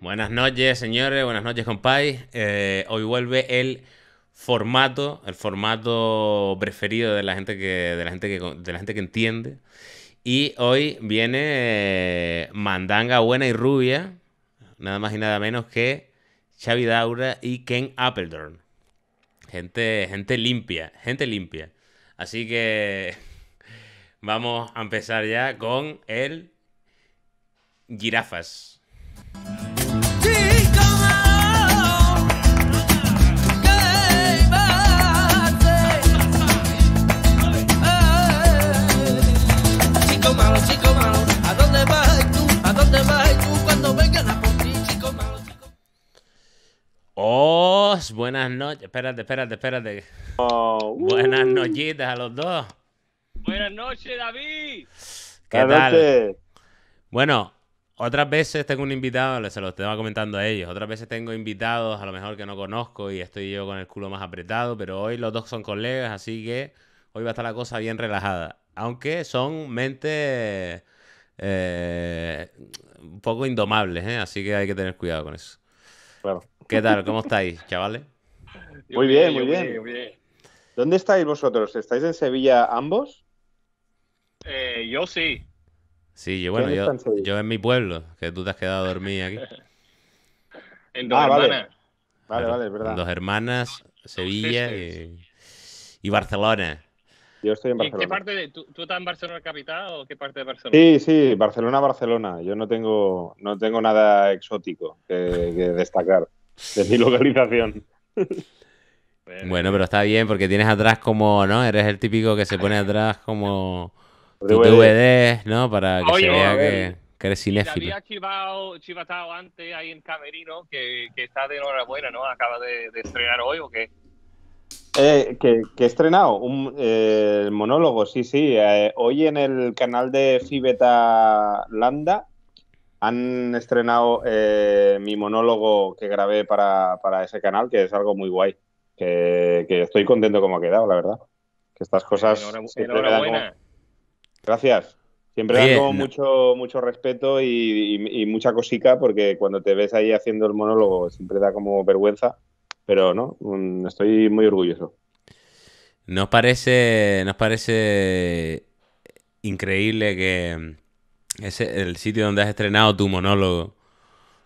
Buenas noches, señores. Buenas noches, compáis. Eh, hoy vuelve el formato, el formato preferido de la gente que, de la gente que, de la gente que entiende. Y hoy viene eh, Mandanga Buena y Rubia, nada más y nada menos que Xavi Daura y Ken Appledorn. Gente, gente limpia, gente limpia. Así que vamos a empezar ya con el Girafas. Chico malo, chico malo, chico malo, ¿a dónde vas tú? ¿a dónde vas tú? cuando vengan a por ti, chico malo, chico. ¡Oh! Buenas noches, espérate, espérate, espérate. Buenas oh, uh. noches a los dos. Buenas noches, David. ¿Qué tal? Bueno. Otras veces tengo un invitado, se lo estaba comentando a ellos, otras veces tengo invitados a lo mejor que no conozco y estoy yo con el culo más apretado, pero hoy los dos son colegas, así que hoy va a estar la cosa bien relajada. Aunque son mentes eh, un poco indomables, ¿eh? así que hay que tener cuidado con eso. Claro. ¿Qué tal? ¿Cómo estáis, chavales? Muy bien, muy bien. ¿Dónde estáis vosotros? ¿Estáis en Sevilla ambos? Eh, yo sí. Sí, yo, bueno, yo, en mi pueblo, que tú te has quedado dormir aquí. Ah, en dos hermanas. Vale, vale, verdad. dos hermanas, Sevilla y, Barcelona. Yo estoy en Barcelona. qué parte de, tú, tú, estás en Barcelona capital o qué parte de Barcelona? Sí, sí, Barcelona, Barcelona. Yo no tengo, no tengo nada exótico que destacar de mi localización. bueno, pero está bien porque tienes atrás como, ¿no? Eres el típico que se pone atrás como tu DVD, ¿no? Para que se vea que, eres Había chivado, antes ahí en Camerino que, está de enhorabuena, ¿no? Acaba de, estrenar hoy o qué. Eh, que, he estrenado un eh, monólogo, sí, sí. Eh, hoy en el canal de Fibeta Landa han estrenado eh, mi monólogo que grabé para, para, ese canal, que es algo muy guay. Que, que, estoy contento como ha quedado, la verdad. Que estas cosas. Enhorabuena. Gracias. Siempre da como mucho, mucho respeto y, mucha cosica, porque cuando te ves ahí haciendo el monólogo siempre da como vergüenza, pero no, estoy muy orgulloso. Nos parece, nos parece increíble que mm, ese, el sitio donde has estrenado tu monólogo.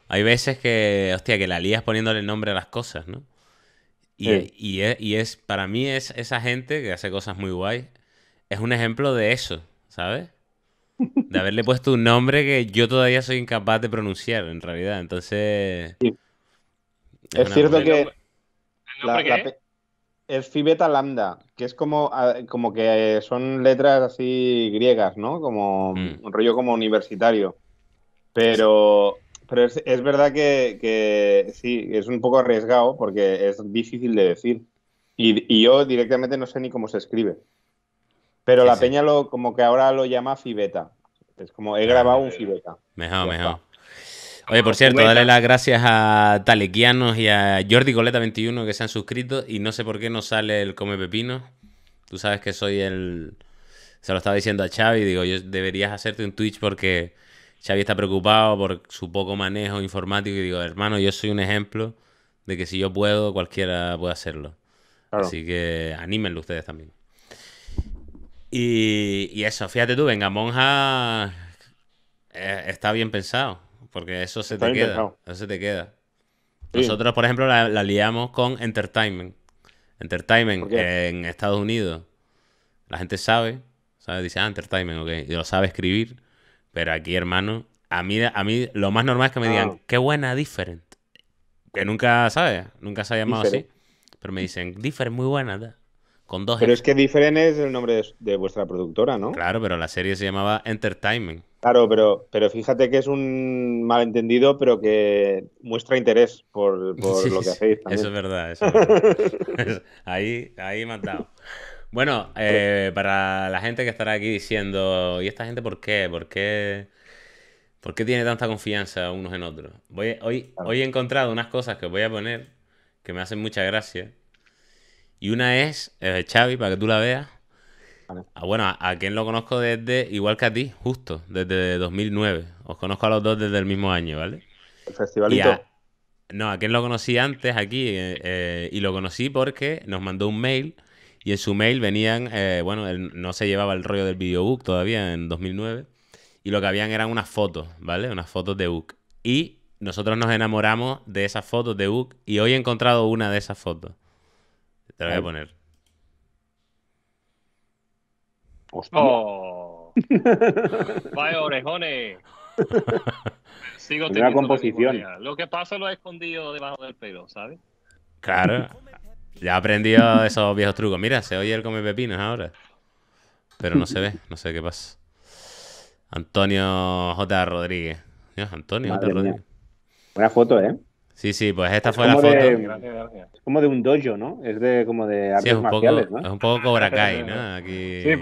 Hay veces que, hostia, que la lías poniéndole nombre a las cosas, ¿no? Y, es, y es, para mí, es esa gente que hace cosas muy guay, es un ejemplo de eso ¿sabes? De haberle puesto un nombre que yo todavía soy incapaz de pronunciar, en realidad. Entonces. Es, cierto que. es Fibeta Lambda, que es como, ah, como que eh, son letras así griegas, ¿no? Como mm. un rollo como universitario. Pero, pero es, verdad que, que, sí, es un poco arriesgado porque es difícil de decir. Y, y yo directamente no sé ni cómo se escribe. Pero la peña lo, como que ahora lo llama Fibeta. Es como he grabado ah, un Fibeta. Mejor, mejor. Oye, por cierto, dale las gracias a Talequianos y a Jordi Coleta21 que se han suscrito y no sé por qué no sale el Come Pepino. Tú sabes que soy el... Se lo estaba diciendo a Xavi, digo, yo deberías hacerte un Twitch porque Xavi está preocupado por su poco manejo informático y digo, hermano, yo soy un ejemplo de que si yo puedo, cualquiera puede hacerlo. Así que anímenlo ustedes también. Y, eso, fíjate tú, venga, monja eh, está bien pensado, porque eso se te queda. Eso se te queda. Nosotros, por ejemplo, la, liamos con entertainment. Entertainment en Estados Unidos. La gente sabe, sabe, dice, ah, entertainment, ok, y lo sabe escribir. Pero aquí, hermano, a mí, a mí lo más normal es que me digan, ah. qué buena different. Que nunca, sabe, Nunca se ha llamado así. Pero me dicen, different, muy buena pero es que diferente es el nombre de, vuestra productora, ¿no? Claro, pero la serie se llamaba Entertainment. Claro, pero, pero fíjate que es un malentendido, pero que muestra interés por, lo que hacéis. Eso es verdad, eso ahí, ahí me Bueno, eh, para la gente que estará aquí diciendo, ¿y esta gente por qué? ¿Por qué, por tiene tanta confianza unos en otros? hoy, hoy he encontrado unas cosas que os voy a poner que me hacen mucha gracia y una es, eh, Xavi, para que tú la veas. Ah, bueno, a, quien lo conozco desde, igual que a ti, justo, desde 2009. Os conozco a los dos desde el mismo año, ¿vale? El festivalito. no, a quien lo conocí antes aquí, eh, eh, y lo conocí porque nos mandó un mail, y en su mail venían, eh, bueno, él no se llevaba el rollo del videobook todavía en 2009, y lo que habían eran unas fotos, ¿vale? Unas fotos de Book. Y nosotros nos enamoramos de esas fotos de Book, y hoy he encontrado una de esas fotos. Te lo voy a poner. Oh. Vaya orejones. Sigo teniendo composición. lo que pasa lo he escondido debajo del pelo, ¿sabes? Claro. Ya he aprendido esos viejos trucos. Mira, se oye el come pepinos ahora. Pero no se ve, no sé qué pasa. Antonio J. Rodríguez. Dios, Antonio J. Rodríguez. Buena foto, ¿eh? Sí, sí, pues esta fue la foto. Es como de un dojo, ¿no? Es de como de artes sí, es un poco, Es un poco Cobra Kai, ¿no? Sí,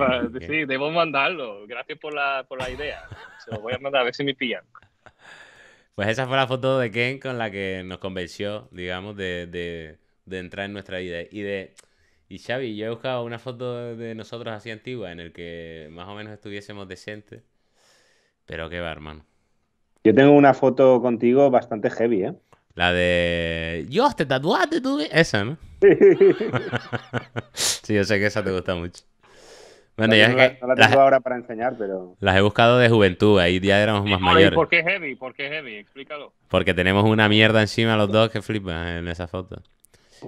sí, debo mandarlo. Gracias por la, idea. Se lo voy a mandar a ver si me pillan. Pues esa fue la foto de Ken con la que nos convenció, digamos, de, entrar en nuestra idea. Y de. Y Xavi, yo he buscado una foto de nosotros así antigua en el que más o menos estuviésemos decentes. Pero qué va, hermano. Yo tengo una foto contigo bastante heavy, ¿eh? La de. Dios, te tatuaste tú. Esa, ¿no? sí, yo sé que esa te gusta mucho. Bueno, ya no, la, tengo ahora para enseñar, pero. Las he buscado de juventud, ahí ya éramos más mayores. ¿Y por qué heavy? ¿Por qué heavy? Explícalo. Porque tenemos una mierda encima los dos que flipan eh, en esa foto.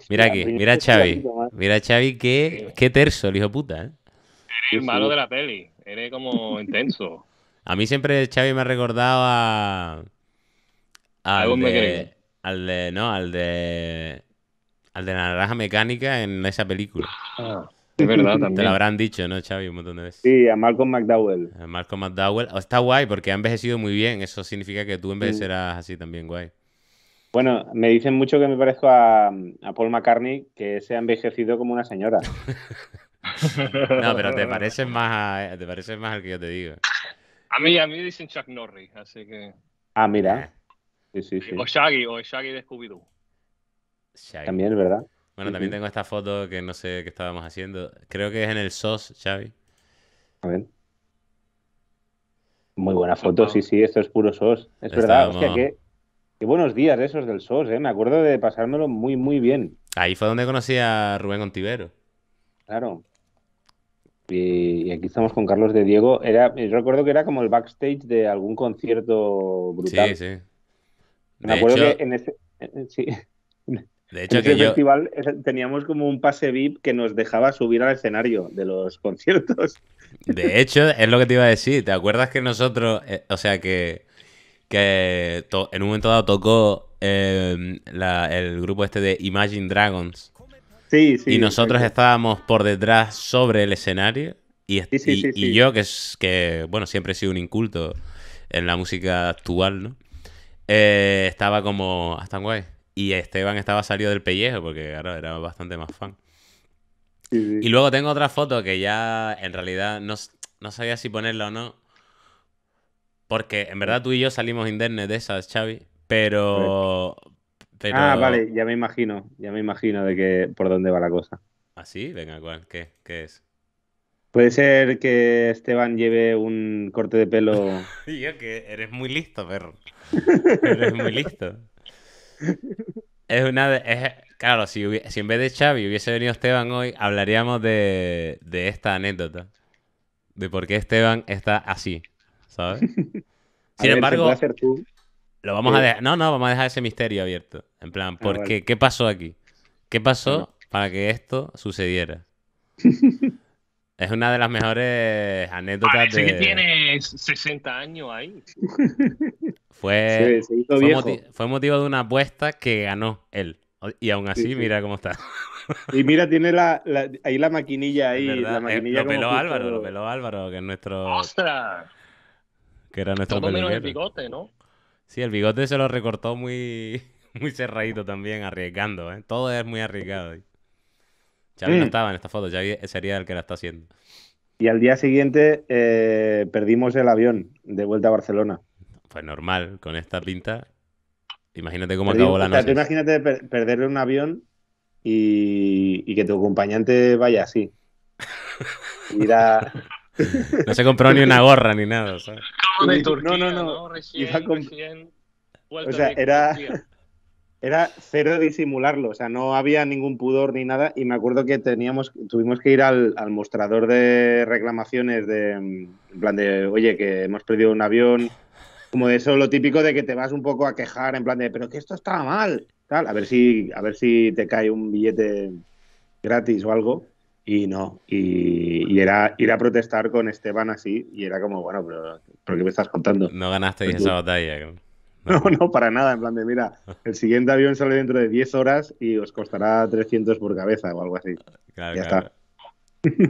Mira aquí, pues mira a Xavi. Mira a Xavi, qué, qué terso el hijo puta, ¿eh? Eres malo de la peli, eres como intenso. A mí siempre Xavi me ha recordado a. a al de. No, al de. Al de la naranja mecánica en esa película. Ah, verdad también. Te lo habrán dicho, ¿no, Xavi? Un montón de veces. Sí, a Malcolm McDowell. A Malcolm McDowell. Oh, está guay porque ha envejecido muy bien. Eso significa que tú envejecerás así también, guay. Bueno, me dicen mucho que me parezco a, Paul McCartney, que se ha envejecido como una señora. no, pero te pareces más te más al que yo te digo. A mí, a mí dicen Chuck Norris, así que. Ah, mira. Eh. Eh, o Shaggy, o Shaggy de Scooby-Doo. También, ¿verdad? Bueno, también tengo esta foto que no sé qué estábamos haciendo. Creo que es en el SOS, Xavi. A ver. Muy buena foto, sí, sí, esto es puro SOS. Es verdad, hostia, qué, buenos días esos del SOS, ¿eh? Me acuerdo de pasármelo muy, muy bien. Ahí fue donde conocí a Rubén Contivero Claro. Y, aquí estamos con Carlos de Diego. Era, yo recuerdo que era como el backstage de algún concierto brutal. Sí, sí. Me acuerdo que en ese. hecho, festival eh, teníamos como un pase VIP que nos dejaba subir al escenario de los conciertos. De hecho, es lo que te iba a decir. ¿Te acuerdas que nosotros, eh, o sea, que, en un momento dado tocó em, el grupo este de Imagine Dragons? Sí, sí. Y nosotros estábamos por detrás sobre el escenario. Y, y, yo, que, es, que, bueno, siempre he sido un inculto en la música actual, ¿no? Eh, estaba como, ah, guay. Y Esteban estaba salido del pellejo porque, claro, era bastante más fan. Y luego tengo otra foto que ya en realidad no, sabía si ponerla o no. Porque en verdad tú y yo salimos internet de esas, Xavi. Pero, Ah, vale, ya me imagino. Ya me imagino de que por dónde va la cosa. ¿Ah, sí? Venga, ¿cuál? ¿Qué, qué es? Puede ser que Esteban lleve un corte de pelo. yo que eres muy listo, perro. Pero es muy listo. Es una claro, si, en vez de Xavi hubiese venido Esteban hoy, hablaríamos de, esta anécdota. De por qué Esteban está así, ¿sabes? Sin embargo, lo vamos a dejar. No, no, vamos a dejar ese misterio abierto. En plan, ah, ¿por qué? pasó aquí? ¿Qué pasó para que esto sucediera? es una de las mejores anécdotas Parece que tiene 60 años ahí. Fue, fue, motivo de una apuesta que ganó él. Y aún así, mira cómo está. Y mira, tiene la, ahí la maquinilla ahí. La eh, lo peló Álvaro, lo peló Álvaro, que es nuestro. Que era nuestro Todo menos el bigote, ¿no? Sí, el bigote se lo recortó muy, muy cerradito también, arriesgando, ¿eh? Todo es muy arriesgado. Ya no mm. estaba en esta foto, Ya sería el que la está haciendo. Y al día siguiente eh, perdimos el avión de vuelta a Barcelona pues normal, con esta pinta. Imagínate cómo acabó la noche. imagínate perderle un avión y, que tu acompañante vaya así. no se compró ni una gorra ni nada, no, no, no. era, era cero disimularlo, o sea, no había ningún pudor ni nada. Y me acuerdo que teníamos, tuvimos que ir al, mostrador de reclamaciones de, en plan de, oye, que hemos perdido un avión, como de eso lo típico de que te vas un poco a quejar en plan de, pero que esto estaba mal, tal, a ver si, a ver si te cae un billete gratis o algo. Y no, y, era ir a protestar con Esteban así, y era como, bueno, pero ¿por qué me estás contando? No ganasteis pues esa batalla. No, no, para nada. En plan de, mira, el siguiente avión sale dentro de 10 horas y os costará 300 por cabeza o algo así. Claro, ya Está.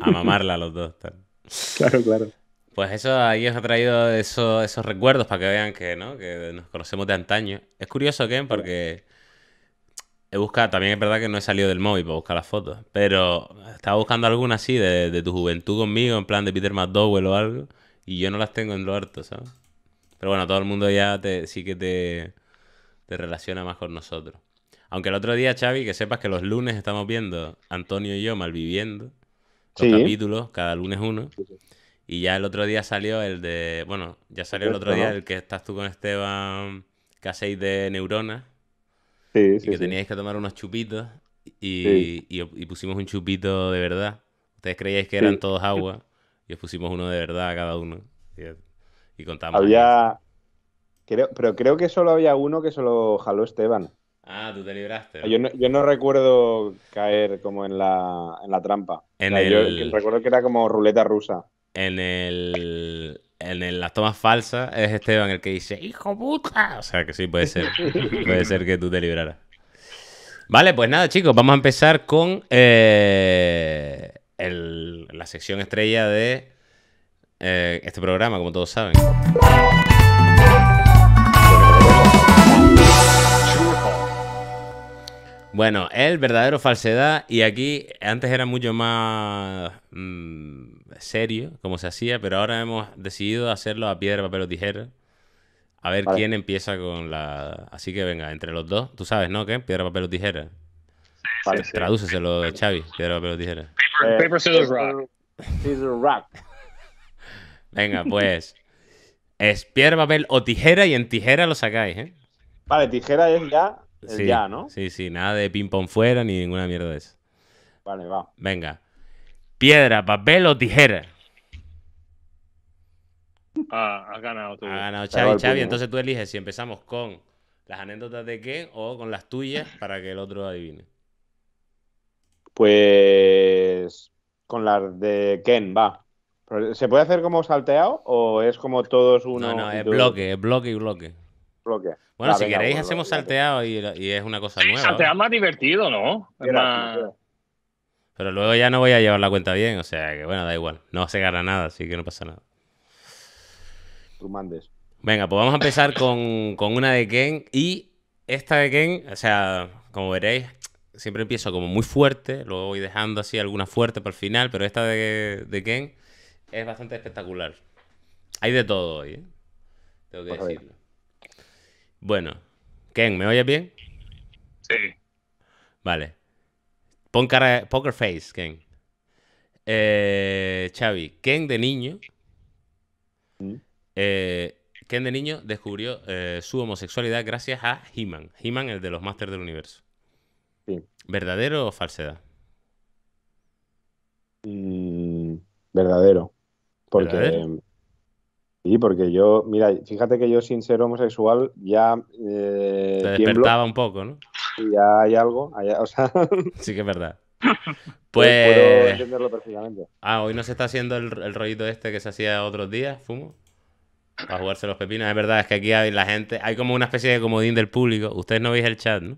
A mamarla los dos. Claro, claro. Pues eso, ahí os ha traído eso, esos recuerdos para que vean que, ¿no? que nos conocemos de antaño. Es curioso, Ken, porque he buscado, también es verdad que no he salido del móvil para buscar las fotos, pero estaba buscando alguna así de, de tu juventud conmigo, en plan de Peter McDowell o algo, y yo no las tengo en lo harto, ¿sabes? Pero bueno, todo el mundo ya te, sí que te, te relaciona más con nosotros. Aunque el otro día, Xavi, que sepas que los lunes estamos viendo Antonio y yo malviviendo los capítulos, cada lunes uno. Y ya el otro día salió el de. Bueno, ya salió el otro día el que estás tú con Esteban, que hacéis de Neurona Sí, y que teníais que tomar unos chupitos. Y, pusimos un chupito de verdad. Ustedes creíais que eran todos agua. Y os pusimos uno de verdad a cada uno. Y, contamos. Había. Creo, pero creo que solo había uno que solo jaló Esteban. Ah, tú te libraste. Yo, no, recuerdo caer como en la, en la trampa. En el... recuerdo que era como ruleta rusa en el las tomas falsas es Esteban el que dice ¡Hijo puta! O sea que sí, puede ser. puede ser que tú te libraras. Vale, pues nada, chicos, vamos a empezar con eh, la sección estrella de eh, este programa, como todos saben. Bueno, el verdadero falsedad. Y aquí antes era mucho más mm, serio como se hacía, pero ahora hemos decidido hacerlo a piedra, papel o tijera. A ver quién empieza con la. Así que venga, entre los dos. Tú sabes, ¿no? ¿Qué? Piedra, papel o tijera. Vale, de Tradúceselo, Xavi. Piedra, papel o tijera. Paper, eh, scissors, rock. rock. Venga, pues. Es piedra, papel o tijera y en tijera lo sacáis, ¿eh? Vale, tijera es ya sí, ya, ¿no? Sí, sí, nada de ping-pong fuera ni ninguna mierda de eso. Vale, va. Venga. Piedra, papel o tijera. Ah, ha ganado tú. Ha ganado Xavi, Xavi. Entonces tú eliges si empezamos con las anécdotas de Ken o con las tuyas para que el otro adivine. Pues con las de Ken, va. ¿Se puede hacer como salteado o es como todos uno? No, no, es bloque, es bloque y bloque. Bueno, si queréis hacemos salteado y, es una cosa nueva. Salteado más divertido, ¿no? Pero luego ya no voy a llevar la cuenta bien, o sea que bueno, da igual. No se gana nada, así que no pasa nada. Tú mandes. Venga, pues vamos a empezar con, una de Ken y esta de Ken, o sea, como veréis, siempre empiezo como muy fuerte, luego voy dejando así alguna fuerte para el final, pero esta de, de Ken es bastante espectacular. Hay de todo hoy, ¿eh? Tengo que pues decirlo. Bueno, Ken, ¿me oyes bien? Sí. Vale. Pon cara, poker face, Ken. Eh, Xavi, Ken de niño. Mm. Eh, Ken de niño descubrió eh, su homosexualidad gracias a He-Man. he el de los Masters del Universo. ¿Verdadero o falsedad? Mm, verdadero. Porque Sí, porque yo, mira, fíjate que yo sin ser homosexual ya... Eh, Te despertaba un poco, ¿no? Ya hay algo, Sí que es verdad. Pues... Puedo entenderlo perfectamente. Ah, hoy no se está haciendo el, el rollito este que se hacía otros días, fumo. Para jugarse los pepinos. Es verdad, es que aquí hay la gente... Hay como una especie de comodín del público. Ustedes no veis el chat, ¿no?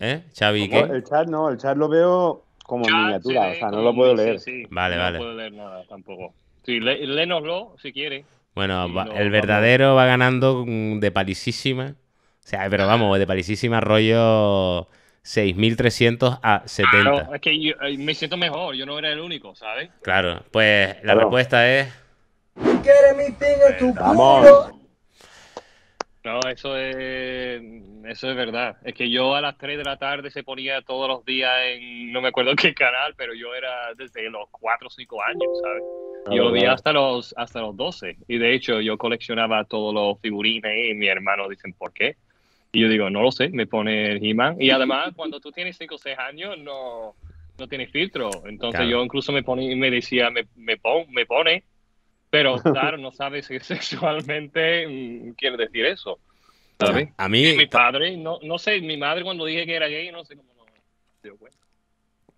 ¿Eh? Chavi, ¿qué? El chat no, el chat lo veo como en miniatura, o sea, no lo puedo leer. Sí, Vale, vale. No puedo leer nada tampoco. Sí, lé, si quiere. Bueno, el verdadero va ganando mm, de palisísima. O sea, pero vamos, de palisísima rollo 6.300 a 70. Claro, es que eh, me siento mejor, yo no era el único, ¿sabes? Claro, pues la claro. propuesta es... Vamos. No, eso es, eso es verdad. Es que yo a las 3 de la tarde se ponía todos los días en, no me acuerdo qué canal, pero yo era desde los 4 o 5 años, ¿sabes? Ah, yo lo vi hasta los, hasta los 12. Y de hecho, yo coleccionaba todos los figurines y mi hermano dicen, ¿por qué? Y yo digo, no lo sé, me pone el He-Man. Y además, cuando tú tienes 5 o 6 años, no, no tienes filtro. Entonces yo incluso me, ponía, me decía, me, me, me pone pero claro, no si sexualmente mm, quiere decir eso. A mí. mi padre, no, no sé, mi madre cuando dije que era gay, no sé cómo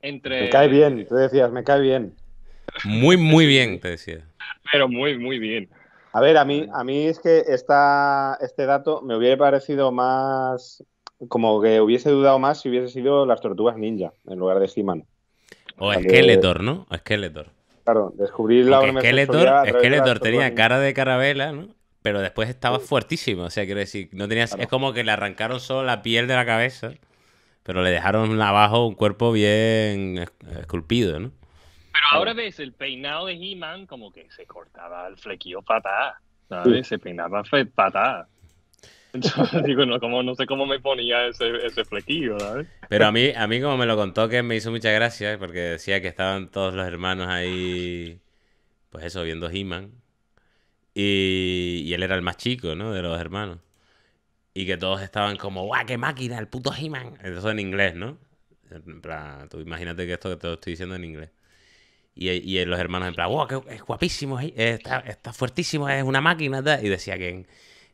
Me cae bien, tú decías, me cae bien. Muy, muy bien, te decía. Pero muy, muy bien. A ver, a mí, a mí es que esta, este dato me hubiera parecido más. Como que hubiese dudado más si hubiese sido las tortugas ninja en lugar de he O Skeletor, ¿no? O Skeletor. Claro, descubrir la Skeletor, Skeletor tenía cara de carabela, ¿no? Pero después estaba fuertísimo, o sea, quiero decir, no tenías, es como que le arrancaron solo la piel de la cabeza, pero le dejaron abajo un cuerpo bien esculpido, ¿no? Pero ahora ves el peinado de He-Man como que se cortaba el flequillo patada, ¿sabes? Se peinaba patada. Entonces, digo, no, como, no sé cómo me ponía ese, flequillo, ¿sabes? Pero a mí, a mí como me lo contó, que me hizo mucha gracia, porque decía que estaban todos los hermanos ahí, pues eso, viendo He-Man. Y, él era el más chico, ¿no? De los hermanos. Y que todos estaban como, ¡guau, qué máquina! El puto He-Man. Eso en inglés, ¿no? En tú imagínate que esto que te estoy diciendo en inglés. Y, y los hermanos en plan, ¡Guau, qué, es guapísimo, está, fuertísimo, es una máquina. Y decía que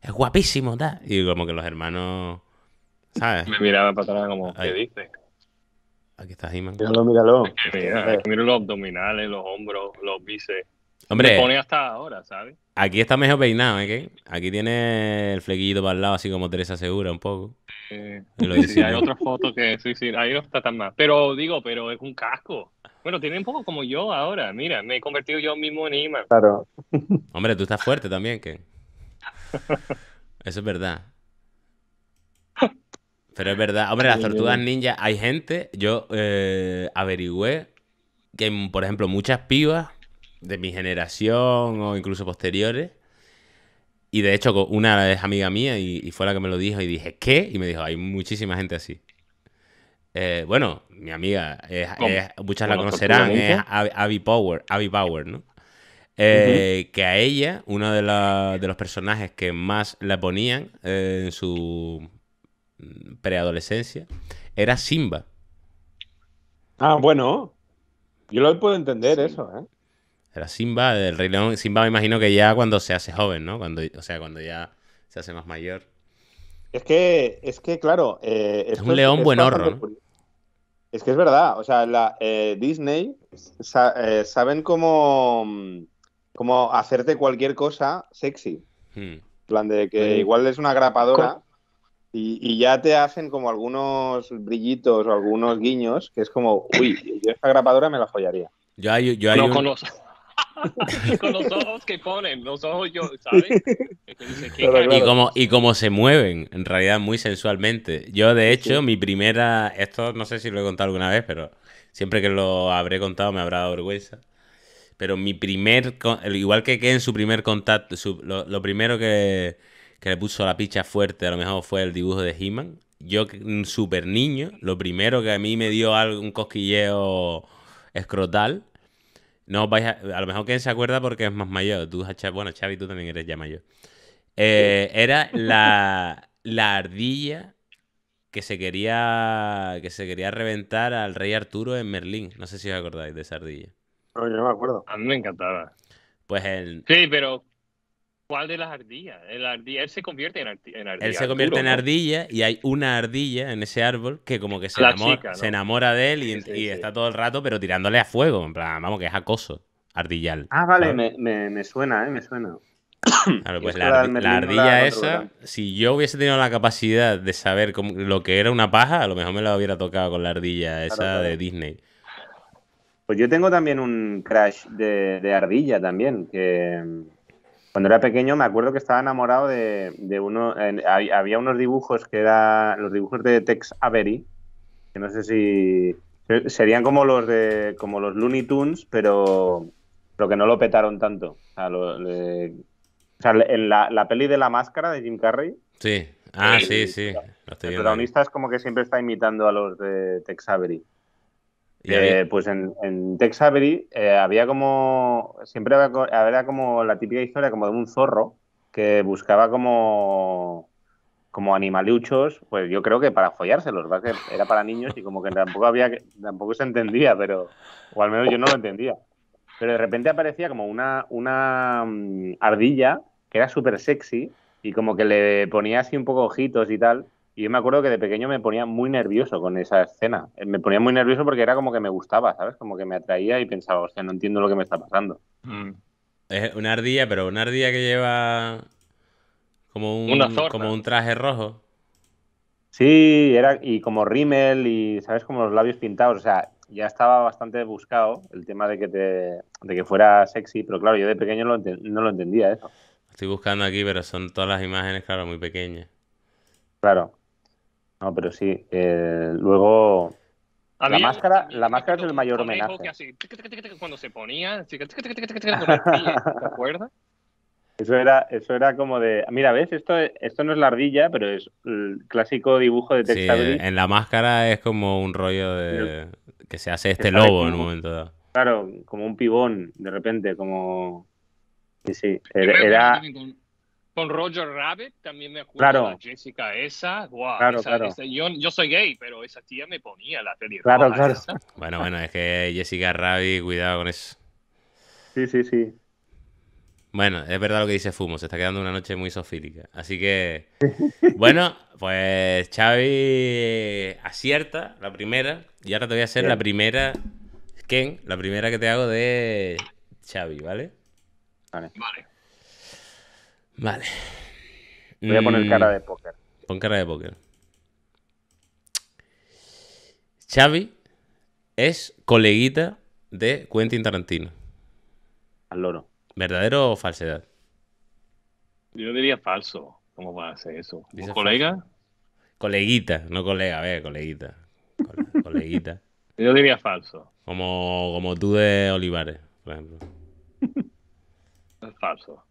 es guapísimo, ¿sabes? Y como que los hermanos, ¿sabes? Me miraba para atrás como, ¿qué dices? Aquí está Iman. man Míralo, míralo. mira, los abdominales, los hombros, los bíceps. Hombre. Me pone hasta ahora, ¿sabes? Aquí está mejor peinado, ¿eh? Aquí tiene el flequillo para el lado, así como Teresa Segura, un poco. sí, hay otra foto que sí, sí, ahí no está tan mal. Pero digo, pero es un casco. Bueno, tiene un poco como yo ahora. Mira, me he convertido yo mismo en Iman. Claro. Hombre, tú estás fuerte también, ¿qué? Eso es verdad. Pero es verdad. Hombre, las tortugas ninja, hay gente, yo eh, averigüé que, por ejemplo, muchas pibas de mi generación o incluso posteriores, y de hecho una es amiga mía y, fue la que me lo dijo y dije, ¿qué? Y me dijo, hay muchísima gente así. Eh, bueno, mi amiga, muchas la conocerán, es Abby Power, Abby Power, ¿no? Eh, que a ella, uno de, los personajes que más la ponían eh, en su preadolescencia, era Simba. Ah, bueno. Yo lo puedo entender eso, ¿eh? Era Simba del Rey León. Simba me imagino que ya cuando se hace joven, ¿no? Cuando, o sea, cuando ya se hace más mayor. Es que, es que claro... Eh, es un león buen horror, Es que es verdad. O sea, la, Disney saben cómo mm, como hacerte cualquier cosa sexy. Hmm. En plan de que igual es una grapadora y, ya te hacen como algunos brillitos o algunos guiños que es como, uy, yo esta grapadora me la follaría. Yo hay, yo hay con, los... ojos que ponen, los ojos yo, ¿sabes? y, como, y como se mueven, en realidad muy sensualmente. Yo, de hecho, mi primera, esto no sé si lo he contado alguna vez, pero siempre que lo habré contado me habrá dado vergüenza. Pero mi primer. Igual que, que en su primer contacto, lo, primero que, le puso la picha fuerte a lo mejor fue el dibujo de He-Man. Yo, súper niño, lo primero que a mí me dio algún un cosquilleo escrotal. No a, lo mejor que se acuerda porque es más mayor. Tú, bueno, Xavi, tú también eres ya mayor. Eh, era la, la ardilla que se quería que se quería reventar al rey Arturo en Merlín. No sé si os acordáis de esa ardilla. No, yo no me acuerdo. A mí me encantaba. Pues el. Sí, pero ¿Cuál de las ardillas? él se convierte en, ardilla. él se convierte en ardilla y hay una ardilla en ese árbol que como que se, enamora, se enamora, de él y, está todo el rato pero tirándole a fuego. En plan, vamos, que es acoso ardillal. Ah, vale, me, suena, ¿eh? Me suena. Pues la, ardilla esa, si yo hubiese tenido la capacidad de saber lo que era una paja, a lo mejor me la hubiera tocado con la ardilla esa de Disney. Pues yo tengo también un crash de, ardilla también, que mm, cuando era pequeño me acuerdo que estaba enamorado de, uno, había unos dibujos que eran los dibujos de Tex Avery, que no sé si serían como los de como los Looney Tunes, pero, que no lo petaron tanto. O sea, en la, peli de la máscara de Jim Carrey. Sí, ah, sí, sí. el protagonista es como que siempre está imitando a los de Tex Avery. Eh, pues en, en Tex eh, había como, siempre había, como la típica historia como de un zorro que buscaba como, como animaluchos, pues yo creo que para follárselos, ¿verdad? Que era para niños y como que tampoco había, tampoco se entendía, pero, o al menos yo no lo entendía. Pero de repente aparecía como una, una mm, ardilla que era súper sexy y como que le ponía así un poco ojitos y tal y yo me acuerdo que de pequeño me ponía muy nervioso con esa escena. Eh, me ponía muy nervioso porque era como que me gustaba, ¿sabes? Como que me atraía y pensaba, o sea, no entiendo lo que me está pasando. Mm. Es una ardilla, pero una ardilla que lleva como un, como un traje rojo. Sí, era y como rímel y, ¿sabes? Como los labios pintados. O sea, ya estaba bastante buscado el tema de que, te, que fuera sexy, pero claro, yo de pequeño no lo entendía eso. Estoy buscando aquí, pero son todas las imágenes, claro, muy pequeñas. Claro. No, pero sí. Eh, luego. La máscara, la máscara es el mayor homenaje. cuando se ponía, Eso era, eso era como de. Mira, ¿ves? Esto, esto no es la ardilla, pero es el clásico dibujo de Tex sí, En la máscara es como un rollo de. que se hace este lobo en un momento dado. Claro, como un pibón, de repente, como. Sí, sí. Era con Roger Rabbit también me acuerdo claro. Jessica esa. guau. yo, soy gay, pero esa tía me ponía la peli. Claro, claro. Bueno, bueno, es que Jessica Rabbit, cuidado con eso. Sí, sí, sí. Bueno, es verdad lo que dice Fumo, se está quedando una noche muy sofílica. Así que, bueno, pues Xavi acierta la primera y ahora te voy a hacer la primera, Ken, la primera que te hago de Xavi, ¿vale? Vale. Vale. Vale. Voy a poner mm. cara de póker. Pon cara de póker. Xavi es coleguita de Quentin Tarantino. Al loro. ¿Verdadero o falsedad? Yo diría falso. ¿Cómo va a ser eso? ¿Un colega? Coleguita, no colega, a ver, coleguita. coleguita. Yo diría falso. Como, como tú de Olivares, por ejemplo. Es falso.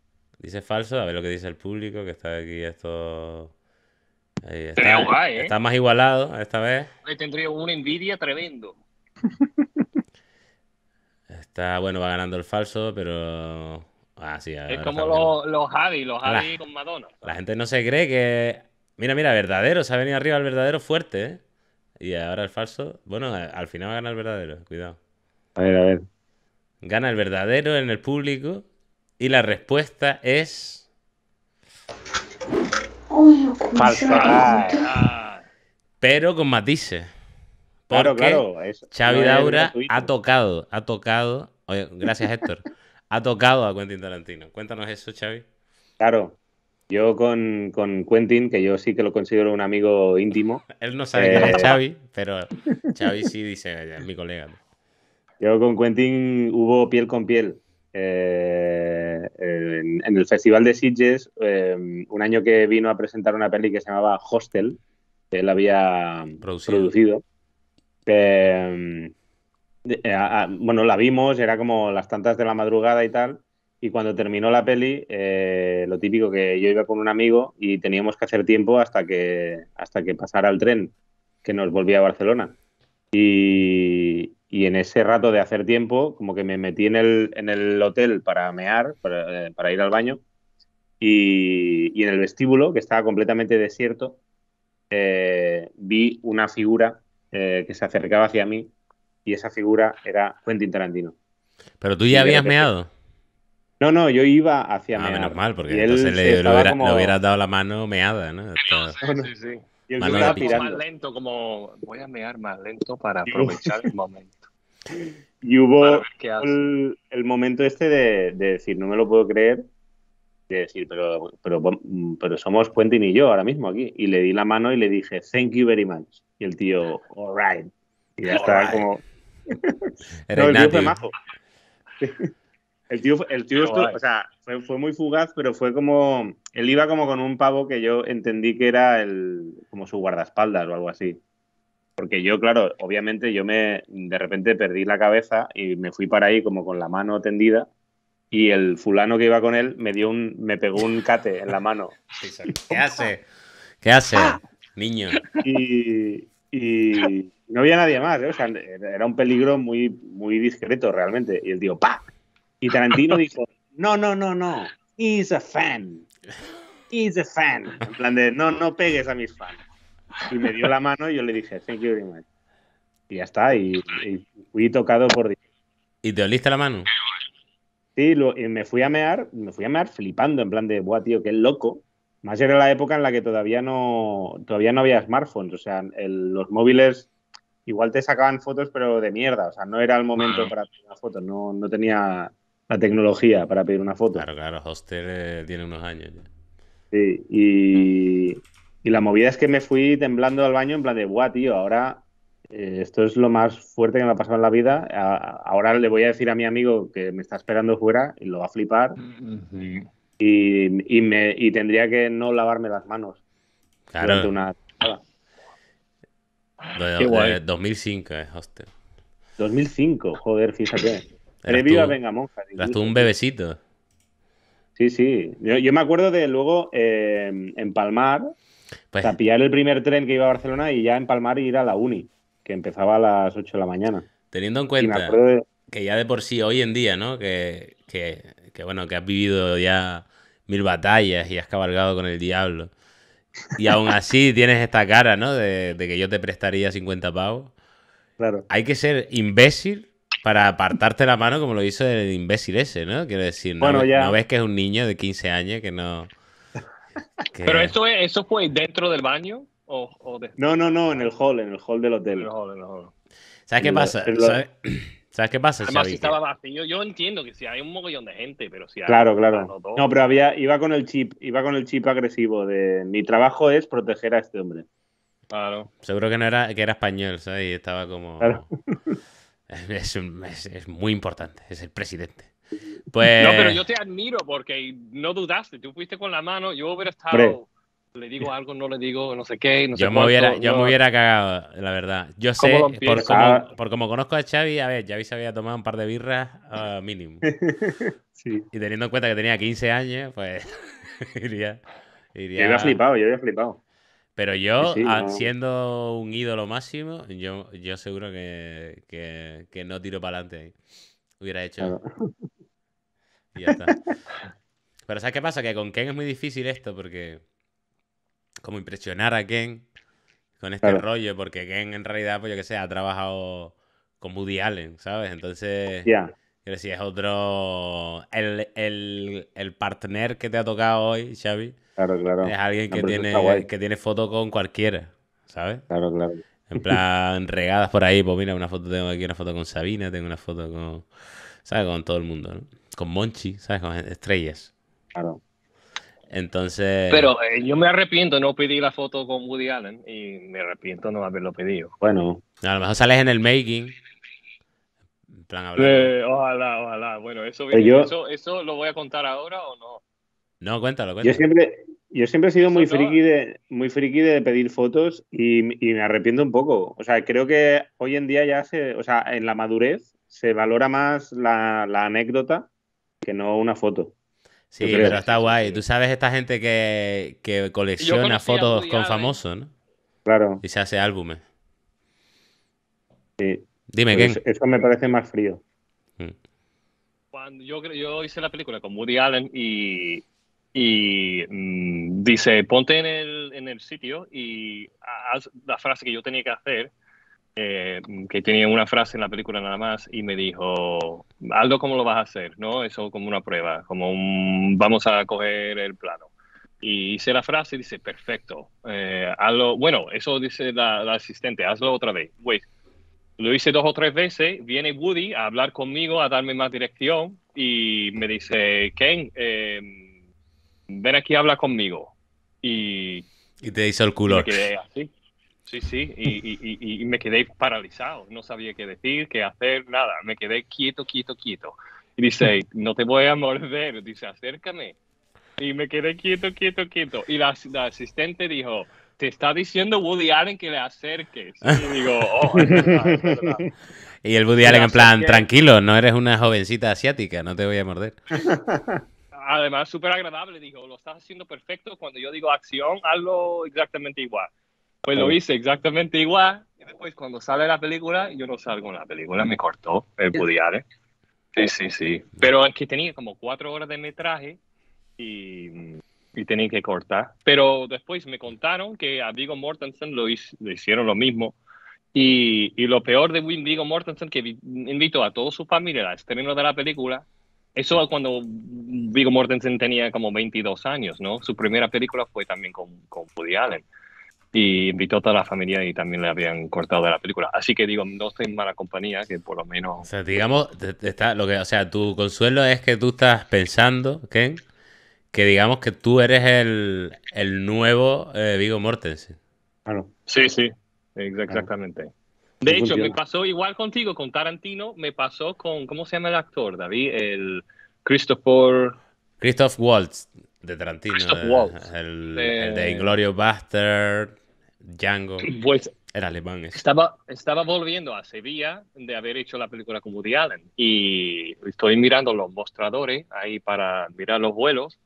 Dice falso, a ver lo que dice el público, que está aquí esto... ¿eh? está, más igualado esta vez. Le tendría una envidia tremendo. Está, bueno, va ganando el falso, pero... Ah, es como los, los Javi, los Javi con Madonna. La gente no se cree que... Mira, mira, verdadero, se ha venido arriba el verdadero fuerte, ¿eh? Y ahora el falso. Bueno, al final va a ganar el verdadero, cuidado. A ver, a ver. Gana el verdadero en el público y la respuesta es... Falsa. Pero con matices. Porque Xavi ha tocado, ha tocado, oye, gracias Héctor, ha tocado a Quentin Tarantino. Cuéntanos eso, Xavi. Claro, yo con, con Quentin, que yo sí que lo considero un amigo íntimo. Él no sabe quién es eh, Xavi, pero Xavi sí dice, es mi colega. Yo con Quentin hubo piel con piel. Eh, en, el Festival de Sitges, eh, un año que vino a presentar una peli que se llamaba Hostel, que él había producido. Eh, bueno, la vimos, era como las tantas de la madrugada y tal. Y cuando terminó la peli, lo típico que yo iba con un amigo y teníamos que hacer tiempo hasta que, hasta que pasara el tren que nos volvía a Barcelona. Y, y en ese rato de hacer tiempo, como que me metí en el, hotel para mear, para, eh, ir al baño, y, en el vestíbulo, que estaba completamente desierto, eh, vi una figura eh, que se acercaba hacia mí, y esa figura era Quentin Tarantino. Pero tú ya habías meado. No, no, yo iba hacia ah, menos mal, porque entonces le, hubiera, hubieras dado la mano meada, ¿no? sí, sí. Yo estaba pirando. Más lento, como voy a mear más lento para aprovechar el momento. Y hubo el, momento este de, decir, no me lo puedo creer, de decir, pero, pero, somos Quentin y yo ahora mismo aquí. Y le di la mano y le dije, thank you very much. Y el tío, right. Y ya estaba como... Era el tío majo. El tío, el o sea, fue, muy fugaz, pero fue como. Él iba como con un pavo que yo entendí que era el, como su guardaespaldas o algo así. Porque yo, claro, obviamente yo me de repente perdí la cabeza y me fui para ahí como con la mano tendida y el fulano que iba con él me dio un me pegó un cate en la mano. ¿Qué hace? ¿Qué hace? Ah. Niño. Y, no había nadie más, ¿eh? o sea, era un peligro muy muy discreto realmente y el tío pa y Tarantino dijo, no, no, no, no, he's a fan. He's a fan. En plan de, no, no pegues a mis fans. Y me dio la mano y yo le dije, thank you very much. Y ya está, y, fui tocado por ¿Y te oliste la mano? Sí, y me fui a mear, me fui a mear flipando, en plan de, buah, tío, qué loco. Más era la época en la que todavía no, todavía no había smartphones, o sea, los móviles igual te sacaban fotos, pero de mierda, o sea, no era el momento para tomar fotos, no, no tenía tecnología para pedir una foto. Claro, claro, Hostel eh, tiene unos años ya. Sí, y, la movida es que me fui temblando al baño en plan de, guau, tío, ahora eh, esto es lo más fuerte que me ha pasado en la vida. ahora le voy a decir a mi amigo que me está esperando fuera y lo va a flipar. y, me, tendría que no lavarme las manos claro. durante una... 2005 es Hostel. 2005, joder, fíjate. Previo a Venga Eras tú un bebecito. Sí, sí. Yo, me acuerdo de luego em, en Palmar, pues... pillar el primer tren que iba a Barcelona y ya en Palmar ir a la uni, que empezaba a las 8 de la mañana. Teniendo en cuenta que ya de por sí hoy en día, ¿no? Que, bueno, que has vivido ya mil batallas y has cabalgado con el diablo. Y aún así tienes esta cara, ¿no? De, de, que yo te prestaría 50 pavos. Claro. Hay que ser imbécil para apartarte la mano como lo hizo el imbécil ese, ¿no? Quiero decir, no, ves que es un niño de 15 años que no... Pero eso, eso fue dentro del baño o, No, no, no, en el hall, en el hall del hotel. el hall, el hall. ¿Sabes qué pasa? ¿Sabes? qué pasa? Además, estaba vacío, yo entiendo que si hay un mogollón de gente, pero si hay Claro, claro. No, pero había, iba con el chip, iba con el chip agresivo de mi trabajo es proteger a este hombre. Claro. Seguro que no era, que era español, ¿sabes? Y estaba como. Es, es, muy importante, es el presidente. Pues... No, pero yo te admiro porque no dudaste, tú fuiste con la mano, yo hubiera estado... Le digo algo, no le digo, no sé qué. yo, me, hubiera, yo me hubiera cagado, la verdad. Yo sé, por como, ah. por como, conozco a Xavi, a ver, Xavi se había tomado un par de birras ah, mínimo. Y teniendo en cuenta que tenía 15 años, pues iría, iría... Yo había flipado, yo había flipado. Pero yo, ah, siendo un ídolo máximo, yo, yo seguro que, no tiro para adelante. Hubiera hecho. ya está. Pero ¿sabes qué pasa? Que con Ken es muy difícil esto porque como impresionar a Ken con este rollo, porque Ken en realidad, pues yo qué sé, ha trabajado con Woody Allen, ¿sabes? Entonces... Pero si es otro. El, el, el, partner que te ha tocado hoy, Xavi. Claro, claro. Es alguien que, tiene, que tiene foto con cualquiera, ¿sabes? Claro, claro. En plan, regadas por ahí. Pues mira, una foto tengo aquí, una foto con Sabina, tengo una foto con. ¿Sabes? Con todo el mundo, ¿no? Con Monchi, ¿sabes? Con estrellas. Claro. Entonces. Pero eh, yo me arrepiento, no pedí la foto con Woody Allen y me arrepiento no haberlo pedido. Bueno. A lo mejor sales en el making eh, ojalá, ojalá. Bueno, eso, eso, lo voy a contar ahora o no. No, cuéntalo, cuéntalo. Yo siempre, yo siempre he sido muy friki, de, muy friki de pedir fotos y, me arrepiento un poco. O sea, creo que hoy en día ya se, o sea, en la madurez se valora más la, anécdota que no una foto. Sí, pero está guay. Tú sabes esta gente que, que colecciona fotos con ¿eh? famosos, ¿no? Claro. Y se hace álbumes. Sí. Dime, pues Eso me parece más frío. Mm. Cuando yo, yo hice la película con Woody Allen y, mm, dice, ponte en el, sitio y haz la frase que yo tenía que hacer, eh, que tenía una frase en la película nada más, y me dijo, Aldo, ¿cómo lo vas a hacer? ¿No? Eso como una prueba, como vamos a coger el plano. Y hice la frase y dice, perfecto, hazlo, eh, bueno, eso dice la, la asistente, hazlo otra vez. Wait, lo hice dos o tres veces, viene Woody a hablar conmigo, a darme más dirección y me dice, Ken, em, ven aquí, habla conmigo. Y, te dice el culo. Sí, sí, y, me quedé paralizado, no sabía qué decir, qué hacer, nada, me quedé quieto, quieto, quieto. Y dice, no te voy a morder, dice, acércame. Y me quedé quieto, quieto, quieto. Y la, la asistente dijo, te está diciendo Woody Allen que le acerques. Y digo, oh, Y el Woody Allen en plan, tranquilo, no eres una jovencita asiática, no te voy a morder. Además, súper agradable, dijo, lo estás haciendo perfecto, cuando yo digo acción, hazlo exactamente igual. Pues lo hice exactamente igual, y después cuando sale la película, yo no salgo en la película, me cortó el Woody Allen. Sí, sí, sí. Pero es que tenía como cuatro horas de metraje y y tenía que cortar. Pero después me contaron que a Vigo Mortensen lo le hicieron lo mismo. Y, lo peor de Vigo Mortensen, que invitó a toda su familia al estreno de la película, eso cuando Vigo Mortensen tenía como 22 años, ¿no? Su primera película fue también con, con Woody Allen. Y invitó a toda la familia y también le habían cortado de la película. Así que digo, no estoy en mala compañía, que por lo menos. O sea, digamos, está, lo que, o sea, tu consuelo es que tú estás pensando, Ken, que digamos que tú eres el, el nuevo eh, Vigo Mortensen. Claro. Ah, sí, sí, ah, exactamente. De hecho, me pasó igual contigo, con Tarantino, me pasó con, ¿cómo se llama el actor, David? El Christopher... Christoph Waltz, de Tarantino. Christoph eh, Waltz. El, el de Inglourious Bastard, Django. Pues, Era alemán. Estaba, estaba volviendo a Sevilla de haber hecho la película con Woody Allen y estoy mirando los mostradores ahí para mirar los vuelos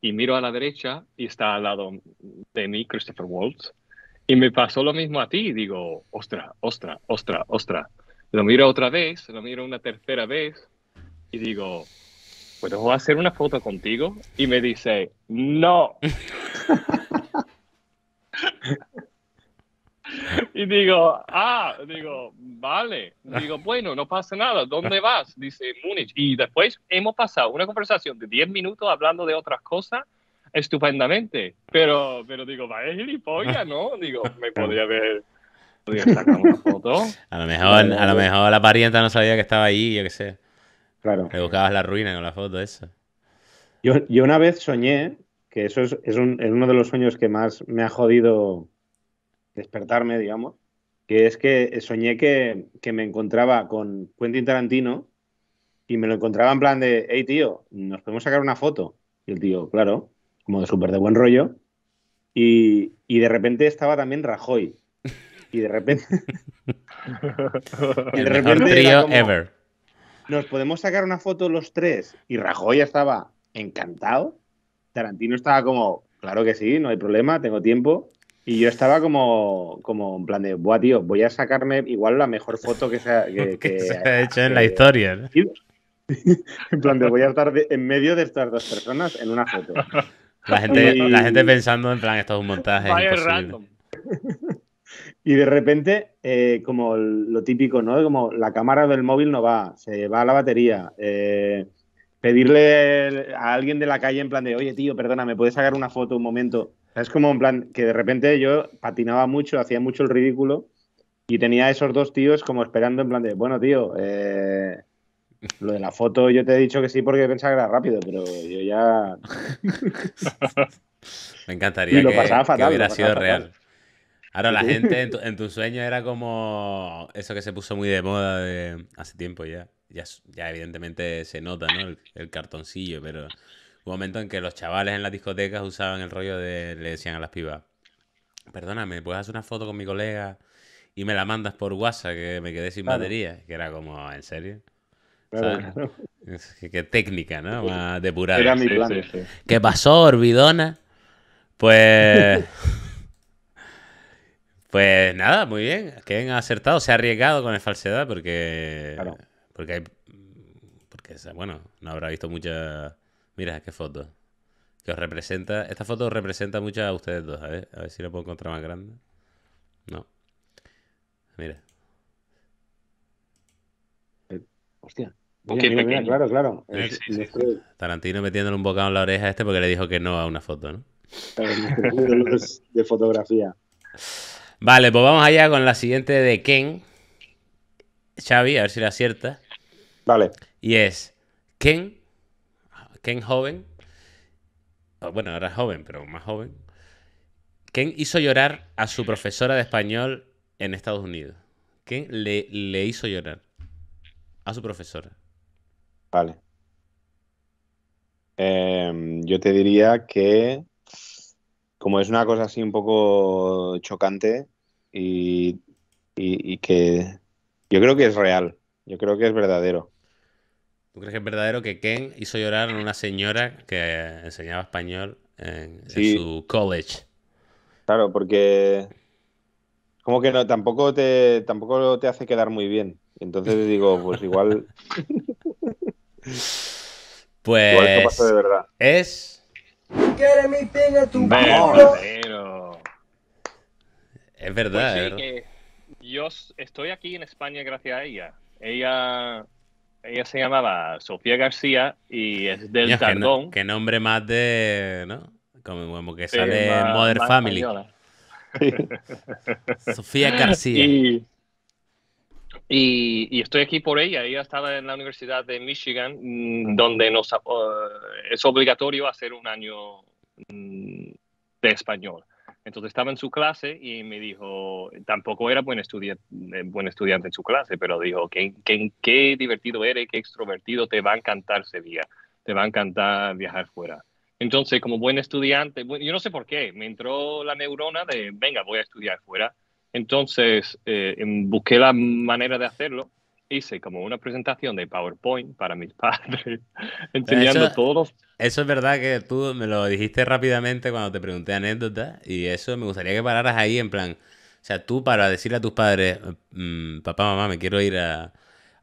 y miro a la derecha y está al lado de mí Christopher Waltz. Y me pasó lo mismo a ti, digo, ostra, ostra, ostra, ostra. Lo miro otra vez, lo miro una tercera vez y digo, ¿puedo hacer una foto contigo? Y me dice, no. Y digo, ah, digo, vale. Digo, bueno, no pasa nada. ¿Dónde vas? Dice Múnich. Y después hemos pasado una conversación de 10 minutos hablando de otras cosas estupendamente. Pero, pero digo, vaya gilipollas, ¿no? Digo, me podría haber... una foto. A lo mejor, a lo eh. mejor la parienta no sabía que estaba ahí, yo qué sé. Claro. Le buscabas la ruina con la foto eso. Yo, yo una vez soñé, que eso es, es uno de los sueños que más me ha jodido despertarme, digamos, que es que soñé que, me encontraba con Quentin Tarantino y me lo encontraba en plan de, hey tío, nos podemos sacar una foto. Y el tío, claro, como de súper de buen rollo. Y, de repente estaba también Rajoy. Y de repente... El de ever. Nos podemos sacar una foto los tres. Y Rajoy estaba encantado. Tarantino estaba como, claro que sí, no hay problema, tengo tiempo. Y yo estaba como, como en plan de, buah, tío, voy a sacarme igual la mejor foto que se ha, hecho en la historia. en plan de, voy a estar en medio de estas dos personas en una foto. La gente, la gente pensando en plan, esto es un montaje. Y de repente, eh, como lo típico, ¿no? Como la cámara del móvil no va, se va a la batería. Eh, pedirle a alguien de la calle en plan de, oye, tío, perdona, ¿me puedes sacar una foto un momento? Es como en plan que de repente yo patinaba mucho, hacía mucho el ridículo y tenía esos dos tíos como esperando en plan de, bueno, tío, eh, lo de la foto yo te he dicho que sí porque pensaba que era rápido, pero yo ya... Me encantaría lo que, hubiera sido real. Ahora, la gente en tu, sueño era como eso que se puso muy de moda de hace tiempo ya. Ya, evidentemente se nota, ¿no? el cartoncillo, pero momento en que los chavales en las discotecas usaban el rollo de, le decían a las pibas, perdóname, ¿puedes hacer una foto con mi colega y me la mandas por WhatsApp que me quedé sin batería? Que era como, ¿en serio? Qué técnica, ¿no? Más depurada. Era mi plan. ¿Qué pasó, Orvidona? Pues... Pues nada, muy bien. Que ha acertado, se ha arriesgado con la falsedad porque. Porque hay. Porque, bueno, no habrá visto muchas Mira, qué foto. Que os representa. Esta foto representa mucho a ustedes dos. A ver, si la puedo encontrar más grande. No. Mira. Eh, hostia. claro, claro. Tarantino metiéndole un bocado en la oreja a este porque le dijo que no a una foto, ¿no? de fotografía. Vale, pues vamos allá con la siguiente de Ken. Xavi, a ver si la acierta. Vale. Y es Ken Ken joven, bueno, ahora es joven, pero más joven, ¿Quién hizo llorar a su profesora de español en Estados Unidos. ¿Quién le, hizo llorar a su profesora. Vale. Em, yo te diría que, como es una cosa así un poco chocante y que yo creo que es real, yo creo que es verdadero. ¿Tú crees que es verdadero que Ken hizo llorar a una señora que enseñaba español en, su college? Claro, porque como que no, tampoco te, tampoco te hace quedar muy bien. Entonces digo, pues igual. pues. de verdad. Es. Es verdad, pues es verdad. yo estoy aquí en España gracias a ella. Ella ella se llamaba Sofía García y es del Tardón. qué nombre más de. ¿no? Como, que sale Mother Family. Sofía García. Y, estoy aquí por ella. Ella estaba en la Universidad de Michigan, mm, donde nos, eh, es obligatorio hacer un año mm, de español. Entonces estaba en su clase y me dijo, tampoco era buen, estudiante, eh, buen estudiante en su clase, pero dijo, ¿Qué, qué divertido eres, qué extrovertido, te va a encantar Sevilla, te va a encantar viajar fuera. Entonces, como buen estudiante, yo no sé por qué, me entró la neurona de, venga, voy a estudiar fuera. Entonces, eh, em, busqué la manera de hacerlo hice como una presentación de PowerPoint para mis padres, enseñando todos. Eso es verdad que tú me lo dijiste rápidamente cuando te pregunté anécdota y eso me gustaría que pararas ahí en plan, o sea, tú para decirle a tus padres, mm, papá, mamá, me quiero ir a,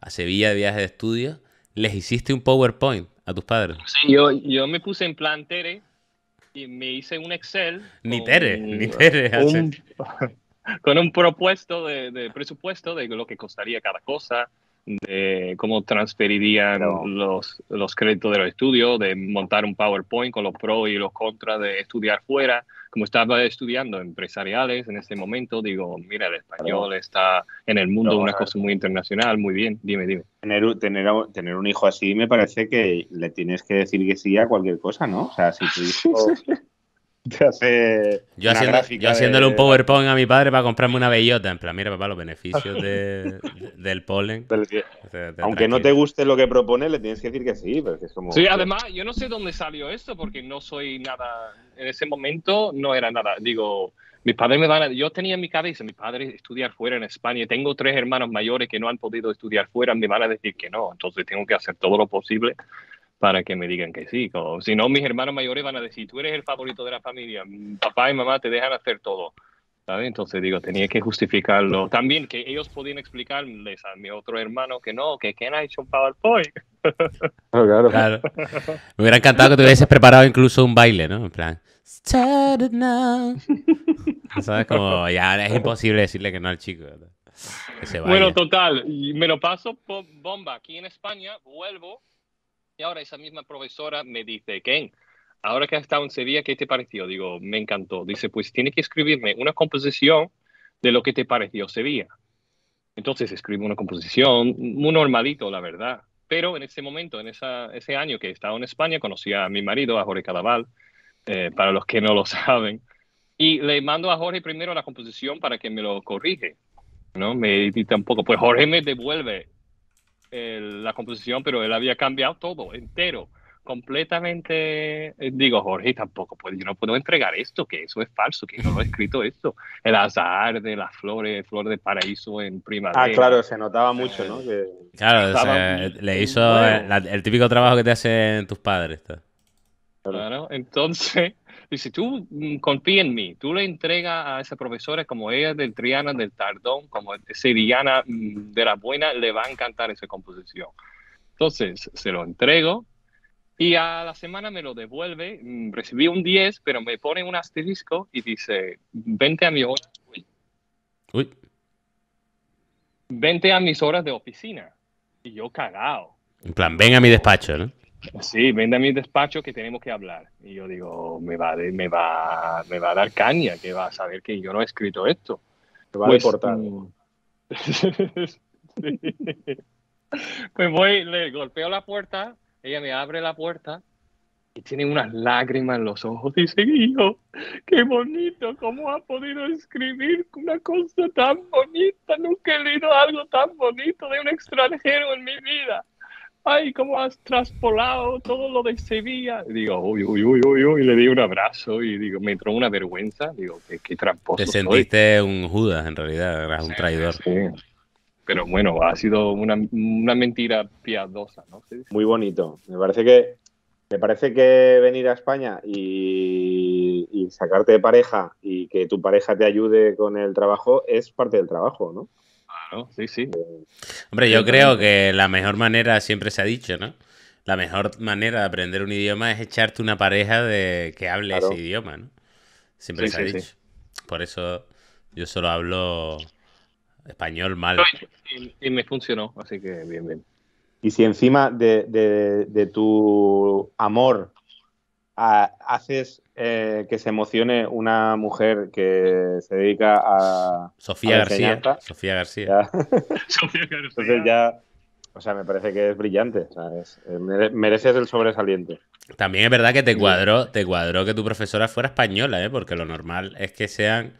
Sevilla de viaje de estudio, les hiciste un PowerPoint a tus padres. Sí, yo, me puse en plan Tere y me hice un Excel. Ni Tere, ni Tere. Un... con un propuesto de, presupuesto de lo que costaría cada cosa, de cómo transferirían los, los, créditos de los estudios, de montar un PowerPoint con los pros y los contras de estudiar fuera. Como estaba estudiando empresariales en ese momento, digo, mira, el español está en el mundo una cosa muy internacional, muy bien, dime, dime. Tener, tener, tener un hijo así me parece que le tienes que decir que sí a cualquier cosa, ¿no? O sea, si tu hijo... Eh, yo, haciéndole un PowerPoint a mi padre para comprarme una bellota. En plan, mira, papá, los beneficios del polen. aunque no te guste lo que propone, le tienes que decir que sí. Sí, además, yo no sé dónde salió esto porque no soy nada. En ese momento no era nada. Digo, mis padres me a Yo tenía en mi cabeza, mis padres estudiar fuera en España. Tengo tres hermanos mayores que no han podido estudiar fuera. Me van a decir que no. Entonces tengo que hacer todo lo posible para que me digan que sí. Como, si no, mis hermanos mayores van a decir, tú eres el favorito de la familia, mm, papá y mamá te dejan hacer todo. ¿sabes? Entonces digo, tenía que justificarlo. También que ellos podían explicarles a mi otro hermano que no, que ¿quién ha hecho un PowerPoint? claro. Me hubiera encantado que te hubieses preparado incluso un baile, ¿no? En plan, ¿Sabes? Como ya es imposible decirle que no al chico. Bueno, total, me lo paso bomba. Aquí en España vuelvo y ahora esa misma profesora me dice, Ken, ahora que has estado en Sevilla, ¿qué te pareció? Digo, me encantó. Dice, pues tiene que escribirme una composición de lo que te pareció Sevilla. Entonces escribo una composición muy normalito, la verdad. Pero en ese momento, en esa, ese año que estaba en España, conocí a mi marido, a Jorge Cadaval, eh, para los que no lo saben. Y le mando a Jorge primero la composición para que me lo corrige. ¿no? Me edita un poco. Pues Jorge me devuelve la composición, pero él había cambiado todo, entero, completamente. Eh, digo, Jorge, tampoco, pues yo no puedo entregar esto, que eso es falso, que no lo he escrito esto. El azar de las flores, flor de paraíso en primavera. Ah, claro, se notaba mucho, ¿no? claro, le hizo el, típico trabajo que te hacen tus padres. Claro, entonces y si tú mm, confías en mí, tú le entregas a esa profesora como ella del Triana del Tardón, como Sevillana mm, de la Buena, le va a encantar esa composición. Entonces, se lo entrego y a la semana me lo devuelve. Mm, recibí un 10, pero me pone un asterisco y dice, vente a mi hora. Uy. Vente a mis horas de oficina. Y yo cagao. En plan, ven a mi despacho, ¿no? Sí, ven a mi despacho que tenemos que hablar. Y yo digo, me va, me va, me va a dar caña, que va a saber que yo no he escrito esto. Me va pues, a mm, pues voy, le golpeo la puerta, ella me abre la puerta y tiene unas lágrimas en los ojos. Dice, hijo, qué bonito, cómo ha podido escribir una cosa tan bonita. Nunca he leído algo tan bonito de un extranjero en mi vida ay, cómo has traspolado todo lo de Sevilla. Y digo, uy, uy, uy, uy, y le di un abrazo y digo, me entró una vergüenza, digo, qué, tramposo. Te sentiste un Judas, en realidad, un traidor. Pero bueno, ha sido una, mentira piadosa, ¿no? Muy bonito. Me parece que me parece que venir a España y sacarte de pareja y que tu pareja te ayude con el trabajo es parte del trabajo, ¿no? sí, Hombre, yo creo que la mejor manera, siempre se ha dicho, ¿no? La mejor manera de aprender un idioma es echarte una pareja de que hable ese idioma, ¿no? Siempre se ha dicho. Por eso yo solo hablo español mal. Y, me funcionó, así que bien, bien. Y si encima de, tu amor ah, haces eh, que se emocione una mujer que se dedica a. Sofía García. Sofía García. Sofía García. Entonces ya. O sea, me parece que es brillante. Eh, mereces el sobresaliente. También es verdad que te cuadró, te cuadró que tu profesora fuera española, ¿eh? porque lo normal es que sean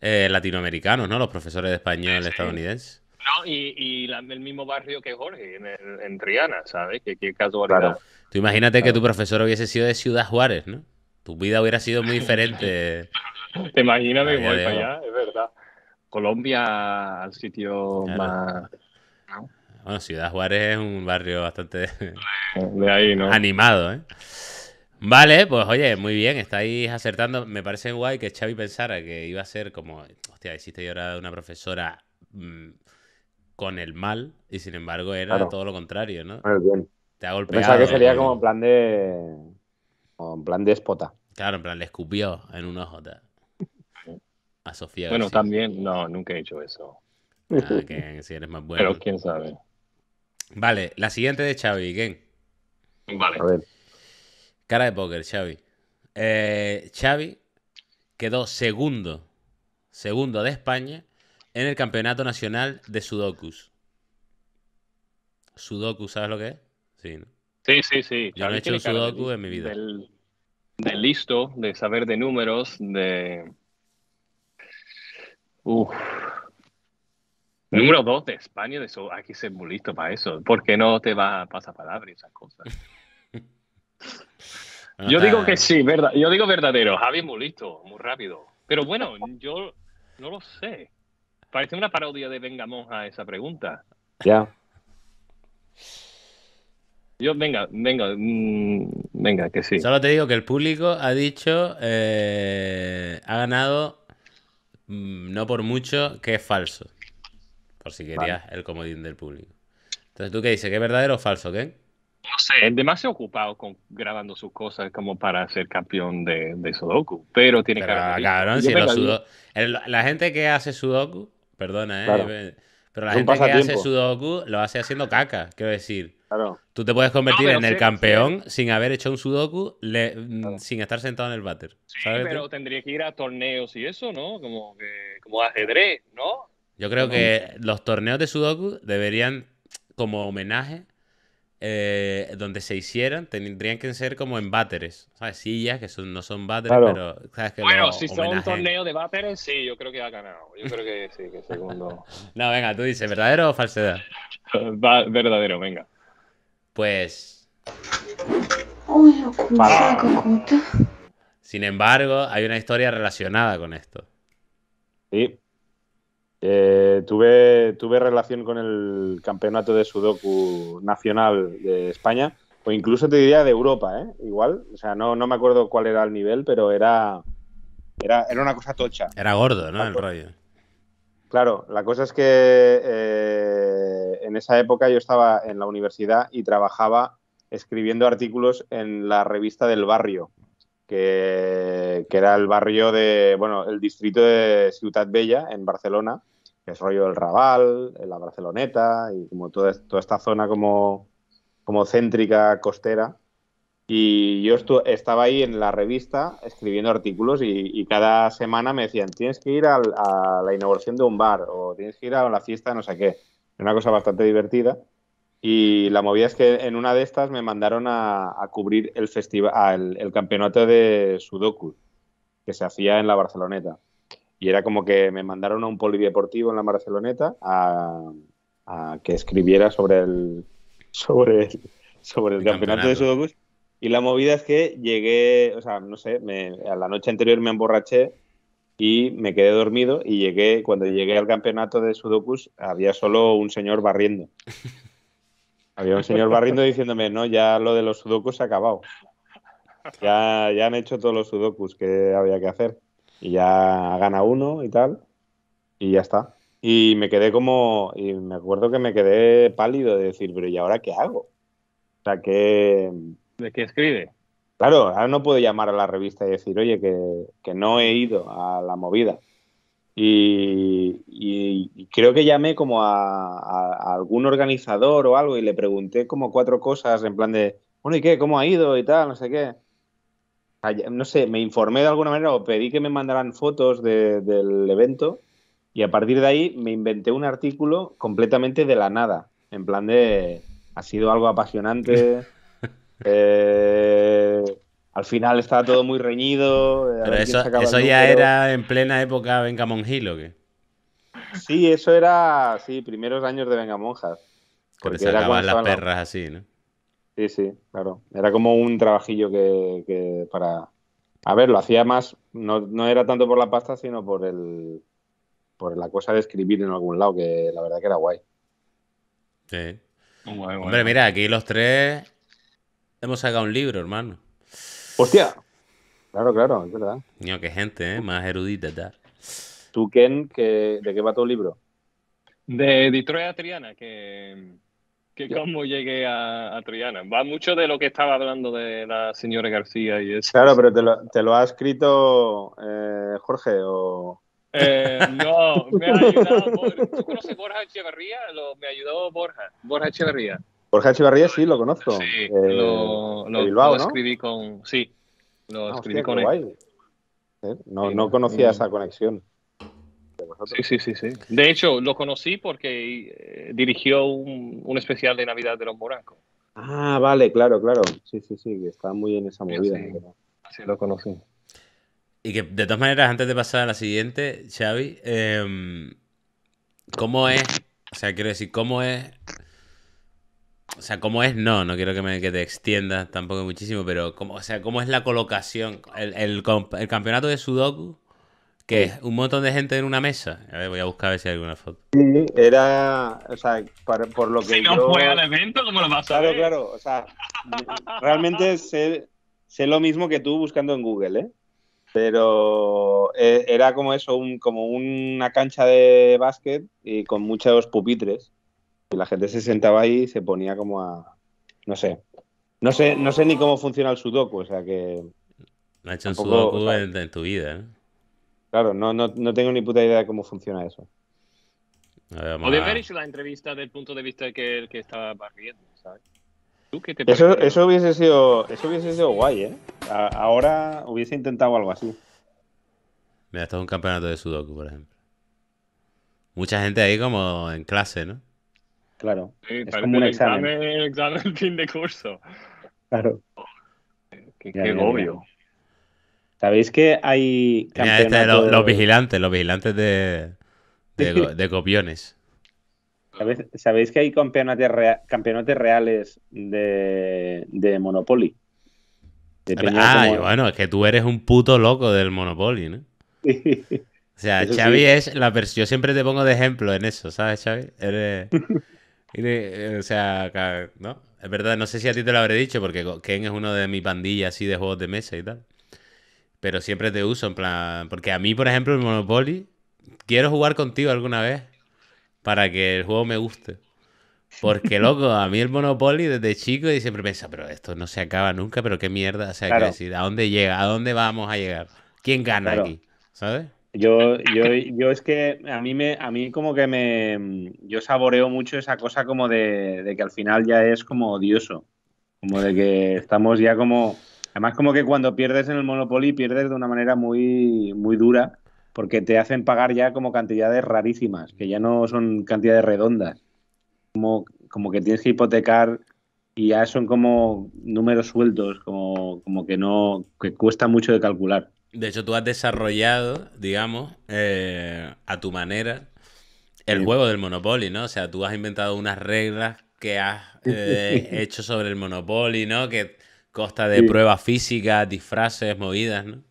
eh, latinoamericanos, ¿no? Los profesores de español estadounidenses. No, y, y la, el mismo barrio que Jorge, en, Triana, ¿sabes? Qué, casualidad. Tú imagínate que tu profesor hubiese sido de Ciudad Juárez, ¿no? Tu vida hubiera sido muy diferente. Te imaginas voy para allá, es verdad. Colombia, al sitio más. Bueno, Ciudad Juárez es un barrio bastante animado, ¿eh? Vale, pues oye, muy bien, estáis acertando. Me parece guay que Xavi pensara que iba a ser como, hostia, hiciste llorar a una profesora mm, con el mal, y sin embargo era todo lo contrario, ¿no? Te ha golpeado. Pensaba que sería como en plan de. Como en plan de espota. Claro, en plan, le escupió en un ojo. A Sofía. Bueno, también, no, nunca he hecho eso. Ah, que si eres más bueno. Pero quién sabe. Vale, la siguiente de Xavi, ¿quién? Vale. A Cara de póker, Xavi. Eh, Xavi quedó segundo, segundo de España en el Campeonato Nacional de Sudokus. Sudoku, ¿sabes lo que es? Sí, sí, sí, sí. Yo no he hecho un Sudoku en mi vida de listo, de saber de números, de... Uf. Número dos de España, de eso, hay que ser muy listo para eso. ¿Por qué no te va a pasar palabras y esas cosas? yo digo que ah. sí, verdad, yo digo verdadero. Javi muy listo, muy rápido. Pero bueno, yo no lo sé. Parece una parodia de Venga Monja esa pregunta. Ya. Yo, venga, venga, mm, venga, que sí. Solo te digo que el público ha dicho, eh, ha ganado, mm, no por mucho, que es falso. Por si querías el comodín del público. Entonces, ¿tú qué dices? ¿Que es verdadero o falso, qué? No sé, es demasiado ocupado con grabando sus cosas como para ser campeón de, Sudoku, pero tiene que Cabrón, la gente que hace Sudoku, perdona, ¿eh? Pero la gente que hace Sudoku lo hace haciendo caca, quiero decir. Tú te puedes convertir ah, en el campeón sin haber hecho un sudoku, mm, sin estar sentado en el váter. Sí, pero tendría que ir a torneos y eso, ¿no? Como, que, como ajedrez, ¿no? Yo creo que los torneos de sudoku deberían, como homenaje, eh, donde se hicieran, tendrían que ser como en váteres, ¿sabes? Sillas que son, no son váteres, pero bueno, si son un torneo de váteres, sí, yo creo que ha ganado. Yo creo que sí, que segundo. no, venga, tú dices, ¿verdadero o falsedad? verdadero, venga pues... Sin embargo, hay una historia relacionada con esto. Sí. Eh, tuve, tuve relación con el campeonato de Sudoku nacional de España, o incluso te diría de Europa, ¿eh? Igual, o sea, no, me acuerdo cuál era el nivel, pero era, era, era una cosa tocha. Era gordo, ¿no? El rollo. Claro, la cosa es que eh, en esa época yo estaba en la universidad y trabajaba escribiendo artículos en la revista del barrio, que, era el barrio de, bueno, el distrito de Ciudad Bella en Barcelona, que es rollo del Raval, la Barceloneta y como toda, esta zona como, como céntrica costera. Y yo estaba ahí en la revista escribiendo artículos y, cada semana me decían, tienes que ir a, la inauguración de un bar o tienes que ir a la fiesta no sé qué. Una cosa bastante divertida. Y la movida es que en una de estas me mandaron a, cubrir el, festival, el, campeonato de Sudoku que se hacía en la Barceloneta. Y era como que me mandaron a un polideportivo en la Barceloneta a, que escribiera sobre el, sobre el, sobre el, campeonato, campeonato de Sudoku y la movida es que llegué, o sea, no sé, a la noche anterior me emborraché y me quedé dormido y llegué, cuando llegué al campeonato de Sudokus, había solo un señor barriendo. Había un señor barriendo diciéndome, no, ya lo de los Sudokus se ha acabado. Ya, ya han hecho todos los Sudokus que había que hacer. Y ya gana uno y tal. Y ya está. Y me quedé como, y me acuerdo que me quedé pálido de decir, pero ¿y ahora qué hago? O sea, que de qué escribe. Claro, ahora no puedo llamar a la revista y decir, oye, que, no he ido a la movida. Y, creo que llamé como a, algún organizador o algo y le pregunté como cuatro cosas en plan de, bueno, ¿y qué? ¿Cómo ha ido? Y tal, no sé qué. No sé, me informé de alguna manera o pedí que me mandaran fotos del evento y a partir de ahí me inventé un artículo completamente de la nada, en plan de, ha sido algo apasionante. Eh, al final estaba todo muy reñido. Eh, Pero eso, ya era en plena época Venga Monjil ¿o qué? Sí, eso era, sí, primeros años de Monjas. Porque se acababan las perras así, ¿no? Sí, sí, claro. Era como un trabajillo que, para... A ver, lo hacía más, no, era tanto por la pasta, sino por el por la cosa de escribir en algún lado, que la verdad que era guay. Sí. Hombre, mira, aquí los tres Hemos sacado un libro, hermano. Hostia. Claro, claro, es verdad. Niño, qué gente, ¿eh? Más erudita, tal. ¿Tú, Ken, de qué va tu libro? De Detroit a Triana, que, que cómo llegué a, Triana. Va mucho de lo que estaba hablando de la señora García y eso. Claro, pero te lo, ha escrito eh, Jorge o... Eh, no, me ha ayudado. ¿Tú conoces Borja Echeverría? me ayudó Borja, Borja Echeverría. Jorge Echevarría sí, lo conozco. Sí, eh, lo, escribí con. Sí, lo ah, escribí con él. Eh, no, conocía esa conexión. Sí, sí, sí, sí. De hecho, lo conocí porque eh, dirigió un, especial de Navidad de los Morancos. Ah, vale, claro, claro. Sí, sí, sí, que está muy en esa movida. Sí, lo conocí. Y que de todas maneras, antes de pasar a la siguiente, Xavi, em, ¿cómo es? O sea, quiero decir, ¿cómo es o sea, cómo es, no, no quiero que, me, que te extiendas tampoco muchísimo, pero cómo, o sea, cómo es la colocación, el, campeonato de Sudoku, que es un montón de gente en una mesa. A ver, voy a buscar a ver si hay alguna foto. era, o sea, por, lo que si no fue al evento, ¿cómo lo vas Claro, claro, o sea, realmente sé, lo mismo que tú buscando en Google, ¿eh? Pero e, era como eso, como una cancha de básquet y con muchos pupitres y la gente se sentaba ahí y se ponía como a. No sé. No sé, no sé ni cómo funciona el sudoku, o sea que. No hecho un sudoku en, tu vida, ¿eh? Claro, no, tengo ni puta idea de cómo funciona eso. O haber la entrevista del punto de vista que que estaba barriendo, ¿sabes? ¿Tú qué te eso, eso, hubiese sido, eso hubiese sido guay, ¿eh? ahora hubiese intentado algo así. Mira, esto es un campeonato de sudoku, por ejemplo. Mucha gente ahí como en clase, ¿no? Claro. es como un examen. El examen, el fin de curso. Claro. qué, obvio. ¿Sabéis que hay este, los, vigilantes, los vigilantes de, de, copiones. ¿Sabéis, que hay campeonatos, reales de, de Monopoly? ah, bueno, es que tú eres un puto loco del Monopoly, ¿no? O sea, Xavi es la versión. Yo siempre te pongo de ejemplo en eso, ¿sabes, Xavi? Eres... Eh, o sea, ¿no? Es verdad, no sé si a ti te lo habré dicho, porque Ken es uno de mis pandillas así de juegos de mesa y tal. Pero siempre te uso, en plan. Porque a mí, por ejemplo, el Monopoly, quiero jugar contigo alguna vez para que el juego me guste. Porque, loco, a mí el Monopoly desde chico y siempre pensaba, pero esto no se acaba nunca, pero qué mierda. O sea, ¿a dónde llega? ¿A dónde vamos a llegar? ¿Quién gana aquí? ¿Sabes? Yo, yo, yo es que a mí me, a mí como que me, yo saboreo mucho esa cosa como de, que al final ya es como odioso, como de que estamos ya como, además como que cuando pierdes en el Monopoly pierdes de una manera muy, muy dura, porque te hacen pagar ya como cantidades rarísimas, que ya no son cantidades redondas, como, como que tienes que hipotecar y ya son como números sueltos, como, como que no, que cuesta mucho de calcular. De hecho, tú has desarrollado, digamos, eh, a tu manera, el juego del Monopoly, ¿no? O sea, tú has inventado unas reglas que has eh, hecho sobre el Monopoly, ¿no? Que consta de pruebas físicas, disfraces, movidas, ¿no?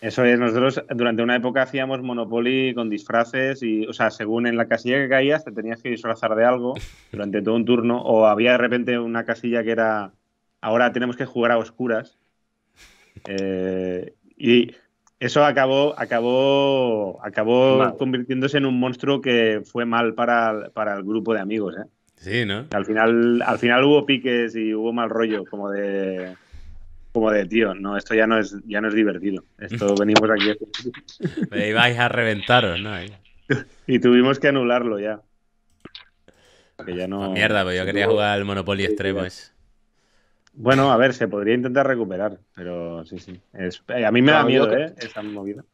Eso es, nosotros durante una época hacíamos Monopoly con disfraces y, o sea, según en la casilla que caías te tenías que disfrazar de algo durante todo un turno o había de repente una casilla que era, ahora tenemos que jugar a oscuras Y eso acabó, acabó, acabó convirtiéndose en un monstruo que fue mal para, el grupo de amigos, ¿eh? Sí, ¿no? Al final, al final hubo piques y hubo mal rollo, como de como de tío, no, esto ya no es, ya no es divertido. Esto venimos aquí. Me ibais a reventaros, ¿no? y tuvimos que anularlo ya. ya no. Mierda, pues yo quería jugar al Monopoly Extremo es... Bueno, a ver, se podría intentar recuperar, pero sí, sí. Eh, a mí me da miedo, ¿eh? Esa movida.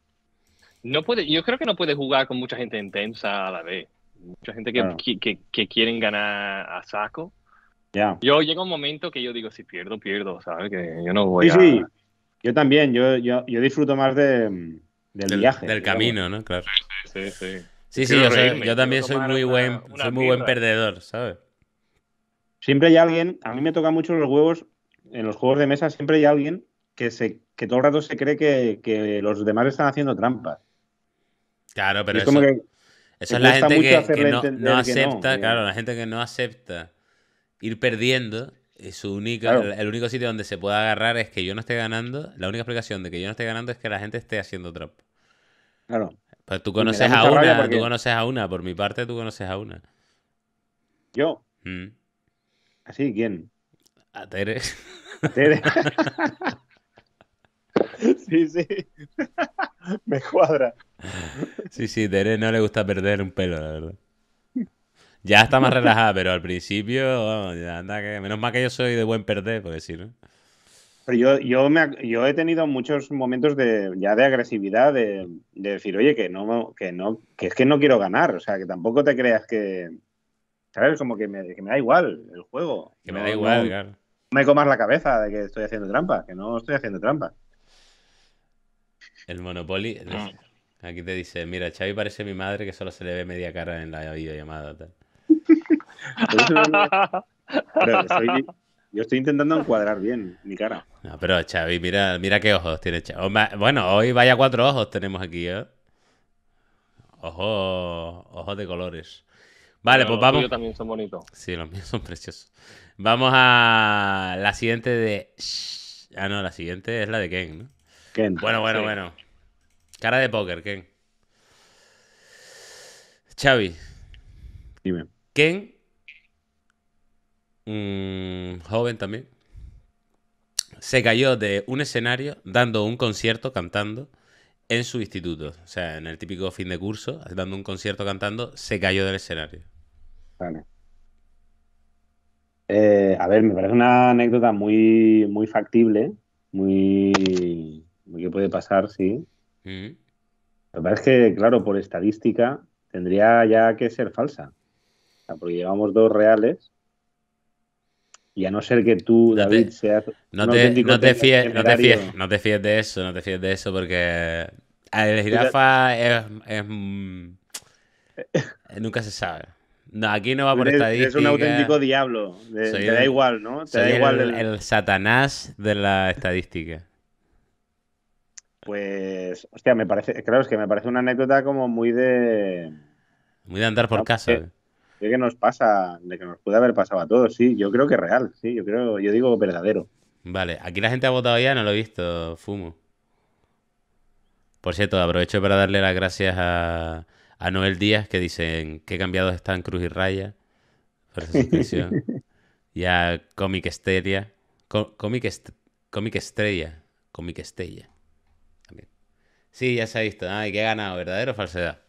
No puede, yo creo que no puede jugar con mucha gente intensa a la vez. Mucha gente que, que, quieren ganar a saco. Yo Yo llega un momento que yo digo, si pierdo, pierdo, ¿sabes? Que yo no voy a... Sí, sí. yo también, yo, yo, disfruto más del, viaje. Del camino, ¿no? Claro. Sí, sí. Sí, sí, yo, también soy muy, buen, soy muy buen perdedor, ¿sabes? Siempre hay alguien, a mí me tocan mucho los huevos en los juegos de mesa siempre hay alguien que, todo el rato se cree que, los demás están haciendo trampas. Claro, pero es eso, como que eso es la gente que, no, acepta, claro, la gente que no acepta ir perdiendo, eh, el, único sitio donde se puede agarrar es que yo no esté ganando, la única explicación de que yo no esté ganando es que la gente esté haciendo trampa. Claro. Pues tú conoces a una, tú conoces a una, por mi parte tú conoces a una. ¿Yo? Mm. ¿Así? ¿Quién? A Tere. sí, sí. Me cuadra. Sí, sí, Tere no le gusta perder un pelo, la verdad. Ya está más relajada, pero al principio, vamos, anda que. Menos mal que yo soy de buen perder, por decirlo. Pero yo, yo, me, yo he tenido muchos momentos de, ya de agresividad, de, decir, oye, que no, que no, que es que no quiero ganar. O sea, que tampoco te creas que. ¿Sabes? Como que me, me da igual el juego. Que me da igual, claro me comas la cabeza de que estoy haciendo trampa, que no estoy haciendo trampa. El Monopoly. Ah. Aquí te dice, mira, Xavi parece mi madre que solo se le ve media cara en la videollamada. yo estoy intentando encuadrar bien mi cara. No, pero Xavi, mira, mira qué ojos tiene Xavi. Bueno, hoy vaya cuatro ojos tenemos aquí, ¿eh? ojo ojos de colores. Vale, pues vamos. Los también son bonitos. Sí, los míos son preciosos. Vamos a la siguiente de. Ah, no, la siguiente es la de Ken, ¿no? Ken. Bueno, bueno, bueno. Cara de póker, Ken. Xavi. Dime. Ken. Mm, joven también. Se cayó de un escenario dando un concierto cantando en su instituto. O sea, en el típico fin de curso, dando un concierto cantando, se cayó del escenario vale eh, a ver, me parece una anécdota muy, muy factible, muy, que puede pasar, sí. me mm. Lo que es que, claro, por estadística tendría ya que ser falsa. porque llevamos dos reales. Y a no ser que tú, no David, seas. No te, no fíes, no, te fíes, de eso, no te fíes de eso, porque. El jirafa es. Mm, nunca se sabe aquí no va por estadística. Es un auténtico diablo. te da igual, ¿no? da igual. El, satanás de la estadística. Pues, hostia, me parece, claro, es que me parece una anécdota como muy de... Muy de andar por casa. De, eh. que nos pasa, de que nos puede haber pasado a todos, sí, yo creo que real, sí, yo creo, yo digo verdadero. Vale, aquí la gente ha votado ya, no lo he visto, fumo. Por cierto, aprovecho para darle las gracias a, a Noel Díaz que dicen qué cambiados están Cruz y Raya ya y a Comic Estrella. Comic, Estrella. Comic Estrella. Sí, ya se ha visto. Ay, que ha ganado, ¿verdadero o falsedad?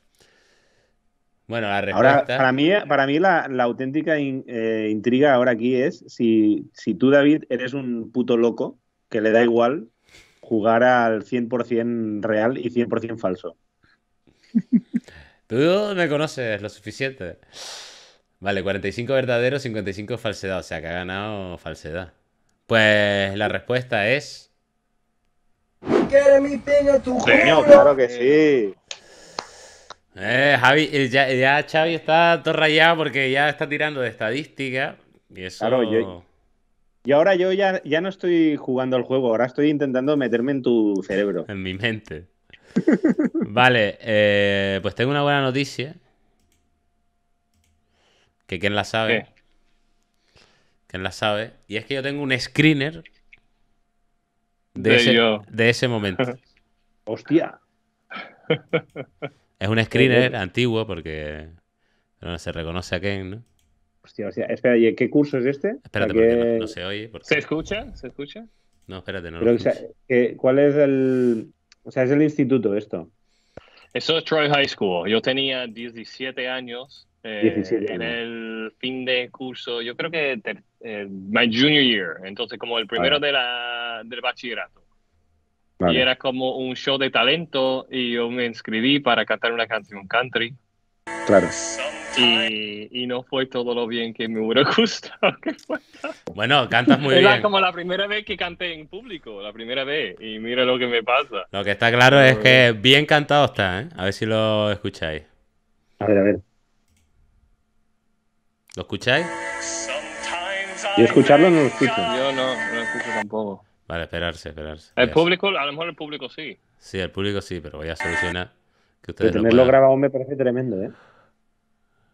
Bueno, la respuesta... Ahora, para mí, para mí la, auténtica eh, intriga ahora aquí es si, si tú, David, eres un puto loco que le da igual jugar al 100% real y 100% falso. Tú me conoces lo suficiente. Vale, 45 verdaderos, 55 falsedad. O sea que ha ganado falsedad. Pues la respuesta es. ¿Quieres mi piña, tu claro que sí. Eh, Javi, eh, ya, ya, Xavi está todo rayado porque ya está tirando de estadística. Y eso... Claro, y ahora yo ya, ya no estoy jugando al juego, ahora estoy intentando meterme en tu cerebro. En mi mente. Vale, eh, pues tengo una buena noticia. Que quién la sabe. ¿Quién la sabe? Y es que yo tengo un screener de, de, ese, momento. Hostia. Es un screener antiguo porque no se reconoce a Ken, ¿no? Hostia, Espera, ¿y qué curso es este? Espérate, no, se oye. ¿Se escucha? ¿Se escucha? No, espérate, no lo eh, ¿Cuál es el...? O sea, es el instituto esto. Eso es Troy High School. Yo tenía 17 años eh, en el fin de curso, yo creo que eh, my junior year, entonces como el primero ah. de la, del bachillerato. Y era como un show de talento y yo me inscribí para cantar una canción country. Claro. Y, no fue todo lo bien que me hubiera gustado Bueno, cantas muy bien. Es como la primera vez que canté en público, la primera vez, y mira lo que me pasa. Lo que está claro es que bien cantado está, ¿eh? A ver si lo escucháis. A ver, a ver. ¿Lo escucháis? ¿Y escucharlo no lo escucho. Yo no, no lo escucho tampoco. Vale, esperarse, esperarse. El público, a lo mejor el público sí. Sí, el público sí, pero voy a solucionar. Que tenerlo grabado me parece tremendo, ¿eh?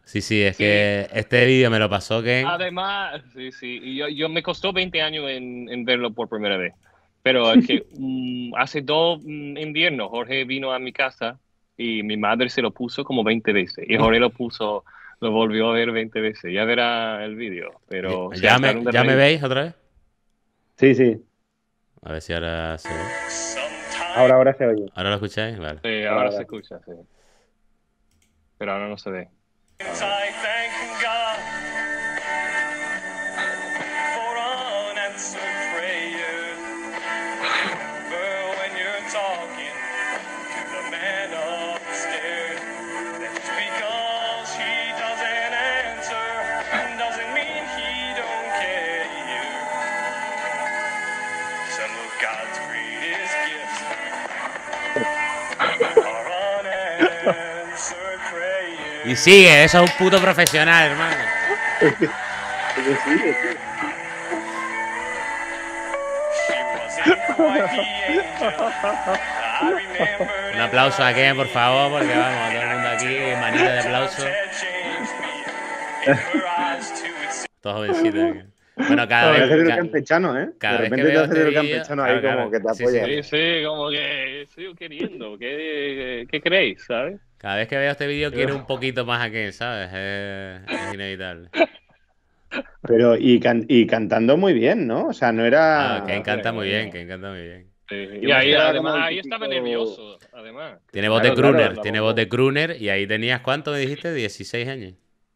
Sí, sí, es que este vídeo me lo pasó que... Además, sí, sí, y yo, me costó 20 años en, verlo por primera vez. Pero es que mm, hace dos mm, inviernos Jorge vino a mi casa y mi madre se lo puso como 20 veces. Y Jorge lo puso, lo volvió a ver 20 veces. Ya verá el vídeo. Pero ¿Ya, me, ¿ya me veis otra vez? Sí, sí. A ver si ahora se Ahora, ahora se oye. ¿Ahora lo escucháis? Vale. Sí, ahora, se escucha, sí. Pero ahora no se ve. Y sigue, eso es un puto profesional, hermano. un aplauso a Ken, por favor, porque vamos, todo el mundo aquí, manita de aplauso. Todos jovencitos. Bueno, cada vez. campechano, ¿eh? Cada de repente vez que haces campechano ahí como que te Sí, sí, como que sigo queriendo. ¿Qué, qué creéis, sabes? Cada vez que veo este vídeo quiero un poquito más a quien, ¿sabes? Es, inevitable. Pero, y, y, cantando muy bien, ¿no? O sea, no era. Ah, que encanta muy bien, que encanta muy bien. Sí. Y, ahí, además, ahí estaba nervioso, además. Tiene voz de crooner, tiene voz de crooner, y ahí tenías, ¿cuánto me dijiste? 16 años.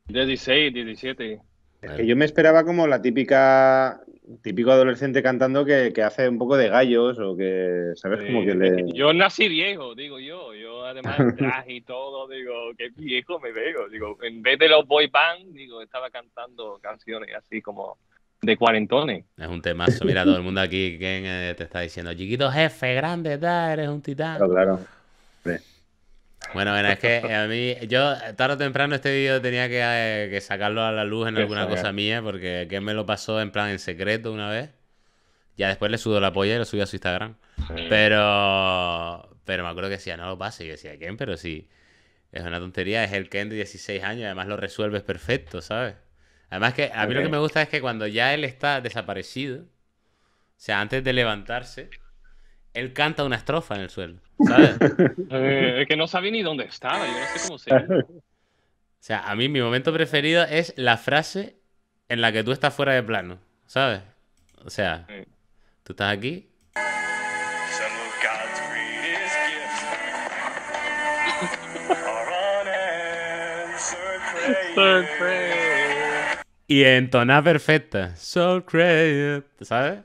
16, 17. Es que yo me esperaba como la típica típico adolescente cantando que, hace un poco de gallos o que, ¿sabes? que le... Yo nací viejo, digo yo. Yo además traje y todo, digo, qué viejo me veo. Digo, en vez de los boy band, digo, estaba cantando canciones así como de cuarentones. Es un temazo. Mira, todo el mundo aquí que eh, te está diciendo, chiquito jefe, grande, eres un titán. Claro, bueno, es que a mí, yo tarde o temprano este vídeo tenía que, eh, sacarlo a la luz en alguna cosa mía, porque Ken me lo pasó en plan en secreto una vez. Ya después le sudó la polla y lo subí a su Instagram. Pero pero me acuerdo que decía, no lo pase. Y yo decía, Ken, Pero sí, es una tontería, es el Ken de 16 años, además lo resuelves perfecto, ¿sabes? Además que a mí lo que me gusta es que cuando ya él está desaparecido, o sea, antes de levantarse, él canta una estrofa en el suelo, ¿sabes? eh, que no sabe ni dónde estaba, yo no sé cómo O sea, a mí mi momento preferido es la frase en la que tú estás fuera de plano, ¿sabes? O sea, tú estás aquí. Y en perfecta. So crazy. ¿Sabes?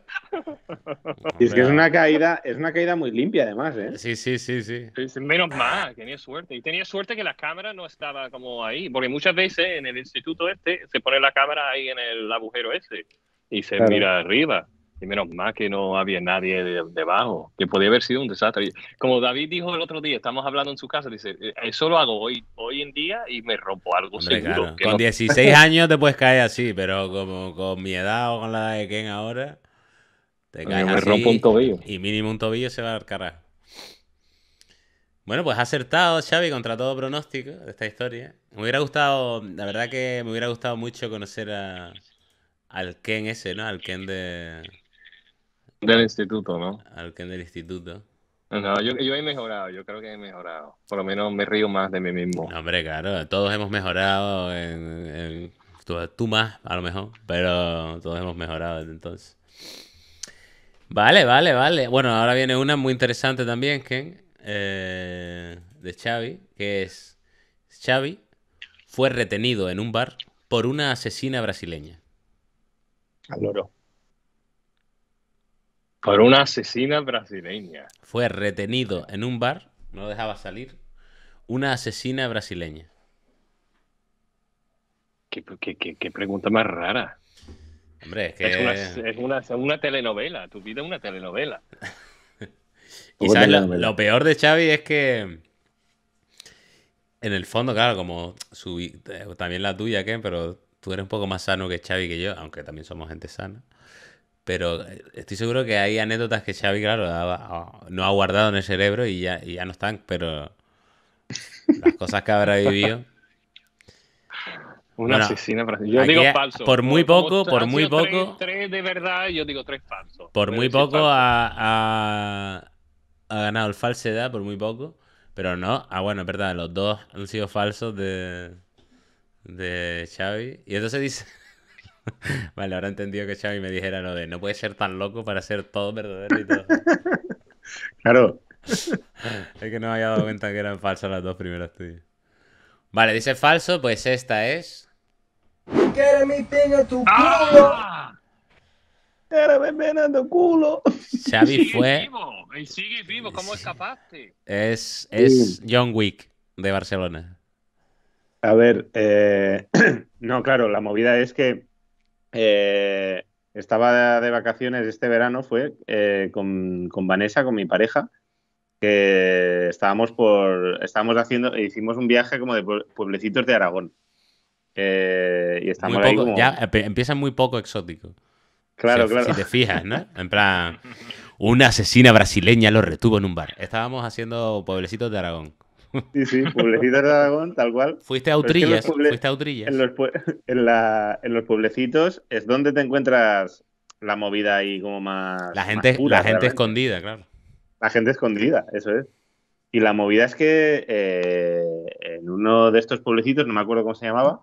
es que es una caída, es una caída muy limpia además, ¿eh? Sí, sí, sí, sí. Menos mal, tenía suerte. Y tenía suerte que la cámara no estaba como ahí. Porque muchas veces en el instituto este se pone la cámara ahí en el agujero ese. Y se mira arriba y menos mal que no había nadie debajo, que podía haber sido un desastre. Como David dijo el otro día, estamos hablando en su casa, dice, eh, eso lo hago hoy, hoy en día y me rompo algo con 16 años te puedes caer así, pero como con mi edad o con la edad de Ken ahora, te caes me rompo un tobillo. y mínimo un tobillo se va al carajo. Bueno, pues acertado, Xavi, contra todo pronóstico de esta historia. Me hubiera gustado, la verdad que me hubiera gustado mucho conocer a, al Ken ese, ¿no? Al Ken de, del instituto, ¿no? Al del instituto. No, yo, he mejorado, yo creo que he mejorado. Por lo menos me río más de mí mismo. hombre, claro, todos hemos mejorado. En, tú, más, a lo mejor, pero todos hemos mejorado desde entonces. Vale, vale, vale. Bueno, ahora viene una muy interesante también, Ken, eh, de Xavi, que es, Xavi fue retenido en un bar por una asesina brasileña. Al loro. Por una asesina brasileña. Fue retenido en un bar, no dejaba salir, una asesina brasileña. Qué, pregunta más rara. Hombre, es que... Es una, telenovela, tu vida es una telenovela. y lo, peor de Xavi es que... En el fondo, claro, como eh, también la tuya, Ken, pero tú eres un poco más sano que Xavi que yo, aunque también somos gente sana. Pero eh, estoy seguro que hay anécdotas que Xavi, claro, no ha guardado en el cerebro y ya, y ya no están, pero las cosas que habrá vivido. Una asesino, asesina Por muy poco, por muy poco. Tres, de verdad, yo digo tres falsos. Por muy poco ha, ganado el falsedad, por muy poco. Pero no, ah, bueno, es verdad, los dos han sido falsos de Xavi. Y entonces dice. vale, ahora he entendido que Xavi me dijera lo de no puede ser tan loco para ser todo verdadero y todo. claro. es que no me había dado cuenta que eran falsas las dos primeras tuyas. Vale, dice falso, pues esta es. mi tu ¡Ah! culo! Xavi fue. sigue vivo, ¿cómo escapaste? Es, es John Wick de Barcelona. A ver, eh... no, claro, la movida es que eh, estaba de, vacaciones este verano, fue eh, con, Vanessa, con mi pareja, que estábamos por, estábamos haciendo, hicimos un viaje como de pueblecitos de Aragón. Eh, y está muy poco, empieza muy poco exótico. Claro, claro. Si te fijas, ¿no? En plan, una asesina brasileña lo retuvo en un bar. Estábamos haciendo pueblecitos de Aragón. Sí, sí, Pueblecitos de Aragón, tal cual. Fuiste a Utrillas, fuiste a En los, pueblecitos es donde te encuentras la movida ahí como más. La gente, la gente escondida, claro. La gente escondida, eso es. Y la movida es que eh, en uno de estos pueblecitos, no me acuerdo cómo se llamaba,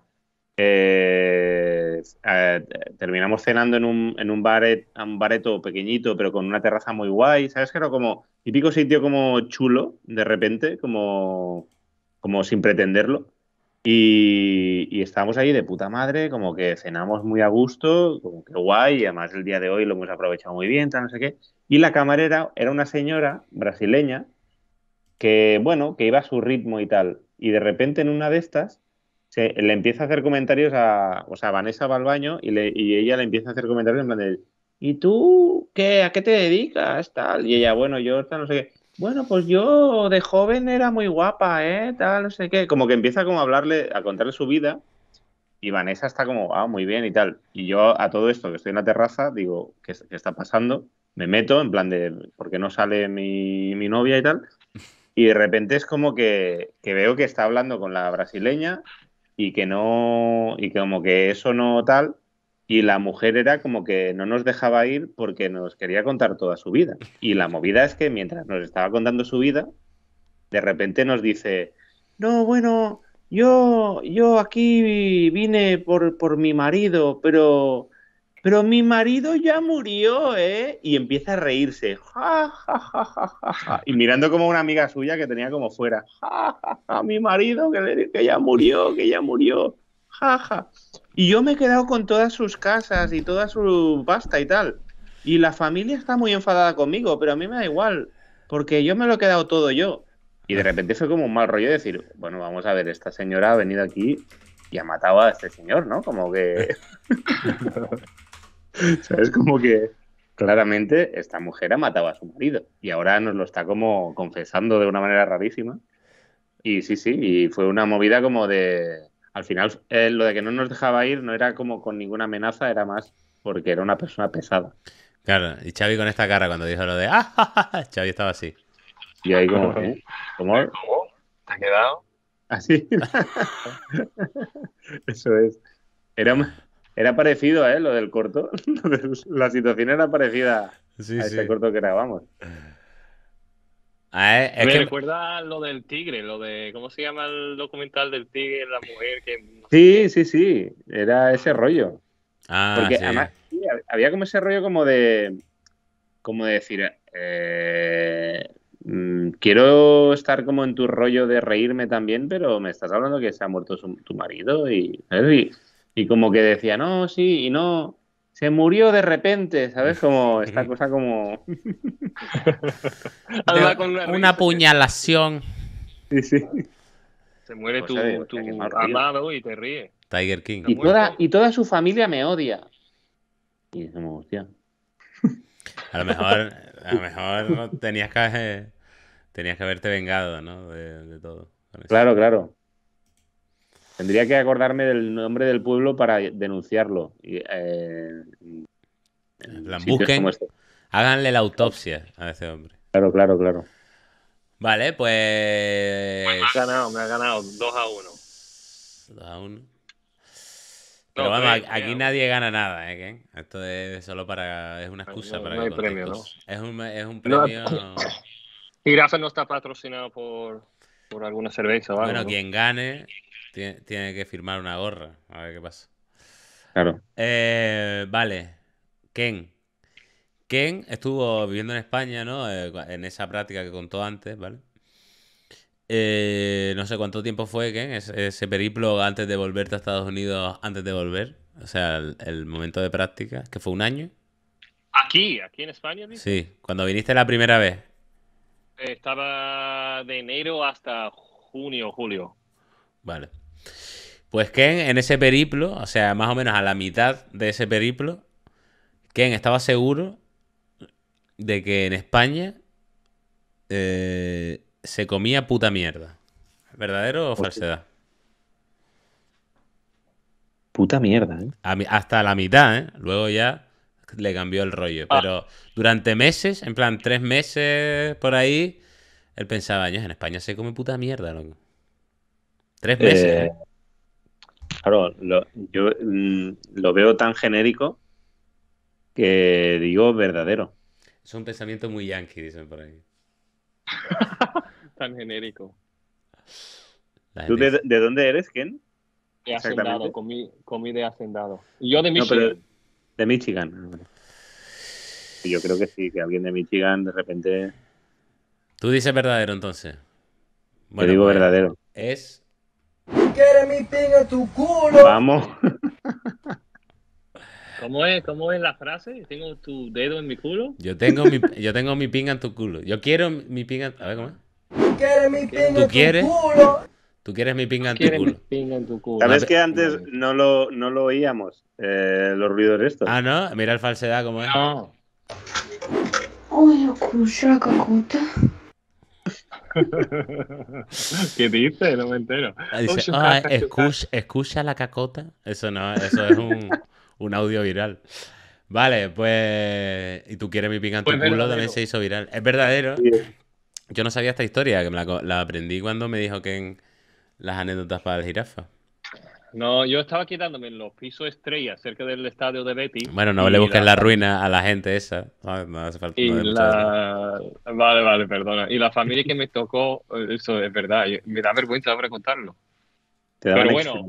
eh, eh, terminamos cenando en un, en un, baret, un bareto pequeñito, pero con una terraza muy guay, ¿sabes? Que era como típico sitio como chulo, de repente, como, como sin pretenderlo. Y, estábamos ahí de puta madre, como que cenamos muy a gusto, como que guay, y además el día de hoy lo hemos aprovechado muy bien, tal, no sé qué. Y la camarera era una señora brasileña que, bueno, que iba a su ritmo y tal. Y de repente en una de estas le empieza a hacer comentarios a, o sea, Vanessa va al baño y, le, y ella le empieza a hacer comentarios en plan de, ¿y tú qué? ¿A qué te dedicas? Tal. Y ella, bueno, yo no sé qué. Bueno, pues yo de joven era muy guapa, ¿eh? Tal, no sé qué. Como que empieza como a hablarle, a contarle su vida. Y Vanessa está como, ah, muy bien y tal. Y yo a todo esto, que estoy en la terraza, digo, ¿qué, está pasando? Me meto en plan de, ¿por qué no sale mi, novia y tal? Y de repente es como que, que veo que está hablando con la brasileña, y que no, y como que eso no tal, y la mujer era como que no nos dejaba ir porque nos quería contar toda su vida. Y la movida es que mientras nos estaba contando su vida, de repente nos dice, no, bueno, yo, yo aquí vine por, por mi marido, pero pero mi marido ya murió, ¿eh? Y empieza a reírse, y mirando como una amiga suya que tenía como fuera, a mi marido que, que, ya murió, que ya murió, jaja. Y yo me he quedado con todas sus casas y toda su pasta y tal. Y la familia está muy enfadada conmigo, pero a mí me da igual, porque yo me lo he quedado todo yo. Y de repente fue como un mal rollo decir, bueno, vamos a ver, esta señora ha venido aquí y ha matado a este señor, ¿no? Como que... ¿Sabes? Como que claramente esta mujer ha matado a su marido y ahora nos lo está como confesando de una manera rarísima. Y sí, sí, y fue una movida como de... Al final, eh, lo de que no nos dejaba ir no era como con ninguna amenaza, era más porque era una persona pesada. Claro, y Xavi con esta cara cuando dijo lo de... ¡Ah! Xavi estaba así. Y ahí como... ¿eh? ¿Cómo? ¿Te ha quedado? Así. Eso es. Era, era parecido a ¿eh? lo del corto. La situación era parecida a ese corto que grabamos. Me recuerda lo del tigre, lo de. ¿Cómo se llama el documental del tigre, la mujer que. Sí, sí, sí. Era ese rollo. Ah, Porque además había como ese rollo como de. Como de decir. Eh, Mm, quiero estar como en tu rollo de reírme también, pero me estás hablando que se ha muerto tu marido y, y, como que decía, no, sí, y no, se murió de repente, ¿sabes? Como esta cosa como... una apuñalación. ¿eh? Sí, sí. Se muere pues tu, amado y te ríe. Tiger King. Y toda, su familia me odia. Y me hostia. A lo mejor a lo mejor tenías que, tenías que haberte vengado, ¿no? De, todo. Claro, claro. Tendría que acordarme del nombre del pueblo para denunciarlo. Y, eh, busquen. Este. Háganle la autopsia a ese hombre. Claro, claro, claro. Vale, pues. Me ha ganado, me ha ganado 2 a 1. 2 a 1. Pero vamos, aquí nadie gana nada, ¿eh? Ken? Esto es solo para. Es una excusa para no Hay premio, ¿no? Es un, es un premio. no está patrocinado por, por alguna cerveza. ¿vale? Bueno, quien gane tiene, que firmar una gorra. A ver qué pasa. Claro. Eh, vale. Ken. Ken estuvo viviendo en España, ¿no? Eh, en esa práctica que contó antes, ¿vale? Eh, no sé cuánto tiempo fue Ken, ese, periplo antes de volverte a Estados Unidos, antes de volver, o sea, el, momento de práctica, que fue un año. Aquí, aquí en España. Sí, cuando viniste la primera vez. estaba de enero hasta junio, julio. Vale. Pues Ken, en ese periplo, o sea, más o menos a la mitad de ese periplo, Ken estaba seguro de que en España eh, se comía puta mierda. ¿Verdadero o falsedad? Puta mierda, ¿eh? hasta la mitad, ¿eh? Luego ya le cambió el rollo. Ah. Pero durante meses, en plan tres meses por ahí, él pensaba, años en España se come puta mierda, Tres meses. Eh, ¿eh? claro, yo mm, lo veo tan genérico que digo verdadero. Es un pensamiento muy yankee, dicen por ahí. Tan genérico. ¿Tú de, dónde eres, Ken? De hacendado, comí, de hacendado. Y yo de Michigan. de Michigan. Ah, yo creo que sí, que alguien de Michigan de repente... Tú dices verdadero entonces. Bueno, Te digo pues, verdadero. Es... ¡Quiere mi tu culo! Vamos. ¿Cómo es, ¿Cómo es la frase? ¿Tengo tu dedo en mi culo? Yo tengo mi, yo tengo mi pinga en tu culo. Yo quiero mi pinga... A ver, ¿cómo es? ¿Tú quieres mi pinga en tu culo? Tú quieres mi pinga, en tu, culo? ¿Sabes que antes no lo, no oíamos? Eh, los ruidos estos. Ah, ¿no? Mira el falsedad como es. No. ¿Qué dice? No me entero. Ah, dice, escucha la cacota. Eso no, eso es un un audio viral. Vale, pues. Y tú quieres mi picante pues culo, también se hizo viral. Es verdadero. Yo no sabía esta historia, que me la, aprendí cuando me dijo que en las anécdotas para el jirafa. No, yo estaba quitándome en los pisos estrella, cerca del estadio de Betty. Bueno, no le busques la... ruina a la gente esa. Ah, no, Vale, vale, perdona. Y la familia que me tocó, eso es verdad. Me da vergüenza ahora contarlo. Pero bueno,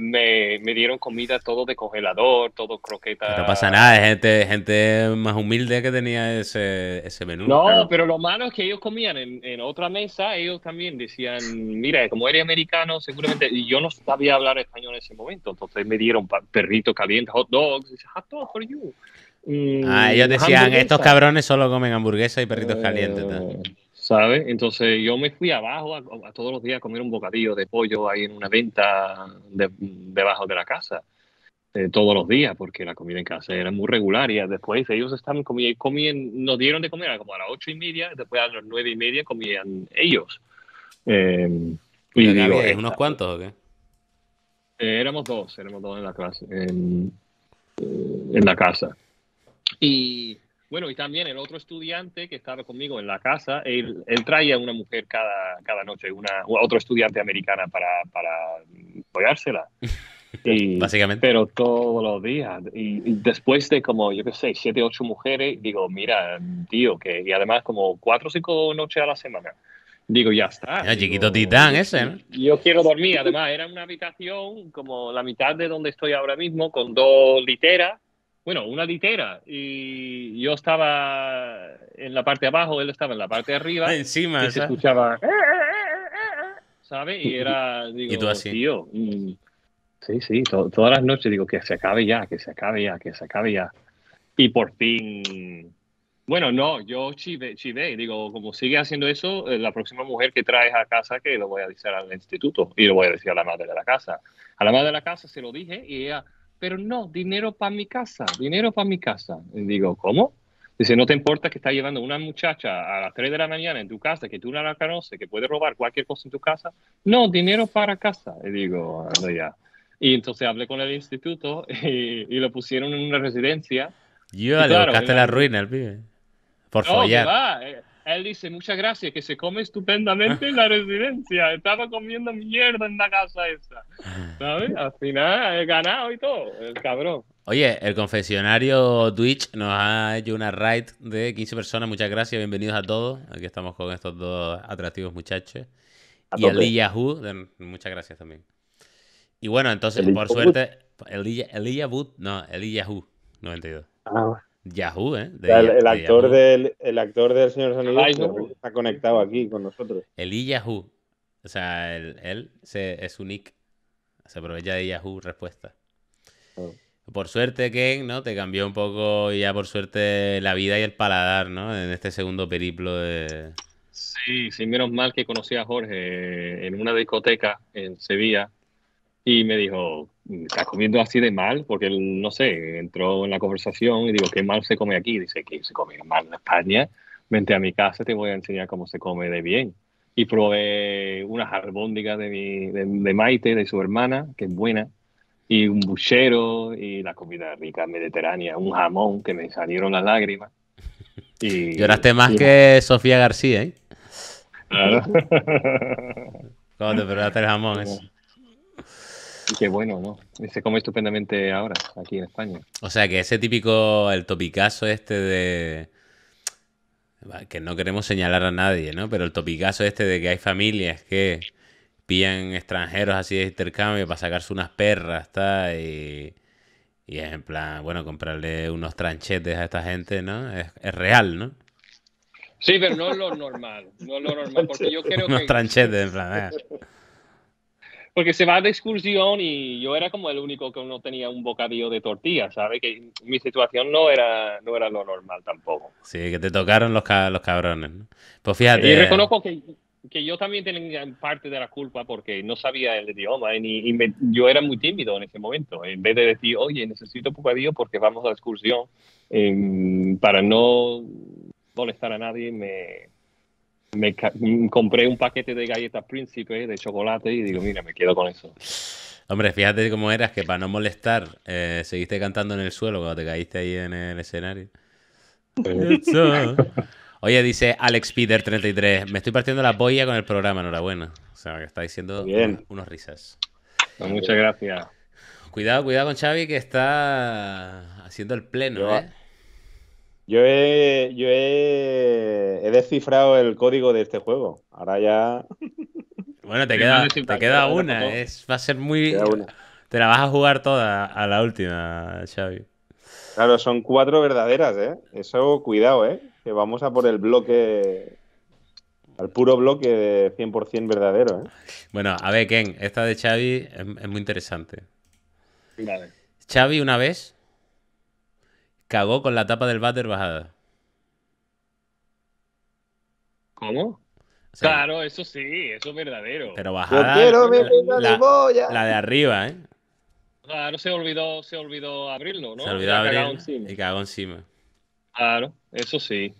me, dieron comida todo de congelador, todo croqueta. No pasa nada, es gente, gente más humilde que tenía ese, ese menú. No, pero lo malo es que ellos comían en, otra mesa, ellos también decían, mira, como eres americano, seguramente, y yo no sabía hablar español en ese momento, entonces me dieron perritos calientes, hot dogs, hot dogs for you. ah, ellos mm, decían, estos cabrones solo comen hamburguesa y perritos eh, calientes. ¿sabes? Entonces yo me fui abajo a, todos los días a comer un bocadillo de pollo ahí en una venta debajo de la casa, eh, todos los días, porque la comida en casa era muy regular y después ellos estaban comiendo, comían, nos dieron de comer como a las ocho y media, después a las nueve y media comían ellos. Eh, ¿Unos cuantos o qué? Eh, éramos dos, éramos dos en la clase, en, eh, en la casa. Y bueno, y también el otro estudiante que estaba conmigo en la casa, él, él traía una mujer cada, cada noche, una, otro estudiante americana para, para Básicamente. Pero todos los días. Y, después de como, yo qué sé, siete, ocho mujeres, digo, mira, tío, que. Y además, como cuatro o cinco noches a la semana. Digo, ya está. Ya, chiquito titán ese, Yo quiero dormir. Además, era una habitación como la mitad de donde estoy ahora mismo, con dos literas bueno, una litera y yo estaba en la parte de abajo, él estaba en la parte de arriba. Encima, y se escuchaba, eh, eh, eh, ¿sabes? Y era, digo, tío, mm, sí, sí, todas las noches digo que se acabe ya, que se acabe ya, que se acabe ya. Y por fin, bueno, no, yo chive chivé, digo, como sigue haciendo eso, la próxima mujer que traes a casa que lo voy a decir al instituto y lo voy a decir a la madre de la casa. A la madre de la casa se lo dije y ella pero no, dinero para mi casa, dinero para mi casa. Y digo, ¿cómo? Dice, ¿no te importa que está llevando una muchacha a las 3 de la mañana en tu casa, que tú no la conoces, que puede robar cualquier cosa en tu casa? No, dinero para casa. Y digo, no, ah, ya. Y entonces hablé con el instituto y, lo pusieron en una residencia. Yo, le claro, la... ruina al pibe. Por no, él dice, muchas gracias, que se come estupendamente en la residencia. Estaba comiendo mierda en la casa esa. ¿Sabes? Al final he ganado y todo, el cabrón. Oye, el confesionario Twitch nos ha hecho una raid de 15 personas. Muchas gracias, bienvenidos a todos. Aquí estamos con estos dos atractivos muchachos. y el muchas gracias también. Y bueno, entonces, por suerte, el no, el 92. Ah, Yahoo, ¿eh? el, actor del, el actor del Señor está conectado aquí con nosotros. El y Yahoo. O sea, él, se, es un nick. Se aprovecha de Yahoo respuesta. Oh. Por suerte, Ken, ¿no? Te cambió un poco ya por suerte la vida y el paladar, ¿no? En este segundo periplo de... Sí, sí, menos mal que conocí a Jorge eh, en una discoteca en Sevilla y me dijo, ¿estás comiendo así de mal? Porque él, no sé, entró en la conversación y digo, ¿qué mal se come aquí? Dice, que se come mal en España? Vente a mi casa, te voy a enseñar cómo se come de bien. Y probé unas jarbóndiga de, mi, de, Maite, de su hermana, que es buena, y un buchero y la comida rica mediterránea, un jamón que me salieron las lágrimas. Y, Lloraste más que Sofía García, ¿eh? Claro. ¿Cómo te el jamón? Eso? Y qué bueno, ¿no? se come estupendamente ahora, aquí en España. O sea que ese típico, el topicazo este de... Que no queremos señalar a nadie, ¿no? Pero el topicazo este de que hay familias que pillan extranjeros así de intercambio para sacarse unas perras, ¿está? Y, y es en plan, bueno, comprarle unos tranchetes a esta gente, ¿no? Es, real, ¿no? Sí, pero no es lo normal, no es lo normal, porque yo creo que... Unos tranchetes, en plan, ¿eh? porque se va de excursión y yo era como el único que no tenía un bocadillo de tortilla, ¿sabes? Que mi situación no era, no era lo normal tampoco. Sí, que te tocaron los, los cabrones. Pues fíjate. Y reconozco que, que, yo también tenía parte de la culpa porque no sabía el idioma y, yo era muy tímido en ese momento. En vez de decir, oye, necesito bocadillo porque vamos a la excursión, em, para no molestar a nadie, me, me mm, compré un paquete de galletas príncipe de chocolate y digo, mira, me quedo con eso. Hombre, fíjate cómo eras que para no molestar eh, seguiste cantando en el suelo cuando te caíste ahí en el escenario. Oye, dice Alex Peter 33, me estoy partiendo la polla con el programa, enhorabuena. O sea, que está diciendo unos risas. Pues muchas gracias. Cuidado, cuidado con Xavi que está haciendo el pleno, ¿eh? Yo he, yo he, descifrado el código de este juego. Ahora ya. Bueno, te queda, queda una. Es, va a ser muy. Te la vas a jugar toda a la última, Xavi. Claro, son cuatro verdaderas, ¿eh? Eso, cuidado, ¿eh? Que vamos a por el bloque. Al puro bloque de 100% verdadero, ¿eh? Bueno, a ver, Ken, esta de Xavi es, muy interesante. Vale. Xavi, una vez, Cagó con la tapa del váter bajada. ¿Cómo? claro, eso sí, eso es verdadero. Pero bajada. la, de arriba, ¿eh? Claro, se olvidó, se olvidó abrirlo, ¿no? Se olvidó abrirlo y cagó encima. Claro, eso sí.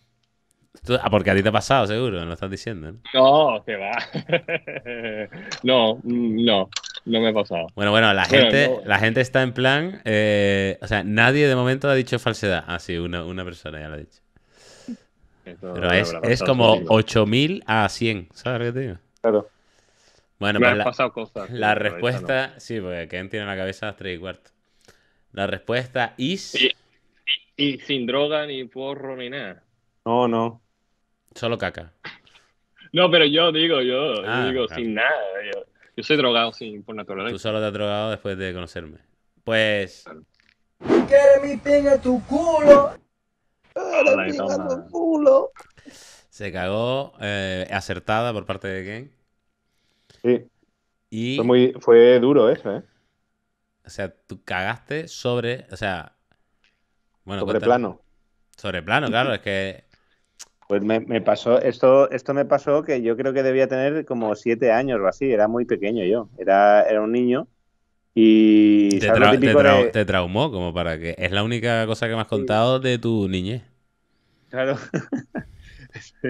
Ah, porque a ti te ha pasado, seguro, no lo estás diciendo. No, no va. no, mm, no no me ha pasado. Bueno, bueno, la gente, la gente está en plan. Eh, o sea, nadie de momento ha dicho falsedad. Ah, sí, una, persona ya lo ha dicho. Pero es, como 8000 a 100, ¿sabes qué te digo? Claro. Bueno, me pues han pasado cosas. La respuesta, sí, porque Ken tiene la cabeza tres 3 y cuarto. La respuesta is. Y, sin droga, ni porro, ni nada. No, no. Solo caca. No, pero yo digo, yo, yo ah, digo, sin nada. Yo, yo soy drogado, sí, por naturaleza. Tú solo te has drogado después de conocerme. Pues. Quiere mi pinga tu culo. Tu culo. Se cagó eh, acertada por parte de Ken. Sí. Y... Fue, muy, fue duro eso, ¿eh? O sea, tú cagaste sobre. O sea. Bueno, sobre plano. Sobre plano, claro, es que pues me, pasó, esto, esto me pasó que yo creo que debía tener como siete años o así, era muy pequeño yo, era, era un niño. Y te, traumó, como para que es la única cosa que me has contado de tu niñez. Claro.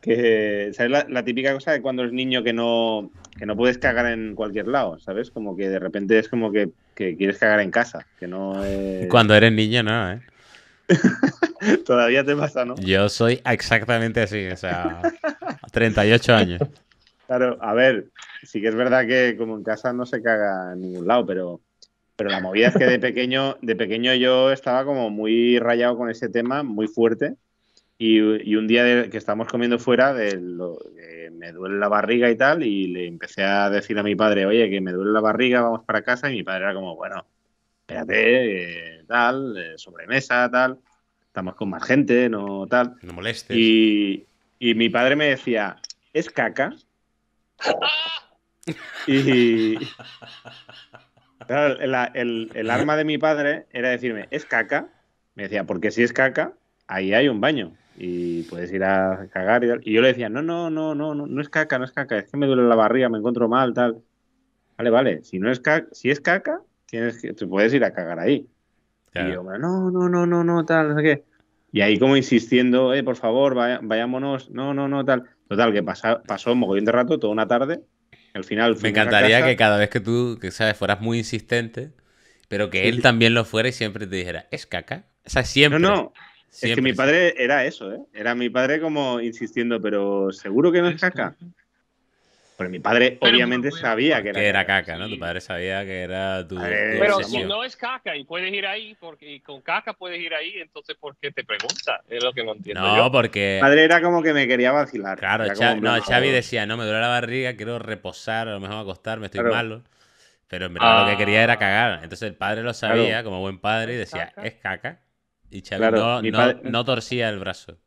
que, ¿sabes? La, típica cosa de cuando eres niño que no, que no puedes cagar en cualquier lado, ¿sabes? Como que de repente es como que, que quieres cagar en casa, que no... Cuando eres niño, no, ¿eh? Todavía te pasa, ¿no? Yo soy exactamente así, o sea, 38 años. Claro, a ver, sí que es verdad que como en casa no se caga en ningún lado, pero, pero la movida es que de pequeño, de pequeño yo estaba como muy rayado con ese tema, muy fuerte. Y, un día que estábamos comiendo fuera, me duele la barriga y tal, y le empecé a decir a mi padre, oye, que me duele la barriga, vamos para casa, y mi padre era como, bueno, espérate, eh, tal, eh, sobremesa, tal estamos con más gente, no tal. No molestes. Y, mi padre me decía, ¿es caca? y. el, arma de mi padre era decirme, ¿es caca? Me decía, porque si es caca, ahí hay un baño y puedes ir a cagar y yo le decía, no, no, no, no, no, no es caca, no es caca, es que me duele la barriga, me encuentro mal, tal. Vale, vale, si no es caca, si es caca, tienes que, te puedes ir a cagar ahí. Y yo, no, no, no, no, no, tal, qué. Y ahí como insistiendo, eh, por favor, vayámonos, no, no, no, tal. Total, que pasa, pasó un mogollón de rato, toda una tarde. Al final... Me encantaría que cada vez que tú, que sabes, fueras muy insistente, pero que él también lo fuera y siempre te dijera, es caca. O sea, siempre... No, no. es que mi padre era eso, ¿eh? Era mi padre como insistiendo, pero ¿seguro que no es caca? Pero mi padre obviamente sabía que era, caca. ¿no? Tu padre sabía que era tu. pero si no es caca y puedes ir ahí, porque, y con caca puedes ir ahí, entonces ¿por qué te pregunta? Es lo que no entiendo. No, porque. Mi padre era como que me quería vacilar. Claro, no, Xavi decía, no, me duele la barriga, quiero reposar, a lo mejor acostarme, estoy malo. Pero en verdad lo que quería era ah. cagar. Entonces el padre lo sabía como buen padre y decía, es caca. Y Xavi no torcía el brazo.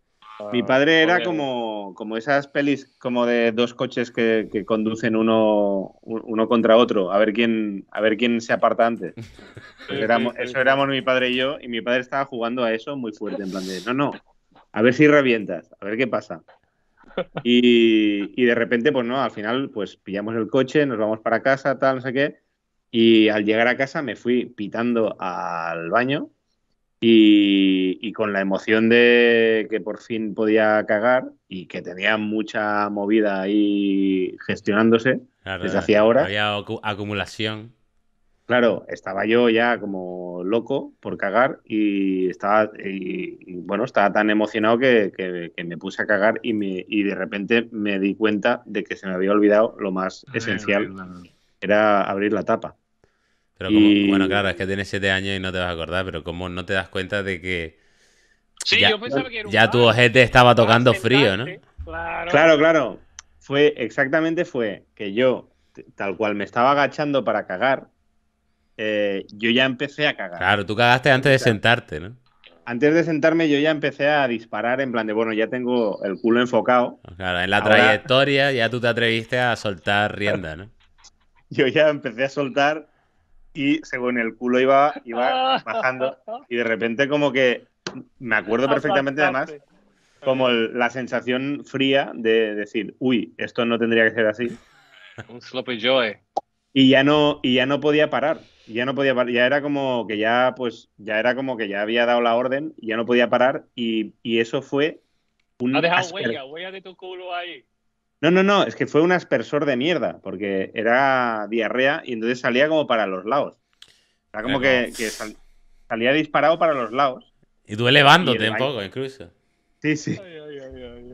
Mi padre era como, como esas pelis como de dos coches que, conducen uno, uno contra otro, a ver quién, a ver quién se aparta antes. eso éramos mi padre y yo, y mi padre estaba jugando a eso muy fuerte, en plan de, no, no, a ver si revientas, a ver qué pasa. Y, y de repente, pues no, al final, pues pillamos el coche, nos vamos para casa, tal, no sé qué, y al llegar a casa me fui pitando al baño y, con la emoción de que por fin podía cagar y que tenía mucha movida ahí gestionándose desde eh, hacía horas. Había acumulación. Claro, estaba yo ya como loco por cagar y estaba, bueno, estaba tan emocionado que, que me puse a cagar y, me, y de repente me di cuenta de que se me había olvidado lo más esencial, era abrir la tapa. Pero como, bueno, claro, es que tienes siete años y no te vas a acordar, pero como no te das cuenta de que... ya, yo que tu ojete estaba tocando frío, ¿no? Claro. claro, Fue, exactamente fue que yo, tal cual me estaba agachando para cagar, eh, yo ya empecé a cagar. Claro, tú cagaste antes de sentarte, ¿no? Antes de sentarme yo ya empecé a disparar en plan de, bueno, ya tengo el culo enfocado. Pues claro, en la trayectoria ya tú te atreviste a soltar rienda, ¿no? yo ya empecé a soltar y según el culo iba, iba bajando. Y de repente como que me acuerdo perfectamente además como la sensación fría de decir, uy, esto no tendría que ser así. Un sloppy joy. Y ya no, y ya no podía parar. Ya no podía Ya era como que ya, pues, ya era como que ya había dado la orden, ya no podía parar. Y, eso fue huella, huella de tu culo ahí. No, no, no, es que fue un aspersor de mierda, porque era diarrea y entonces salía como para los lados. Era como que, salía disparado para los lados. Y duele elevándote un poco, incluso. Sí, sí.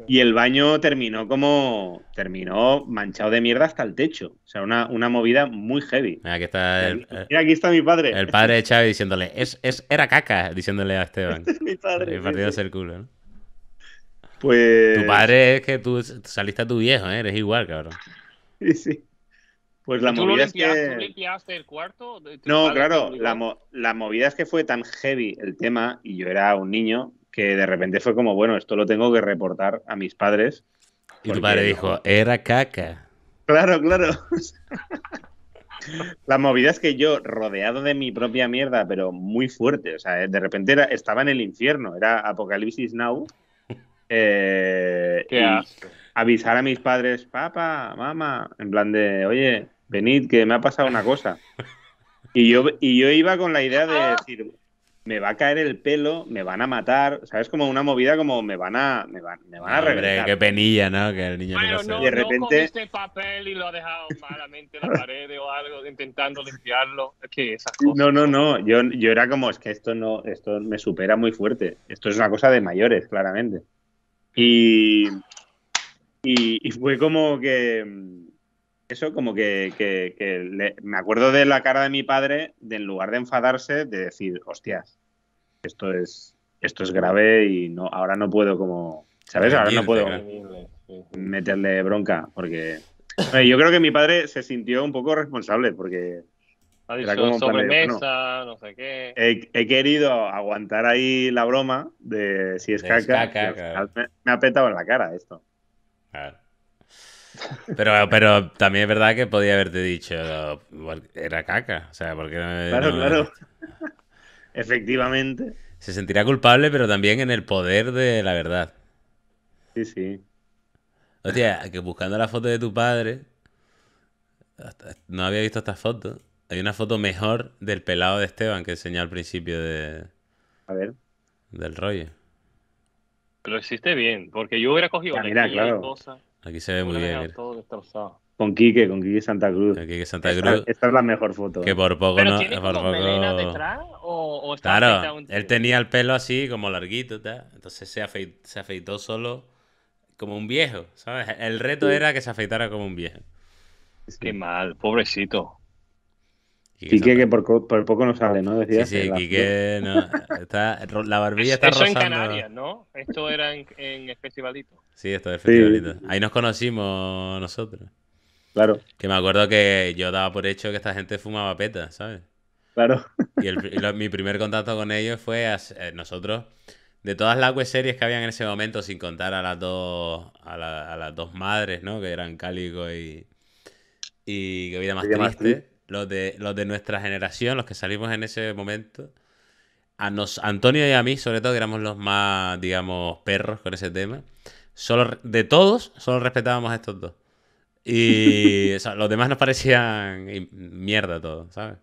y el baño terminó como. Terminó manchado de mierda hasta el techo. O sea, una, movida muy heavy. Mira, aquí está, aquí está mi padre. El padre de Chávez diciéndole, es, es, era caca, diciéndole a Esteban. Este es mi padre. Y partido el culo, ¿no? Pues. Tu padre es que tú saliste a tu viejo, ¿eh? eres igual, cabrón. sí, sí. Pues la movida es que. ¿tú limpiaste el cuarto? No, claro, la, movida es que fue tan heavy el tema, y yo era un niño, que de repente fue como, bueno, esto lo tengo que reportar a mis padres. Y tu padre dijo, era caca. Claro, claro. la movida es que yo, rodeado de mi propia mierda, pero muy fuerte, o sea, eh, de repente estaba en el infierno, era Apocalipsis Now. Eh, y avisar a mis padres, papá, mamá, en plan de, oye, venid, que me ha pasado una cosa. Y yo, yo iba con la idea de decir, me va a caer el pelo, me van a matar, ¿sabes? Como una movida como me van a, me van, a Hombre, qué penilla, ¿no? Que el niño no, no, de repente... No este intentando limpiarlo. no, no, no, yo, yo era como, es que esto no, esto me supera muy fuerte. Esto es una cosa de mayores, claramente. Y, fue como que mm, eso como que, que, me acuerdo de la cara de mi padre de en lugar de enfadarse de decir hostias esto es esto es grave y no ahora no puedo como sabes ahora no puedo meterle bronca porque yo creo que mi padre se sintió un poco responsable porque no, sé qué. He, querido aguantar ahí la broma de si es caca. me, ha petado en la cara esto. Claro. Pero, pero también es verdad que podía haberte dicho, era caca. O sea, porque. Claro, claro. Efectivamente. Se sentirá culpable, pero también en el poder de la verdad. Sí, sí. Hostia, que buscando la foto de tu padre. No había visto esta foto. Hay una foto mejor del pelado de Esteban que enseñé al principio de. Del rollo. Pero existe bien, porque yo hubiera cogido. Aquí se ve muy bien. Con Quique, con Quique Santa Cruz. Esta, es la mejor foto. Que ¿eh? por poco no. ¿Tiene por detrás? O, claro, él tenía el pelo así, como larguito, entonces se, afeitó, solo como un viejo, ¿sabes? El reto era que se afeitara como un viejo. Qué mal, pobrecito. Quique, que por, poco no sale, ¿no? Decías sí, sí, Quique, no. Está, la barbilla está Eso en Canarias, ¿no? Esto era en, en el festivalito. Sí, esto es el festivalito. Ahí nos conocimos nosotros. Claro. Que me acuerdo que yo daba por hecho que esta gente fumaba peta, ¿sabes? Claro. Y, mi primer contacto con ellos fue a, eh, nosotros, de todas las web series que habían en ese momento, sin contar a las dos, las dos madres, ¿no? Que eran Cálico y, y que vida más triste los de, nuestra generación, los que salimos en ese momento, a nos, Antonio y a mí, sobre todo, que éramos los más, digamos, perros con ese tema, solo, de todos, solo respetábamos a estos dos. Y los demás nos parecían mierda todo, ¿sabes?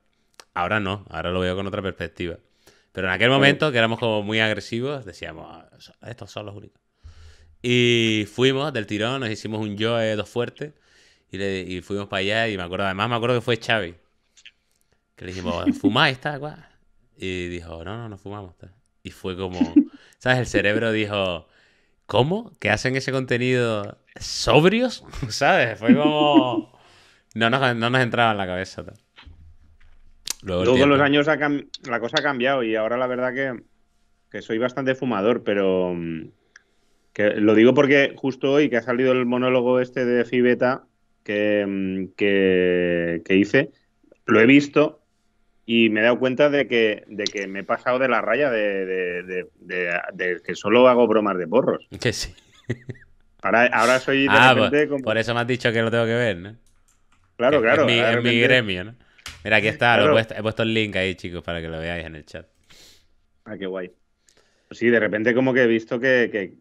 Ahora no, ahora lo veo con otra perspectiva. Pero en aquel momento, que éramos como muy agresivos, decíamos, ah, estos son los únicos. Y fuimos del tirón, nos hicimos un yo dos fuertes, y, fuimos para allá y me acuerdo, además me acuerdo que fue Xavi. Que le dijimos, ¿fumáis esta? Y dijo, no, no, no fumamos. Y fue como, ¿sabes? El cerebro dijo, ¿cómo? ¿Qué hacen ese contenido sobrios? ¿Sabes? Fue como... No nos, entraba en la cabeza. Luego con los años ha la cosa ha cambiado y ahora la verdad que, soy bastante fumador, pero mm, lo digo porque justo hoy que ha salido el monólogo este de Fibeta, Mm, que, hice, lo he visto y me he dado cuenta de que, de que me he pasado de la raya de, que solo hago bromas de porros. Que sí. Ahora, soy ah, pues, por, eso me has dicho que lo tengo que ver, ¿no? Claro, claro. en mi, gremio, ¿no? Mira, aquí está, he, puesto, he, puesto, el link ahí, chicos, para que lo veáis en el chat. Ah, qué guay. Sí, de repente como que he visto que,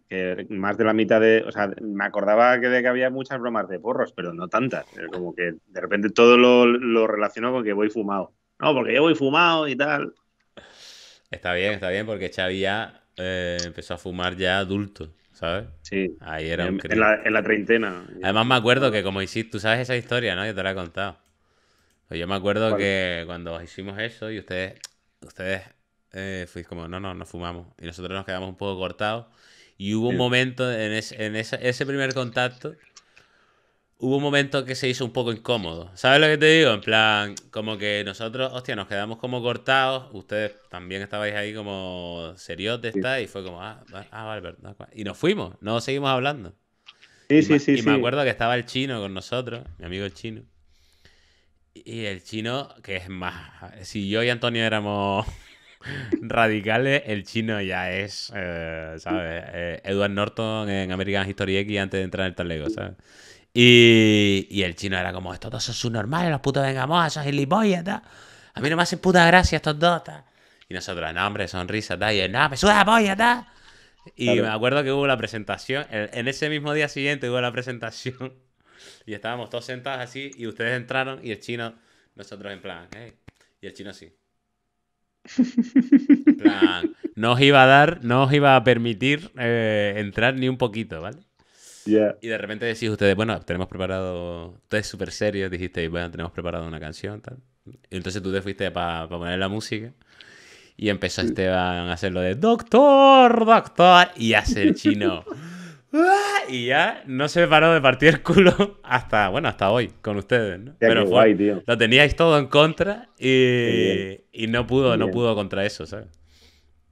más de la mitad de... O sea, me acordaba que, que había muchas bromas de porros, pero no tantas. Como que de repente todo lo, relacionó relaciono con que voy fumado. No, porque yo voy fumado y tal. Está bien, está bien, porque Xavi ya eh, empezó a fumar ya adulto, ¿sabes? Sí. Ahí era un en, la, treintena. Además me acuerdo que como hiciste, tú sabes esa historia, ¿no? Yo te la he contado. Pues yo me acuerdo que cuando hicimos eso y ustedes, ustedes eh, fui como, no, no, no fumamos. Y nosotros nos quedamos un poco cortados. Y hubo un momento en, ese primer contacto, hubo un momento que se hizo un poco incómodo. ¿Sabes lo que te digo? En plan, como que nosotros, hostia, nos quedamos como cortados. Ustedes también estabais ahí como serios de Y fue como, ah, ah vale, Y nos fuimos, no seguimos hablando. Sí, y sí, sí. Y me acuerdo que estaba el chino con nosotros, mi amigo el chino. Y el chino, que es más. Si yo y Antonio éramos radicales, eh, el chino ya es, eh, ¿sabes? Eh, Edward Norton en American History X antes de entrar en el talego, ¿sabes? Y, y, el chino era como, estos dos son normales los putos vengamos, esos gilipollas, tal. A mí no me hacen puta gracia estos dos, Y nosotros, no, hombre, sonrisa, Y no, me suda la polla, Y me acuerdo que hubo la presentación, en ese mismo día siguiente hubo la presentación. Y estábamos todos sentados así, y ustedes entraron, y el chino, nosotros en plan, Y el chino sí no os iba a dar, no iba a permitir eh, entrar ni un poquito, ¿vale? Y de repente decís ustedes, bueno, tenemos preparado, eres súper serio dijisteis, bueno, tenemos preparado una canción, entonces tú te fuiste para poner la música y empezó Esteban a hacerlo de Doctor, Doctor, y hace el chino. ¡Ah! Y ya no se paró de partir el culo hasta, bueno, hasta hoy con ustedes, ¿no? Pero lo teníais todo en contra y, y no pudo, no pudo contra eso, ¿sabes?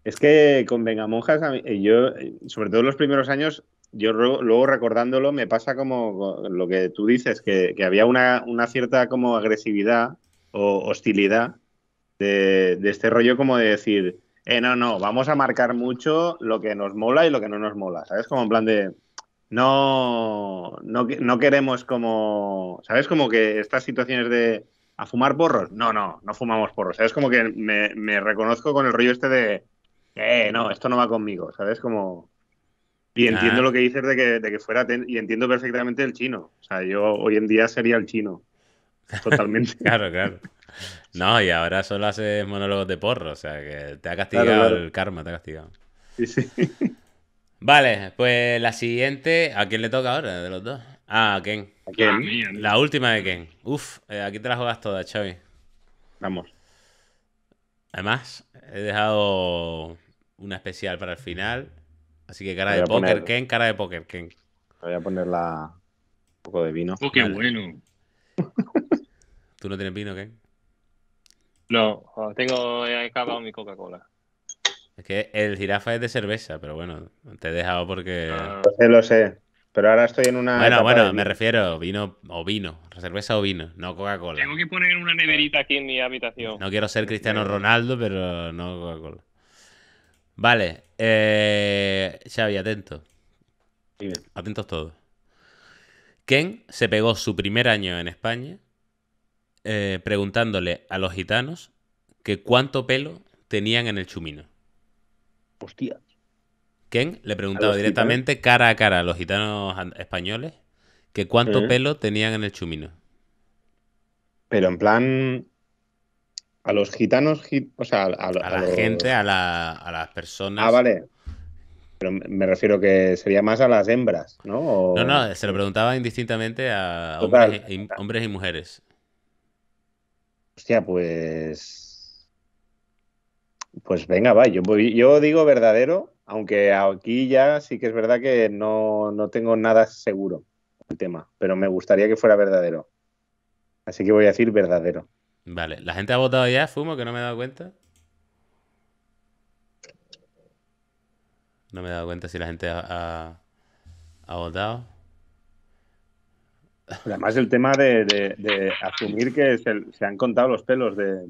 Es que con Vengamonjas, eh, yo, eh, sobre todo en los primeros años, yo luego recordándolo me pasa como lo que tú dices, que, había una, cierta como agresividad o hostilidad de, de este rollo como de decir, eh, no, no, vamos a marcar mucho lo que nos mola y lo que no nos mola, ¿sabes? Como en plan de, no, no, no queremos como, ¿sabes? Como que estas situaciones de, ¿a fumar porros? No, no, no fumamos porros, ¿sabes? Como que me, reconozco con el rollo este de, eh, no, esto no va conmigo, ¿sabes? Como... Y entiendo lo que dices de que, de que fuera, y entiendo perfectamente el chino. O sea, yo hoy en día sería el chino. Totalmente. claro, claro. No, y ahora solo haces monólogos de porro, o sea, que te ha castigado el karma, te ha castigado. Sí, sí. Vale, pues la siguiente, ¿a quién le toca ahora de los dos? Ah, a Ken. ¿A Ken? La última de Ken. Uf, eh, aquí te la juegas toda, Xavi. Vamos. Además, he dejado una especial para el final. Así que cara de póker, Ken, cara de póker, Ken. Voy a ponerla un poco de vino. Oh, qué bueno! ¿Tú no tienes vino, Ken? No, tengo eh, acabado mi Coca-Cola. Es que el jirafa es de cerveza, pero bueno, te he dejado porque. Ah. lo sé, lo sé. Pero ahora estoy en una. Bueno, bueno, me refiero vino o vino, cerveza o vino, no Coca-Cola. Tengo que poner una neverita aquí en mi habitación. No quiero ser Cristiano Ronaldo, pero no Coca-Cola. Vale, eh, Xavi, atento. Atentos todos. Ken se pegó su primer año en España eh, preguntándole a los gitanos que cuánto pelo tenían en el chumino. ¡Hostias! Ken le preguntaba directamente cara a cara a los gitanos españoles que cuánto pelo tenían en el chumino. Pero en plan, a los gitanos, o sea, a, la gente, a, las personas. Ah, vale. Pero me refiero que sería más a las hembras, ¿no? No, no, se lo preguntaba indistintamente a hombres y mujeres. Hostia, pues. Pues venga, va. Yo, digo verdadero, aunque aquí ya sí que es verdad que no, no tengo nada seguro el tema, pero me gustaría que fuera verdadero. Así que voy a decir verdadero. Vale, ¿la gente ha votado ya, Fumo, que no me he dado cuenta? No me he dado cuenta si la gente ha votado además el tema de, asumir que se, han contado los pelos de,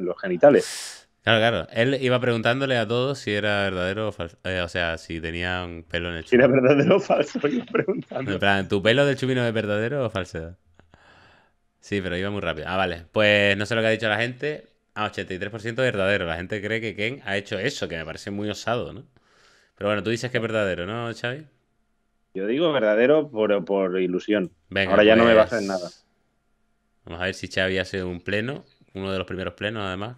los genitales. Claro, claro. Él iba preguntándole a todos si era verdadero o falso. Eh, o sea, si tenía un pelo en el chubino. Si era verdadero o falso, iba preguntando. En plan, ¿tu pelo del chumino es verdadero o falsedad? Sí, pero iba muy rápido. Ah, vale. Pues no sé lo que ha dicho la gente. Ah, 83% verdadero. La gente cree que Ken ha hecho eso, que me parece muy osado, ¿no? Pero bueno, tú dices que es verdadero, ¿no, Xavi? Yo digo verdadero por, por ilusión. Venga, Ahora ya no me pues, a en nada. Vamos a ver si Xavi sido un pleno, uno de los primeros plenos además.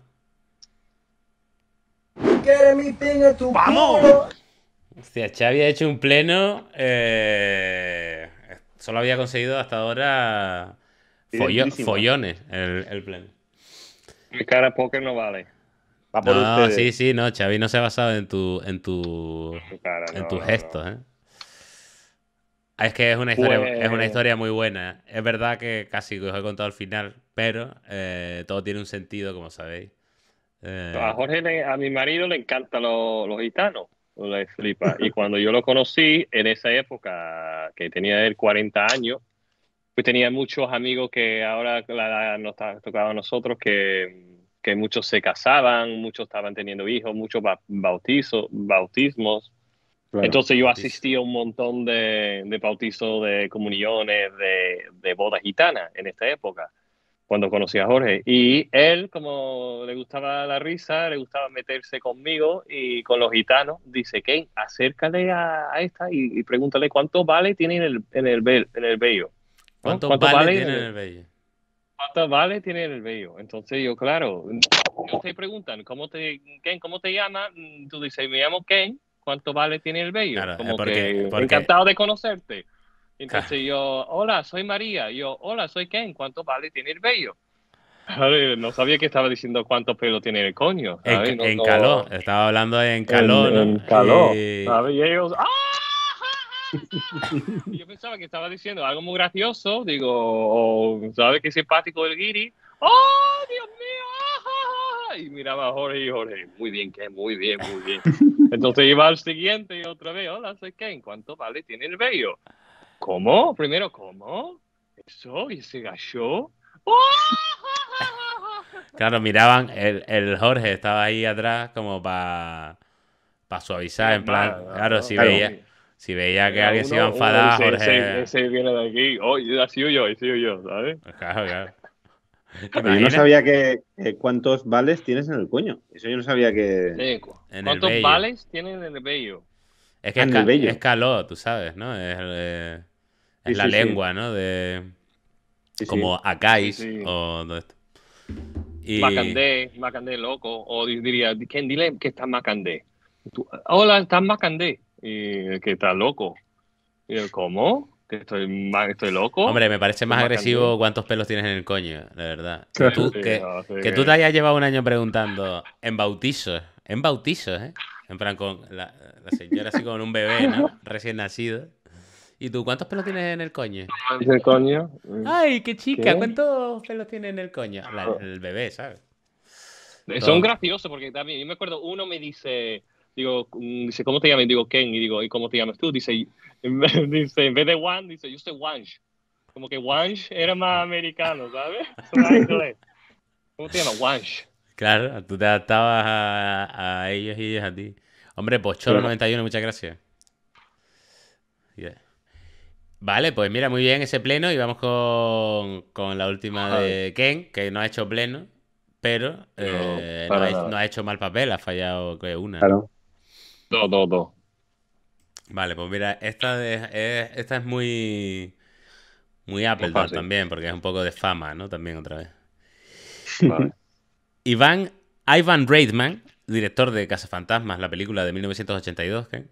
¡Vamos! Hostia, Xavi ha hecho un pleno. Eh, solo había conseguido hasta ahora follones el, pleno. Mi cara póker no vale. no, sí, sí, no, Xavi no se ha basado en tu, en tu, en tus gestos, ¿eh? Ah, es que es una historia, es una pues historia muy buena. Es verdad que casi os he contado al final, pero eh, todo tiene un sentido, como sabéis. Eh, a Jorge, a mi marido le encantan los gitanos, le flipa. Y cuando yo lo conocí, en esa época, que tenía él 40 años, pues tenía muchos amigos que ahora nos nos tocaba a nosotros, que, que muchos se casaban, muchos estaban teniendo hijos, muchos bautizos, bautismos, entonces yo asistí a un montón de, bautizos, de comuniones, de, bodas gitanas en esta época, cuando conocí a Jorge. Y él, como le gustaba la risa, le gustaba meterse conmigo y con los gitanos, dice, Ken, acércale a, esta y, pregúntale cuánto vale tiene en el, en el, bello. ¿Cuánto, vale, tiene en el bello? ¿Cuánto vale tiene el bello? Entonces yo, claro, yo te preguntan, ¿cómo te, Ken, cómo te llamas? Mm, tú dices, me llamo Ken cuánto vale tiene el bello. Claro, como encantado de conocerte. Entonces yo, hola, soy María. Yo, hola, soy Ken. ¿Cuánto vale tiene el bello? No sabía que estaba diciendo cuánto pelo tiene el coño. En, calor, estaba hablando en calor. En, en calor. ¿sabes? y ellos, ¡ah! yo pensaba que estaba diciendo algo muy gracioso, digo, ¿sabes qué simpático el guiri? ¡Oh, Dios mío! Ah, y miraba a Jorge y Jorge, muy bien, que muy bien, muy bien. Entonces iba al siguiente y otra vez, hola, sé qué, ¿en cuánto vale? Tiene el vello. ¿Cómo? Primero, ¿cómo? ¿Eso? ¿Y se galló? Claro, miraban, el, el, Jorge estaba ahí atrás como para suavizar, en plan, claro, si veía... Si veía que alguien se iba a enfadar, Jorge... Ese, viene de aquí. Oh, ha sido yo, ha sido yo, ¿sabes? Claro, claro. Pero yo no sabía que, cuántos vales tienes en el cuño Eso yo no sabía que. ¿Cuántos vales tienes en el bello? Es que ah, es, ca tú sabes, ¿no? Es, eh, la lengua, ¿no? De. Como acáis o todo esto. Y... Macandé, Macandé loco. O diría, ¿quién dile que está Macandé? Hola, ¿estás Macandé. Y que está loco. Y ¿Cómo? que estoy, estoy loco. Hombre, me parece más agresivo cuántos pelos tienes en el coño, la verdad. que, tú, te hayas llevado un año preguntando en bautizos, en bautizos, ¿eh? En plan, la, señora así con un bebé, ¿no? Recién nacido. ¿Y tú cuántos pelos tienes en el coño? ¿En el coño? Ay, qué chica, ¿cuántos pelos tienes en el coño? Oh. el bebé, ¿sabes? Son graciosos porque también, yo me acuerdo, uno me dice, digo, mm, dice, ¿cómo te llamas? Digo, Ken. Y digo, ¿y cómo te llamas tú? Dice, dice en vez de Juan, dice, yo soy Wansh. Como que Wansh era más americano, ¿sabes? ¿Cómo te llamas? Wang. Claro, tú te adaptabas a, ellos y a ti. Hombre, pues cholo 91 muchas gracias. Vale, pues mira, muy bien ese pleno y vamos con, la última de Ken, que no ha hecho pleno, pero no, eh, ha, hecho mal papel, ha fallado una. Claro. Vale, pues mira, esta es, esta es muy. Muy Apple también, porque es un poco de fama, ¿no? También otra vez. Vale. Iván, Ivan Reitman, director de Casa Fantasmas, la película de 1982, ¿qué?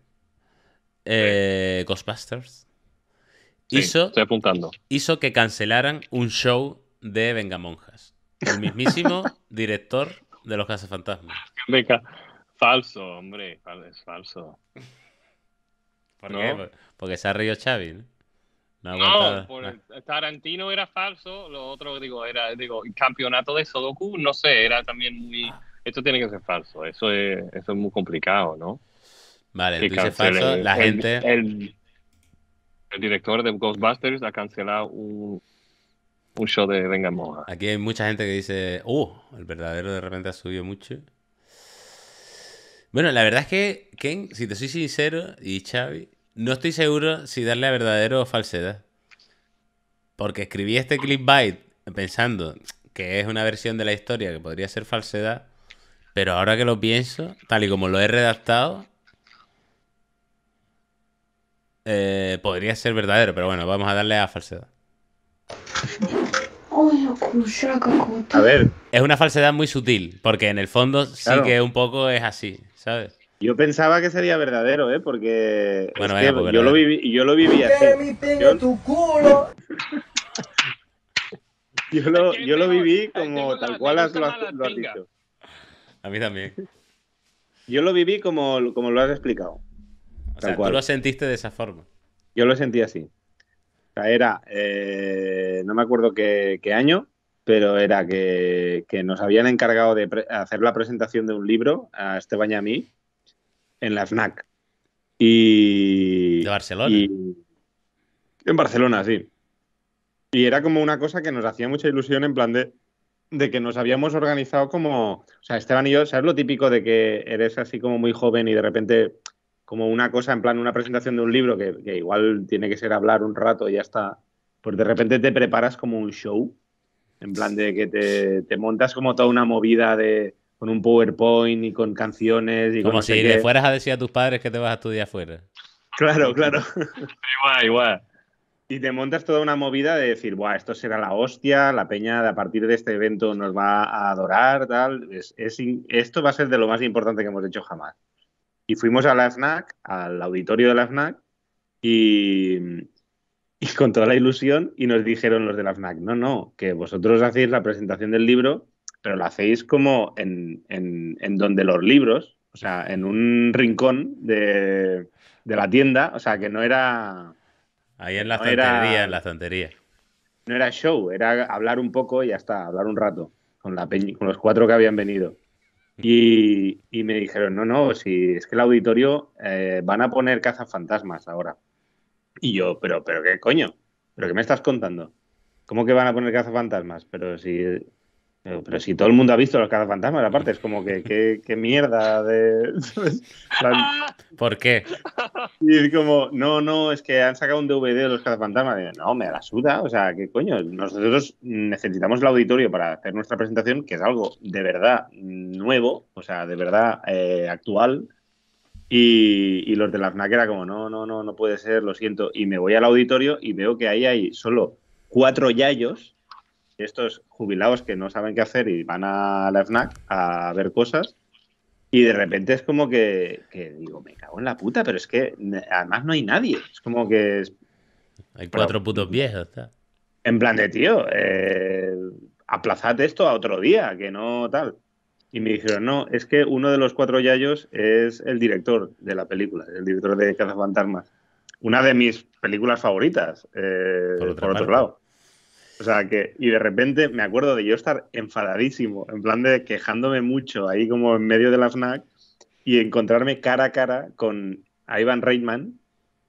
Eh, Ghostbusters. hizo, apuntando. hizo que cancelaran un show de Vengamonjas. El mismísimo director de los Fantasmas Venga. Falso, hombre, es falso. ¿Por qué? Porque se ha reído Xavi, ¿no? Tarantino era falso, lo otro digo era digo el campeonato de Sodoku, no sé, era también muy ah. esto tiene que ser falso, eso es eso es muy complicado, ¿no? Vale, que falso, la gente el, director de Ghostbusters ha cancelado un, show de Venga Moja. Aquí hay mucha gente que dice, "Uh, el verdadero de repente ha subido mucho." Bueno, la verdad es que, Ken, si te soy sincero, y Xavi, no estoy seguro si darle a verdadero o falsedad. Porque escribí este clip byte pensando que es una versión de la historia que podría ser falsedad, pero ahora que lo pienso, tal y como lo he redactado, eh, podría ser verdadero, pero bueno, vamos a darle a falsedad. A ver. Es una falsedad muy sutil, porque en el fondo sí que un poco es así. Yo pensaba que sería verdadero, ¿eh? Porque, yo, lo viví, yo lo viví así. Yo... lo, viví como tal cual lo has, dicho. A mí también. Yo lo viví como, como lo has explicado. ¿Tal cual. tú lo sentiste de esa forma. Yo lo sentí así. O sea, era, eh, no me acuerdo qué año, pero era que, nos habían encargado de hacer la presentación de un libro a Esteban y a mí en la FNAC. Y, ¿De Barcelona? en Barcelona, sí. Y era como una cosa que nos hacía mucha ilusión en plan de, de que nos habíamos organizado como, o sea, Esteban y yo, ¿sabes lo típico de que eres así como muy joven y de repente como una cosa, en plan una presentación de un libro que, que igual tiene que ser hablar un rato y ya está, pues de repente te preparas como un show en plan de que te, te montas como toda una movida de con un PowerPoint y con canciones y como si fueras a decir a tus padres que te vas a estudiar fuera. Claro, claro. igual, igual. Y te montas toda una movida de decir, Buah, esto será la hostia, la peña a partir de este evento nos va a adorar, tal. Es, esto va a ser de lo más importante que hemos hecho jamás. Y fuimos a la FNAC, al auditorio de la FNAC, y, y con toda la ilusión y nos dijeron los de la FNAC, no, no, que vosotros hacéis la presentación del libro, pero lo hacéis como en, donde los libros, o sea, en un rincón de, la tienda, o sea, que no era... Ahí en la no tontería, en la tontería. No era show, era hablar un poco y ya está, hablar un rato con, la con los cuatro que habían venido. Y, me dijeron, no, no, si es que el auditorio eh, van a poner cazafantasmas ahora. Y yo, pero, pero qué coño, pero qué me estás contando. ¿Cómo que van a poner cazafantasmas? Pero si, eh, pero si todo el mundo ha visto los cazafantasmas, aparte, es como que, ¿qué mierda de. ¿Por qué? Y es como, no, no, es que han sacado un DVD de los cazafantasmas. no, me da la suda, o sea, qué coño. Nosotros necesitamos el auditorio para hacer nuestra presentación, que es algo de verdad nuevo, o sea, de verdad eh, actual y, los de la FNAC era como, no, no, no, no puede ser, lo siento. Y me voy al auditorio y veo que ahí hay solo cuatro yayos, estos jubilados que no saben qué hacer y van a la FNAC a ver cosas. Y de repente es como que, digo, me cago en la puta, pero es que además no hay nadie. Es como que... hay cuatro putos viejos. En plan de, tío, eh, aplazad esto a otro día, que no tal. Y me dijeron, no, es que uno de los cuatro yayos es el director de la película, el director de Cazafantasmas. Una de mis películas favoritas, eh, por, otro lado. O sea que, y de repente me acuerdo de yo estar enfadadísimo, en plan de quejándome mucho, ahí como en medio de la snack y encontrarme cara a cara con Ivan Reitman.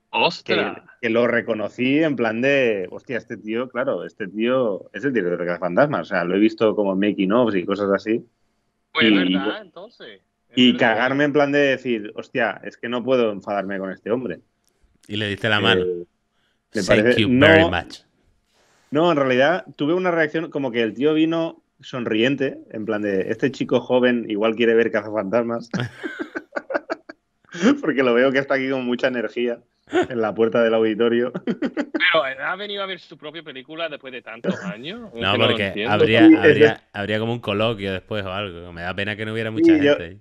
¡Ostras! Que, lo reconocí en plan de, hostia, este tío, claro, este tío es el director de Cazafantasmas. O sea, lo he visto como making ofs y cosas así. Pues y, y cagarme en plan de decir, hostia, es que no puedo enfadarme con este hombre. Y le diste la mano. Eh, you very much. No, en realidad tuve una reacción como que el tío vino sonriente, en plan de, este chico joven igual quiere ver cazafantasmas. Porque lo veo que está aquí con mucha energía. en la puerta del auditorio. Pero ¿eh, ha venido a ver su propia película después de tantos años. No, porque habría, habría, como un coloquio después o algo. Me da pena que no hubiera mucha gente. ahí.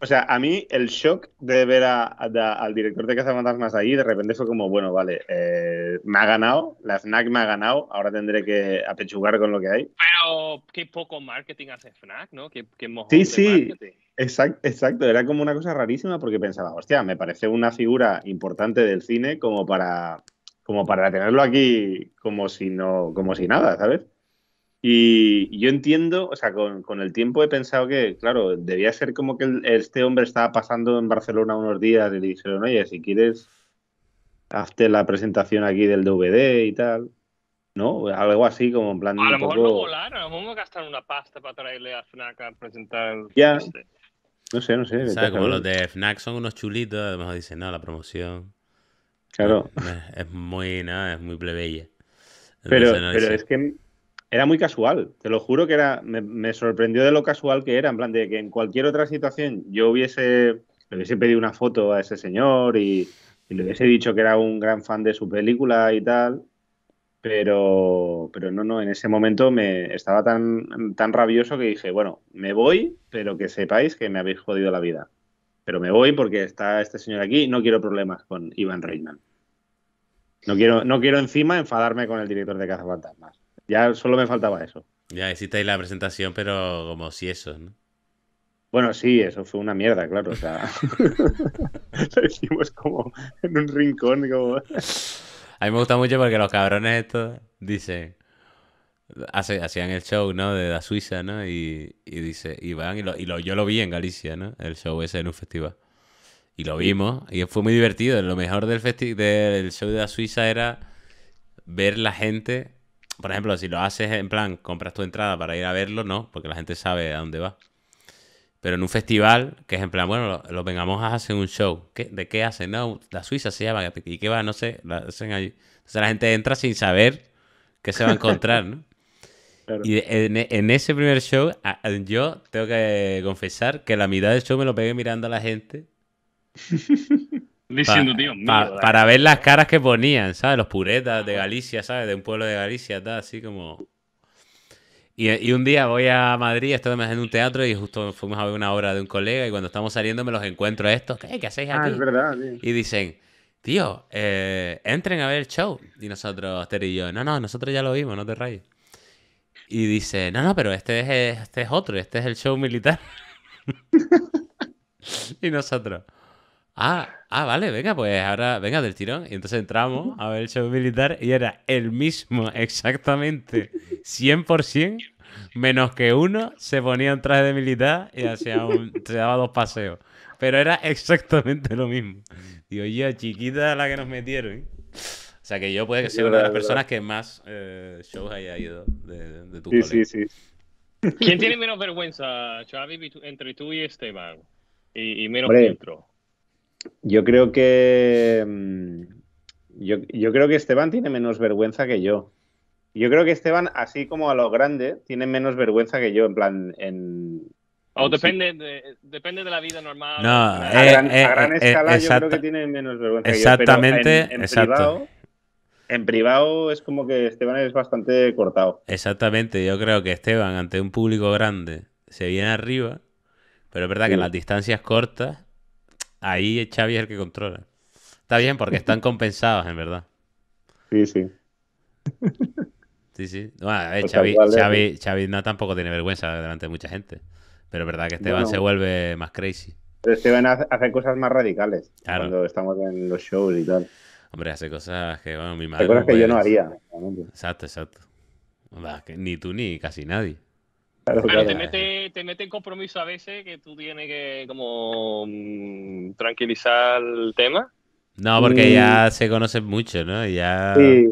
O sea, a mí el shock de ver a, al director de más ahí, de repente fue como, bueno, vale, eh, me ha ganado, la FNAC me ha ganado, ahora tendré que apechugar con lo que hay. Pero qué poco marketing hace FNAC, ¿no? Qué, qué sí, sí. Exacto, era como una cosa rarísima porque pensaba, hostia, me parece una figura importante del cine como para, como para tenerlo aquí como si, no, como si nada, ¿sabes? Y yo entiendo, o sea, con, con el tiempo he pensado que, claro, debía ser como que este hombre estaba pasando en Barcelona unos días y le dijeron, oye, si quieres, hazte la presentación aquí del DVD y tal. ¿no? Algo así, como en plan. A lo mejor no volaron, a lo mejor gastaron una pasta para traerle a FNAC a presentar. El... Ya, este. No sé, no sé. sea, Como los de Fnac son unos chulitos, a lo mejor dicen, no, la promoción. Claro. Es, muy, nada, es muy plebeya. pero, es que era muy casual, te lo juro que era, me, me, sorprendió de lo casual que era, en plan de que en cualquier otra situación yo hubiese, le hubiese pedido una foto a ese señor y, y le hubiese dicho que era un gran fan de su película y tal, pero, pero no, no, en ese momento me estaba tan, tan rabioso que dije, bueno, me voy, pero que sepáis que me habéis jodido la vida. Pero me voy porque está este señor aquí no quiero problemas con Iván Reitman. No quiero, no quiero encima enfadarme con el director de Cazafantasmas. Ya solo me faltaba eso. Ya hiciste la presentación, pero como si eso, ¿no? Bueno, sí, eso fue una mierda, claro. O lo hicimos como en un rincón, como a mí me gusta mucho porque los cabrones estos dicen. Hace, hacían el show, ¿no? De la Suiza, ¿no? Y, y dice, y y, lo, y yo lo vi en Galicia, ¿no? El show ese en un festival. Y lo vimos, y fue muy divertido. Lo mejor del, del show de la Suiza era ver la gente. Por ejemplo, si lo haces en plan, compras tu entrada para ir a verlo, no, porque la gente sabe a dónde va. Pero en un festival, que es en plan, bueno, los, a hacer un show. ¿De qué hacen? la Suiza se llama. ¿Y qué va? No sé, la la gente entra sin saber qué se va a encontrar, ¿no? Y en, ese primer show, yo tengo que confesar que la mitad del show me lo pegué mirando a la gente. Diciendo, tío, para ver las caras que ponían, ¿sabes? Los puretas de Galicia, ¿sabes? De un pueblo de Galicia, tal, así como. Y, un día voy a Madrid, estoy en un teatro y justo fuimos a ver una obra de un colega y cuando estamos saliendo me los encuentro estos. ¿Qué, ¿Qué hacéis ah, aquí? Y dicen, tío, eh, entren a ver el show. Y nosotros, te y yo, no, no, nosotros ya lo vimos, no te rayes. Y dice, no, no, pero este es, este es otro, este es el show militar. y nosotros, Ah, ah, vale, venga, pues ahora, venga, del tirón. Y entonces entramos a ver el show militar y era el mismo, exactamente, 100%, menos que uno se ponía un traje de militar y hacía un, se daba dos paseos. Pero era exactamente lo mismo. Digo, ya, chiquita la que nos metieron. ¿eh? O sea que yo puede que sea una de las personas que más eh, shows haya ido de, de tu sí, Sí, sí, ¿Quién tiene menos vergüenza, Xavi, entre tú y Esteban? Y, y menos filtro. Yo creo que. Mm, yo, creo que Esteban tiene menos vergüenza que yo. Yo creo que Esteban, así como a lo grande, tiene menos vergüenza que yo, en plan. En, o depende, de, la vida normal. No, a, eh, gran, eh, eh, escala, yo creo que tiene menos vergüenza que yo. Exactamente. en, Privado, es como que Esteban es bastante cortado. Exactamente, yo creo que Esteban ante un público grande se viene arriba, pero es verdad que en las distancias cortas ahí Xavi el que controla. Está bien, porque están compensados, en verdad. Sí, sí. Sí, sí. Bueno, pues Xavi, tampoco tiene vergüenza delante de mucha gente. Pero es verdad que Esteban se vuelve más crazy. Esteban hace cosas más radicales cuando estamos en los shows y tal. Hombre, hace cosas que, bueno, mi madre... Cosas que yo no haría. Exacto, exacto. Ni tú ni casi nadie. Claro, te, mete, en compromiso a veces que tú tienes que como mm, tranquilizar el tema. No, porque ya mm. se conocen mucho, ¿no? Sí,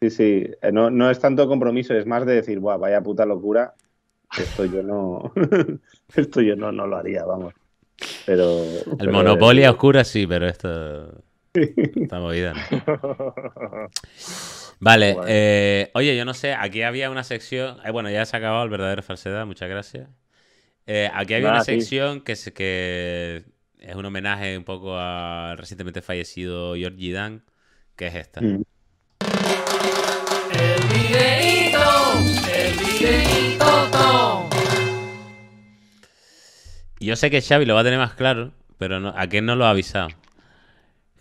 sí, sí. Eh, no, es tanto compromiso, es más de decir, Buah, vaya puta locura, esto yo no, esto yo no, lo haría, vamos. Pero... El pero... monopolio oscura sí, pero esto... Está movida, Vale, eh, oye, yo no sé, aquí había una sección, eh, bueno, ya se ha acabado el verdadero falsedad, muchas gracias. Eh, aquí había una sección que, que es un homenaje un poco al recientemente fallecido Georgie Dan, que es esta. Mm. El videito, el videito, Yo sé que Xavi lo va a tener más claro, pero no, ¿a quién no lo ha avisado?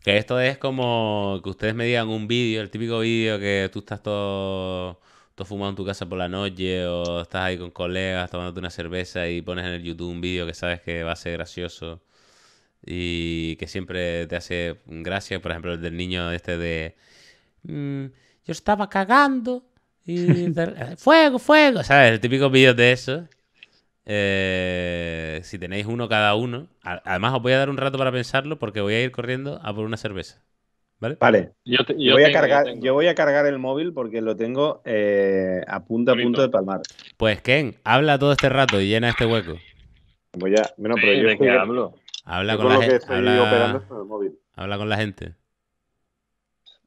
Que esto es como que ustedes me digan un vídeo, el típico vídeo que tú estás todo, todo fumado en tu casa por la noche o estás ahí con colegas tomándote una cerveza y pones en el YouTube un vídeo que sabes que va a ser gracioso y que siempre te hace gracia. Por ejemplo, el del niño este de... Mm, yo estaba cagando y... Eh, fuego, fuego. ¿Sabes? El típico vídeo de eso. Eh, si tenéis uno cada uno. Además, os voy a dar un rato para pensarlo porque voy a ir corriendo a por una cerveza. ¿Vale? Yo, voy, a cargar, yo, voy a cargar el móvil porque lo tengo eh, a punto a punto de palmar. Pues Ken, habla todo este rato y llena este hueco. Voy pues a. Bueno, pero yo Habla con, la gente. Habla, habla con la gente.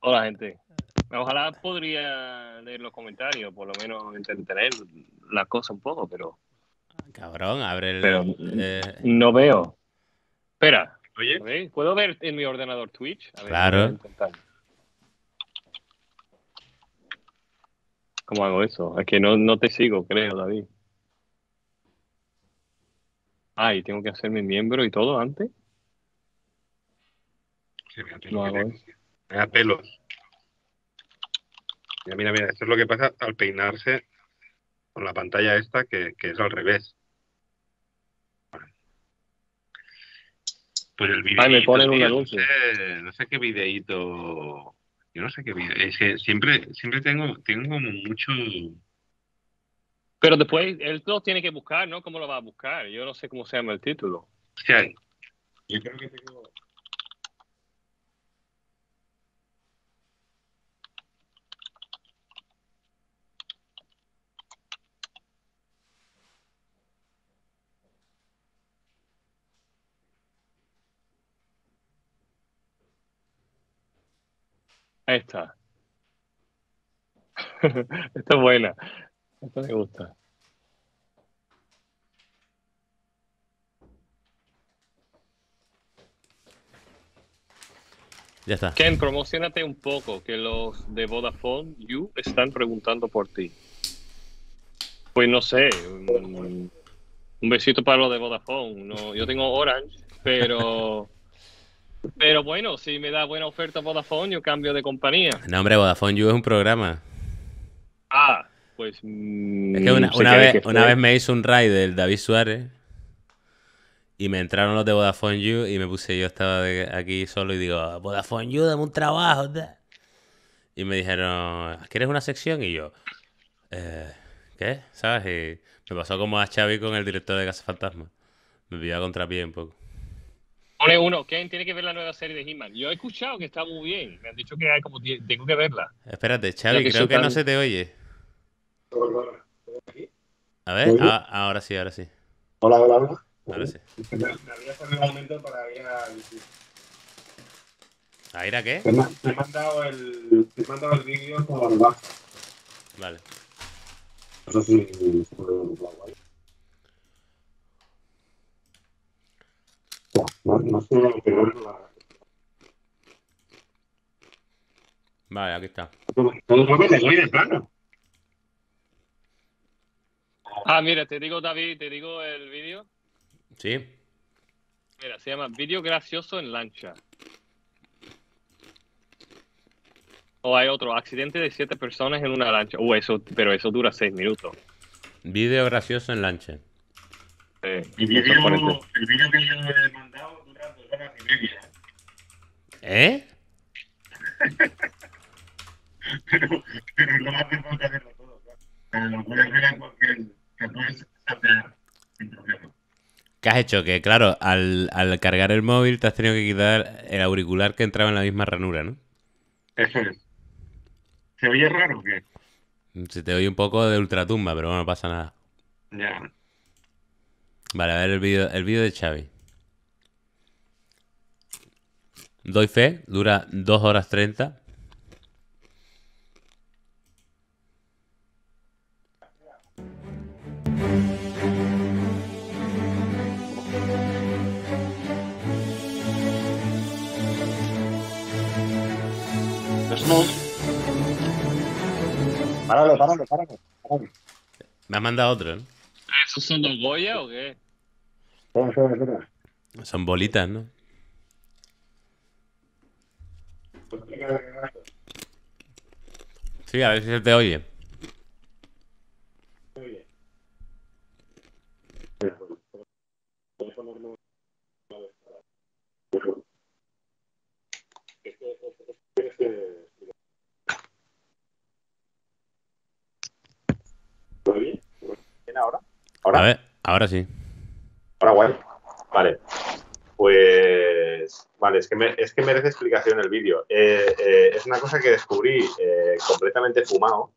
Hola, gente. Ojalá podría leer los comentarios, por lo menos entender las cosas un poco, pero Cabrón, abre el. Eh. no veo. Espera. Oye. ¿Puedo ver en mi ordenador Twitch? A ver, claro. ¿Cómo hago eso? Es que no, no te sigo, creo, David. Ay, ah, tengo que hacerme miembro y todo antes. Sí, mira, no hago Me da pelos. Mira, mira, mira, eso es lo que pasa al peinarse con la pantalla esta que, es al revés. Pues el me este, No sé, qué videíto. Yo no sé qué video. siempre, siempre tengo, tengo como mucho. Pero después él lo tiene que buscar, ¿no? ¿Cómo lo va a buscar? Yo no sé cómo se llama el título. Sí, yo creo que tengo. Ahí está. Esta es buena. Esta me gusta. Ya está. Ken, promocionate un poco, que los de Vodafone You están preguntando por ti. Pues no sé, un, besito para los de Vodafone. No, yo tengo Orange, pero pero bueno, si me da buena oferta Vodafone, yo cambio de compañía. No, hombre, Vodafone You es un programa. Ah, pues. es que mm, una, vez, me hizo un raid del David Suárez y me entraron los de Vodafone You y me puse, yo estaba aquí solo y digo, Vodafone You, dame un trabajo. Y me dijeron, ¿quieres una sección? Y yo, eh, ¿qué? ¿Sabes? Y me pasó como a Xavi con el director de Casa Fantasma. Me pilló a contrapié un poco. Pone uno, ¿quién tiene que ver la nueva serie de He-Man. Yo he escuchado que está muy bien. Me han dicho que hay como tengo que verla. Espérate, Charlie, creo que, no se te oye. A ver, ah, ahora sí, ahora sí. Hola, hola, hola. Ahora sí. ¿A ir a qué? Te, he mandado el, te he mandado el vídeo con Vale. No sé No, Vale, aquí está. Ah, mira, te digo, David, te digo el vídeo. Sí. Mira, se llama Vídeo gracioso en lancha. O hay otro, accidente de siete personas en una lancha. Uh, eso, pero eso dura seis minutos. Vídeo gracioso en lancha. Este, el vídeo que yo he mandado dura dos horas y media. ¿Eh? pero, pero no hace falta hacerlo todo. Pero Lo puedes ver porque cualquier. Te puedes hacer sin problema. ¿Qué has hecho? Que claro, al, al cargar el móvil te has tenido que quitar el auricular que entraba en la misma ranura, ¿no? Eso es. ¿Se oye raro o qué? Se te oye un poco de ultratumba, pero bueno, no pasa nada. Ya. Vale, a ver el vídeo el video de Xavi. Doy fe, dura 2 horas 30. Páralo, páralo, páralo. páralo. Me ha mandado otro, ¿no? ¿Esos son los Goya o qué? Son, bolitas, ¿no? Sí, a ver si se te oye. ahora? ahora sí bueno, Vale. Pues, vale, es que, es que merece explicación el vídeo. Eh, eh, es una cosa que descubrí eh, completamente fumado,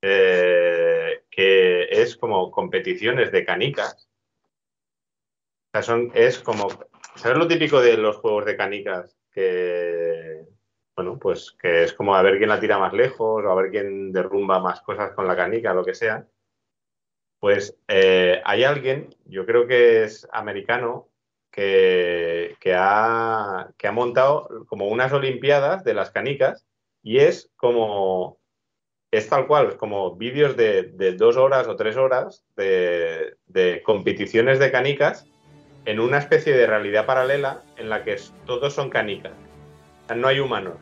que es como competiciones de canicas. O sea, son, es como, ¿sabes lo típico de los juegos de canicas? Que, bueno, pues que es como a ver quién la tira más lejos o a ver quién derrumba más cosas con la canica, lo que sea. Pues eh, hay alguien, yo creo que es americano, que, ha, montado como unas Olimpiadas de las canicas y es como, es tal cual, es como vídeos de, dos horas o tres horas de, de competiciones de canicas en una especie de realidad paralela en la que todos son canicas, no hay humanos.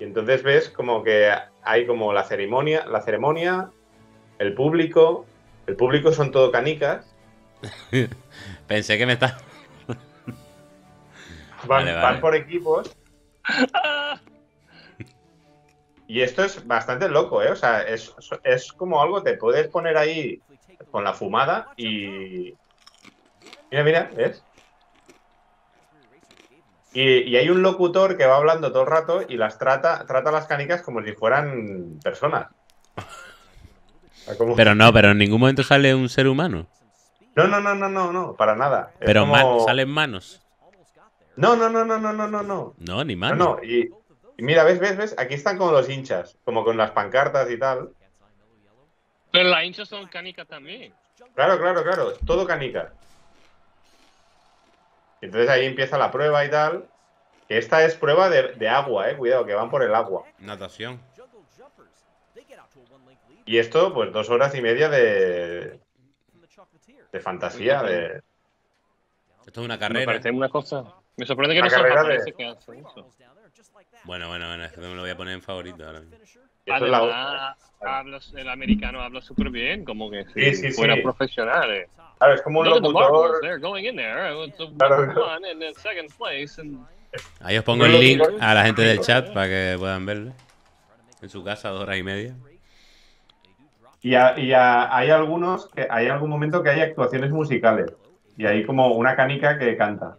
Y entonces ves como que hay como la ceremonia, la ceremonia el público, el público son todo canicas. Pensé que me está. van, por equipos. Y esto es bastante loco, ¿eh? O sea, es, como algo, te puedes poner ahí con la fumada y... Mira, mira, ¿ves? Y, y, hay un locutor que va hablando todo el rato y las trata, trata las canicas como si fueran personas. Ah, pero no, pero en ningún momento sale un ser humano. No, no, no, no, no, no, para nada. pero salen manos. No, no, no, no, no, no, no, no. ni manos. No, Y, mira, ves, ves, ves, aquí están como los hinchas, como con las pancartas y tal. Pero las hinchas son canicas también. Claro, claro, claro, todo canica. Entonces ahí empieza la prueba y tal. Esta es prueba de, de agua, eh, cuidado, que van por el agua. Natación. Y esto, pues dos horas y media de. de fantasía, de. Esto es una carrera. Me parece una cosa. Me sorprende que no carrera de... que hace eso. Bueno, bueno, bueno, esto me lo voy a poner en favorito ahora mismo. el americano habla súper bien, como que si sí, sí, fuera profesional. Eh. ver, es como un locutor. Eh, Ahí os pongo el link a la gente del chat para que puedan verlo. En su casa, dos horas y media. Y, hay algunos que hay algún momento que hay actuaciones musicales y hay como una canica que canta.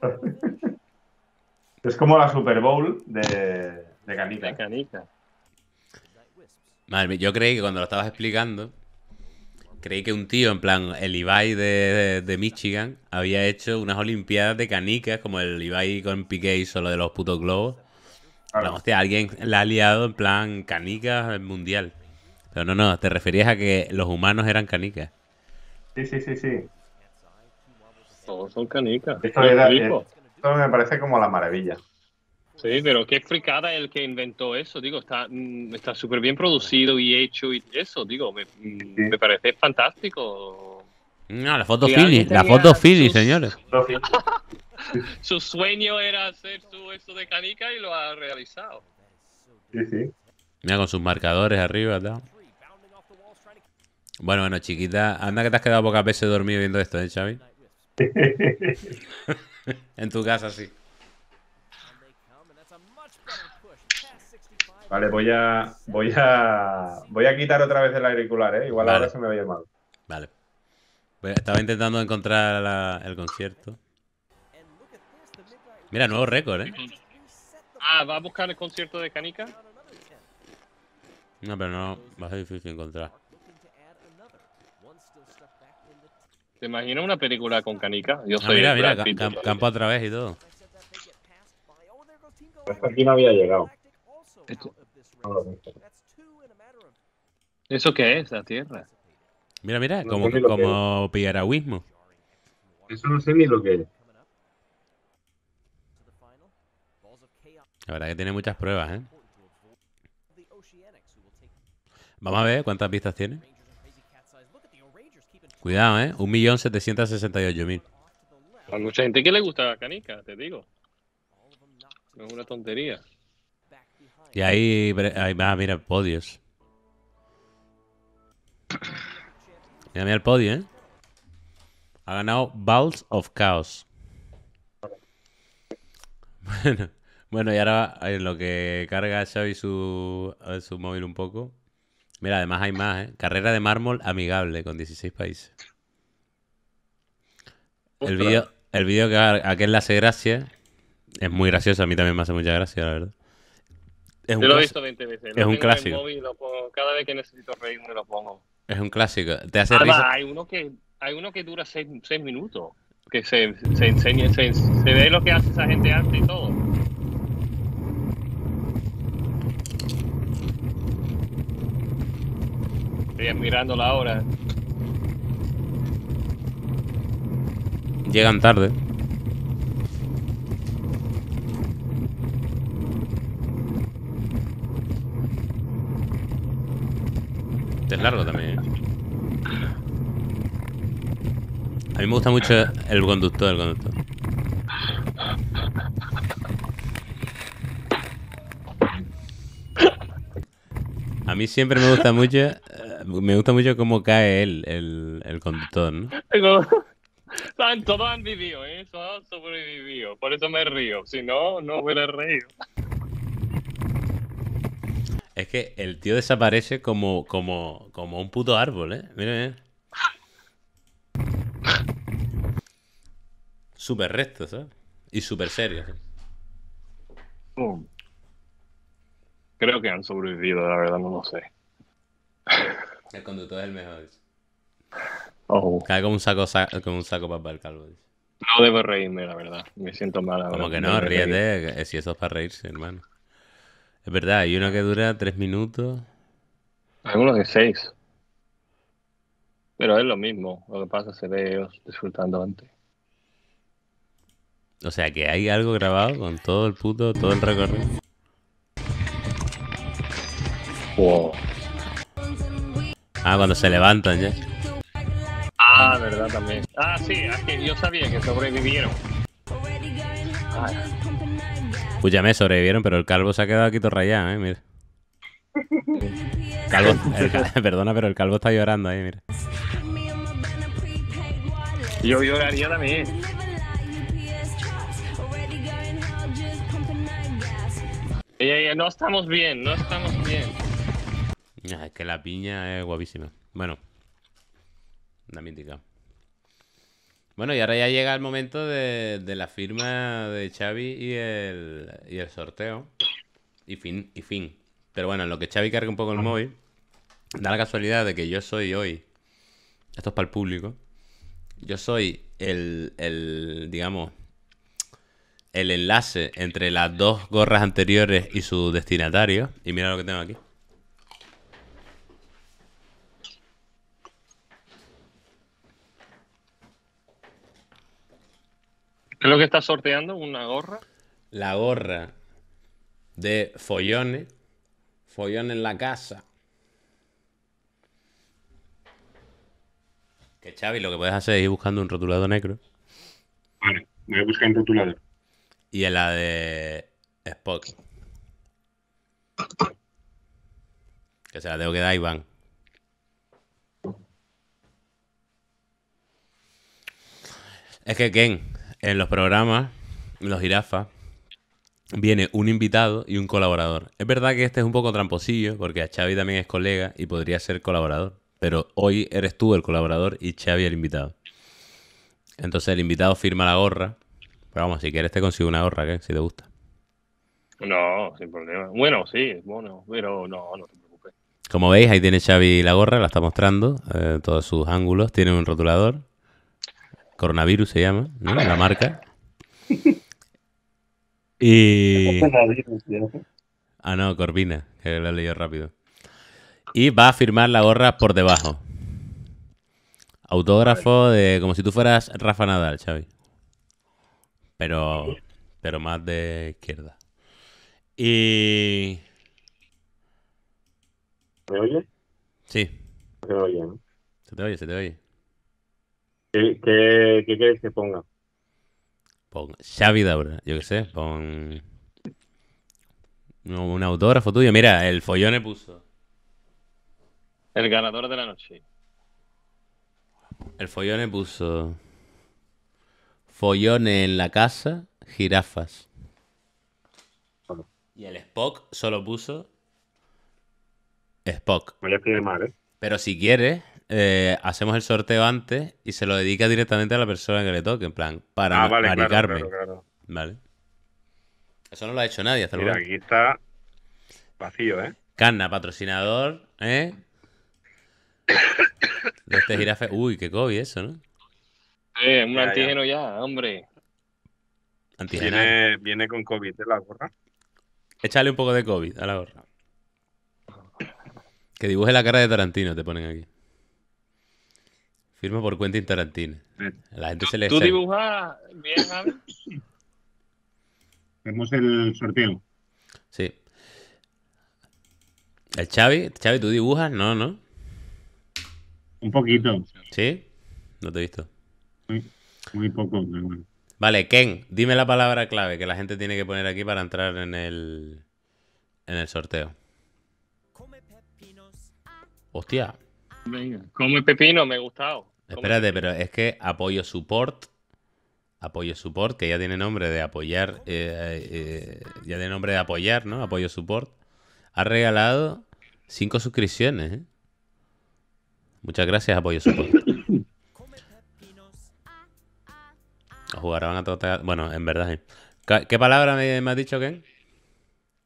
es como la Super Bowl de, de canica. yo creí que cuando lo estabas explicando, creí que un tío, en plan, el Ibai de, de, Michigan, había hecho unas olimpiadas de canicas, como el Ibai con Piqué solo de los putos globos. alguien la ha liado en plan canicas mundial. No, no, no, te referías a que los humanos eran canicas. Sí, sí, sí, sí. Todos son canicas. Esto, me parece como la maravilla. Sí, pero qué fricada el que inventó eso. Digo, está mm, está súper bien producido y hecho y eso. Digo, me, mm, parece fantástico. No, la foto Philly, la foto señores. su sueño era hacer su eso de canica y lo ha realizado. Sí, sí. Mira, con sus marcadores arriba, ¿no? Bueno, bueno, chiquita, anda que te has quedado pocas veces dormido viendo esto, ¿eh, Xavi? en tu casa, sí. Vale, voy a, voy a, voy a quitar otra vez el auricular, ¿eh? Igual ahora se me a mal. Vale. estaba intentando encontrar el concierto. Mira, nuevo récord, ¿eh? Ah, ¿va a buscar el concierto de Canica? No, pero no, va a ser difícil encontrar. ¿Te imaginas una película con canica? Ah, mira, mira, campo a través y todo. Hasta aquí no había llegado. ¿Eso qué es, la tierra? Mira, mira, como, como Eso no sé ni lo que es. La verdad que tiene muchas pruebas, ¿eh? Vamos a ver cuántas pistas tiene. Cuidado, ¿eh? 1.768.000. A mucha gente que le gusta la canica, te digo. es una tontería. Y ahí, va, mira, podios. Mira, mira el podio, ¿eh? Ha ganado Balls of Chaos. Bueno, bueno y ahora lo que carga Xavi su móvil un poco. Mira, además hay más, ¿eh? Carrera de mármol amigable con 16 países. El vídeo el video que a aquel le hace gracia es muy gracioso, a mí también me hace mucha gracia, la verdad. Es Te lo he visto 20 veces. es un clásico. cada vez que necesito reírme lo pongo. Es un clásico. Te hace ah, hay uno que hay uno que dura 6 minutos. Que se, enseña, se, se, ve lo que hace esa gente antes y todo. Estoy mirando la hora. Llegan tarde. Este es largo también. ¿eh? A mí me gusta mucho el conductor, el conductor. A mí siempre me gusta mucho me gusta mucho cómo cae el, el conductor, ¿no? Todos han vivido, ¿eh? han sobrevivido. Por eso me río. Si no, no hubiera reído. Es que el tío desaparece como, como, como un puto árbol, ¿eh? miren Súper recto, ¿sabes? Y súper serio. Mm. Creo que han sobrevivido, la verdad, no lo sé. El conductor es el mejor. Cae como un saco, como un saco para el calvo. No debo reírme, la verdad. Me siento mal Como que no, ríete. Si eso es para reírse, hermano. Es verdad, hay uno que dura tres minutos. Hay uno de seis. Pero es lo mismo. Lo que pasa se ve disfrutando antes. O sea que hay algo grabado con todo el puto, todo el recorrido. Wow. Ah, cuando se levantan ya. Ah, verdad también. Ah, sí, es yo sabía que sobrevivieron. ya Escúchame, sobrevivieron, pero el calvo se ha quedado aquí todo eh, mira. Calvo, perdona, pero el calvo está llorando ahí, mira. Yo lloraría también. Y no estamos bien, no estamos bien. Ah, es que la piña es guapísima. Bueno, una mítica. Bueno, y ahora ya llega el momento de, la firma de Xavi y el, sorteo. Y fin, y fin. Pero bueno, lo que Xavi carga un poco el móvil, da la casualidad de que yo soy hoy, esto es para el público, yo soy el, el digamos, el enlace entre las dos gorras anteriores y su destinatario. Y mira lo que tengo aquí. ¿Qué es lo que está sorteando? ¿Una gorra? La gorra de Follones. Follón en la casa. Que Xavi, lo que puedes hacer es ir buscando un rotulado negro. Vale, voy a buscar un rotulador. Y en la de Spock. Que se la tengo que dar Iván. Es que Ken, en los programas, los jirafas, viene un invitado y un colaborador. Es verdad que este es un poco tramposillo, porque a Xavi también es colega y podría ser colaborador. Pero hoy eres tú el colaborador y Xavi el invitado. Entonces el invitado firma la gorra. Pero vamos, si quieres te consigo una gorra, ¿qué? Si te gusta. No, sin problema. Bueno, sí, bueno, pero no, no te preocupes. Como veis, ahí tiene Xavi la gorra, la está mostrando, eh, todos sus ángulos. Tiene un rotulador. Coronavirus se llama, ¿no? Ah. La marca. Y... Ah, no, Corvina, que lo he leído rápido. Y va a firmar la gorra por debajo. Autógrafo de como si tú fueras Rafa Nadal, Xavi. Pero, pero más de izquierda. Y... ¿Me oyes? Sí. oye, ¿no? Se te oye, se te oye. ¿Qué, quieres que ponga? Pon Xavi Daura, yo qué sé, pon un autógrafo tuyo. Mira, el follone puso. El ganador de la noche. El follone puso. Follone en la casa, jirafas. Y el Spock solo puso. Spock. Me ¿eh? Pero si quieres, eh, hacemos el sorteo antes y se lo dedica directamente a la persona que le toque, en plan, para ah, maricarme. Vale. Eso no lo ha hecho nadie hasta Mira, luego. aquí está vacío, ¿eh? Carna patrocinador, ¿eh? De este girafe. Uy, qué COVID eso, ¿no? Eh, un antígeno ya, hombre. Antígeno. Viene, con COVID de ¿eh? la gorra. Échale un poco de COVID a la gorra. Que dibuje la cara de Tarantino, te ponen aquí. Firma por cuenta Tarantino. La gente se le ¿Tú dibujas bien, Javi? Vemos el sorteo. Sí. El ¿Chavi, Xavi, ¿tú dibujas? No, ¿no? Un poquito. ¿Sí? No te he visto. Muy, poco, Vale, Ken, dime la palabra clave que la gente tiene que poner aquí para entrar en el, en el sorteo. Hostia. Venga, come pepino, me ha gustado. Espérate, pero es que apoyo support. Apoyo support, que ya tiene nombre de apoyar. Eh, eh, ya tiene nombre de apoyar, ¿no? Apoyo support. Ha regalado cinco suscripciones. ¿eh? Muchas gracias, apoyo support. a Bueno, en verdad. ¿Qué, palabra me, me, has dicho, Ken?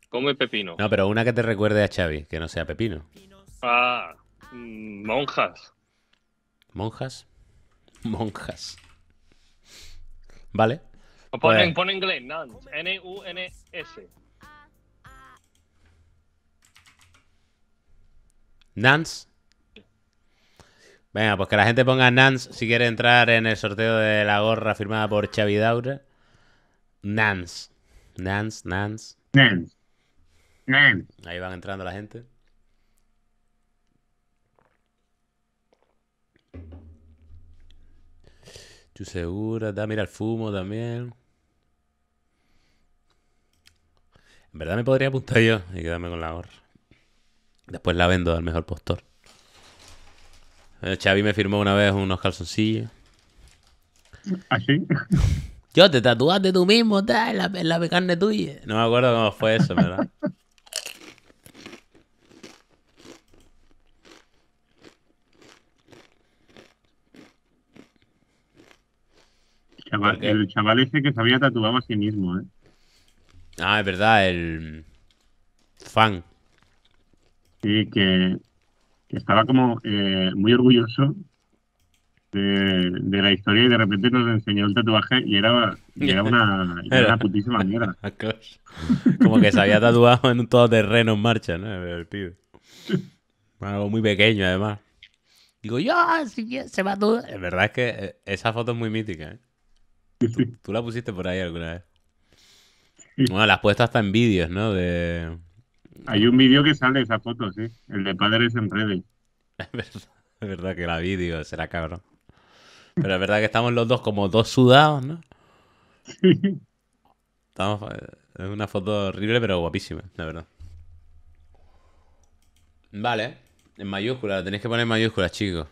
Come pepino. No, pero una que te recuerde a Xavi, que no sea pepino. Ah, mm, monjas. Monjas. Monjas. ¿Vale? Pon pues- en inglés, N-U-N-S. Nuns. Venga, pues que la gente ponga Nans si quiere entrar en el sorteo de la gorra firmada por Xavi Daure. nance Nans, Nans. Nans. Nans. Ahí van entrando la gente. segura da, mira el fumo también. En verdad me podría apuntar yo y quedarme con la gorra. Después la vendo al mejor postor. Eh, Xavi me firmó una vez unos calzoncillos. ¿Así? ¿Ah, yo te tatuaste tú mismo, en la, en la carne tuya. No me acuerdo cómo fue eso, ¿verdad? el chaval ese que se había tatuado a sí mismo, ¿eh? Ah, es verdad, el fan. Sí, que, estaba como eh, muy orgulloso de, la historia y de repente nos enseñó el tatuaje y era, una, putísima mierda. Ah, como que se había tatuado en un terreno en marcha, ¿no? El pibe. Algo muy pequeño, además. Digo, yo, se va todo. La verdad es que eh, esa foto es muy mítica, ¿eh? Tú, la pusiste por ahí alguna vez. Bueno, la has puesto hasta en vídeos, ¿no? Hay un vídeo que sale esa foto, sí. El de padres en redes. Es verdad, que la vídeo será cabrón. Pero es verdad que estamos los dos como dos sudados, ¿no? Sí. Eh, es una foto horrible, pero guapísima, la verdad. Vale. En mayúscula. la tenéis que poner en mayúsculas, chicos.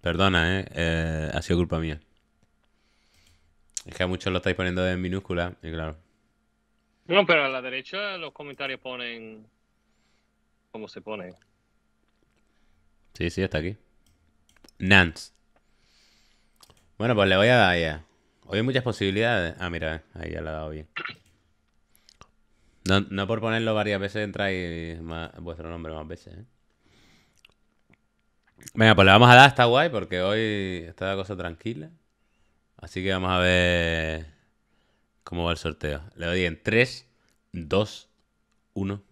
Perdona, eh, eh ha sido culpa mía. Es que a muchos lo estáis poniendo en minúscula, y claro. No, pero a la derecha los comentarios ponen. ¿Cómo se pone? Sí, sí, está aquí. Nance. Bueno, pues le voy a dar ya. Hoy hay muchas posibilidades. Ah, mira, ahí ya lo ha dado bien. No, por ponerlo varias veces entráis vuestro nombre más veces. ¿eh? Venga, pues le vamos a dar, está guay, porque hoy está la cosa tranquila. Así que vamos a ver cómo va el sorteo. Le doy en 3, 2, 1.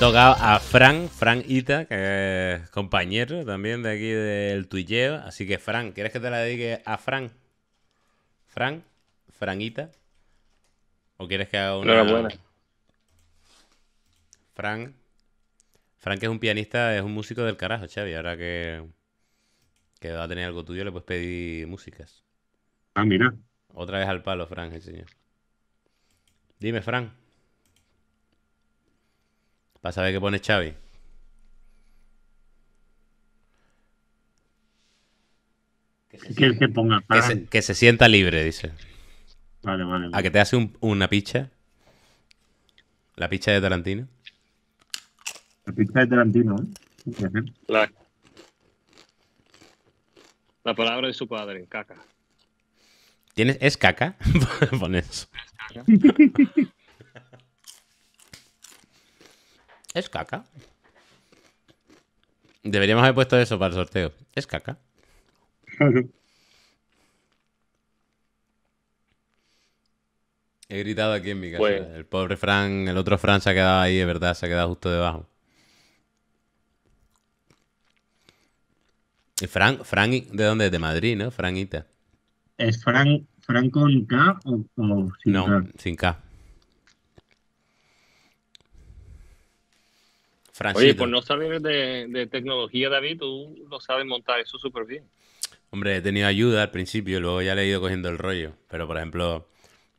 tocado a Frank, Frank Ita, que es compañero también de aquí del tuiteo. Así que, Frank, ¿quieres que te la dedique a Frank? ¿Fran Franita. ¿O quieres que haga una. Enhorabuena. Frank. Frank es un pianista, es un músico del carajo, Xavi. Ahora que, que va a tener algo tuyo, le puedes pedir músicas. Ah, mira. Otra vez al palo, Frank, el señor. Dime, Frank a saber qué pone Xavi. Que se, sienta, que ponga? Que se, sienta libre, dice. Vale, vale, A que te hace una picha. La picha de Tarantino. La picha de Tarantino, ¿eh? La, la palabra de su padre, caca. ¿Tienes, ¿Es caca? Pones. Es caca. Deberíamos haber puesto eso para el sorteo. Es caca. He gritado aquí en mi casa. Pues- el pobre Fran, el otro Fran se ha quedado ahí, es verdad, se ha quedado justo debajo. Fran, Fran, ¿de dónde? De Madrid, ¿no? Franita. ¿Es Fran, con K o, sin K? No, sin K. Oye, por no saber de, tecnología, David, tú lo sabes montar eso súper bien. Hombre, he tenido ayuda al principio, luego ya le he ido cogiendo el rollo. Pero, por ejemplo,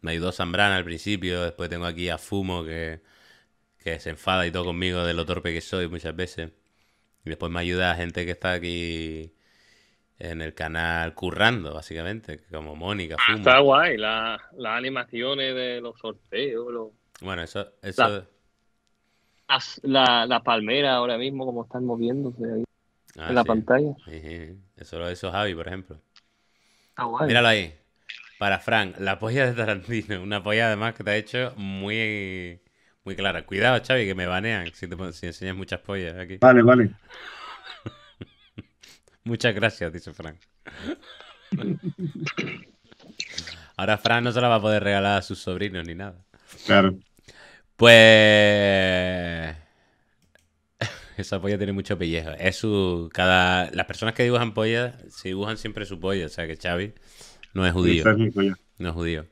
me ayudó Zambrana al principio, después tengo aquí a Fumo que, que se enfada y todo conmigo de lo torpe que soy muchas veces. Y después me ayuda a gente que está aquí en el canal currando, básicamente, como Mónica. Ah, Fumo. está guay, las animaciones de los sorteos. Bueno, eso, eso, la, palmera ahora mismo, como están moviéndose ahí ah, en la pantalla. Eso lo hizo Javi, por ejemplo. Ah, Míralo ahí. Para Frank, la polla de Tarantino. Una polla además que te ha hecho muy, muy clara. Cuidado, Xavi, que me banean si, si enseñas muchas pollas aquí. Vale, vale. Muchas gracias, dice Frank. Ahora Frank no se la va a poder regalar a sus sobrinos ni nada. Claro. Pues. Esa polla tiene mucho pellejo. Es su. Cada. Las personas que dibujan polla se dibujan siempre su polla. O sea que Xavi no es judío. No es judío.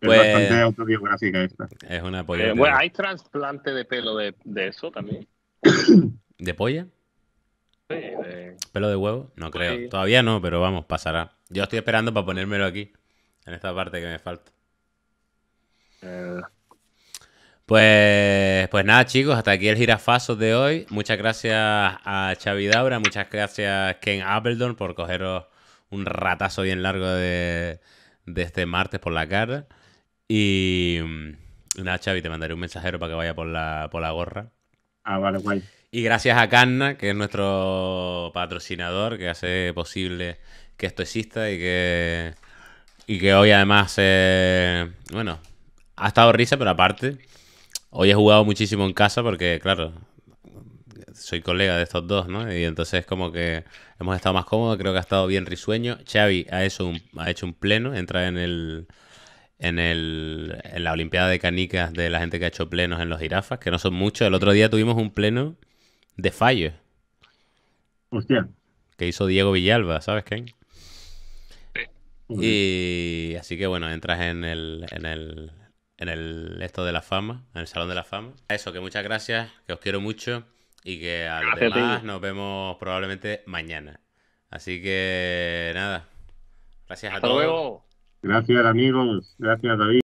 Es bastante pues, autobiográfica esta. Es una polla. Eh, ¿hay trasplante de pelo de, eso también? ¿De polla? Sí, ¿Pelo de huevo? No creo. Todavía no, pero vamos, pasará. Yo estoy esperando para ponérmelo aquí. En esta parte que me falta. Eh... Pues, pues nada, chicos, hasta aquí el girafazo de hoy. Muchas gracias a Xavi Daura, muchas gracias Ken Abledon por cogeros un ratazo bien largo de, este martes por la cara. Y nada, Xavi, te mandaré un mensajero para que vaya por la, por la gorra. Ah, vale, guay. Y gracias a Canna, que es nuestro patrocinador, que hace posible que esto exista y que, y que hoy además, eh, bueno, ha estado risa, pero aparte Hoy he jugado muchísimo en casa porque, claro, soy colega de estos dos, ¿no? Y entonces como que hemos estado más cómodos, creo que ha estado bien risueño. Xavi ha hecho un, ha hecho un pleno, entra en el en la Olimpiada de Canicas de la gente que ha hecho plenos en los jirafas, que no son muchos. El otro día tuvimos un pleno de fallos. Hostia. Que hizo Diego Villalba, ¿sabes quién? Y así que bueno, entras en el, en el en el esto de la fama, en el Salón de la Fama. Eso, que muchas gracias, que os quiero mucho y que a nos vemos probablemente mañana. Así que nada, gracias a todos. Luego. Gracias amigos, gracias David.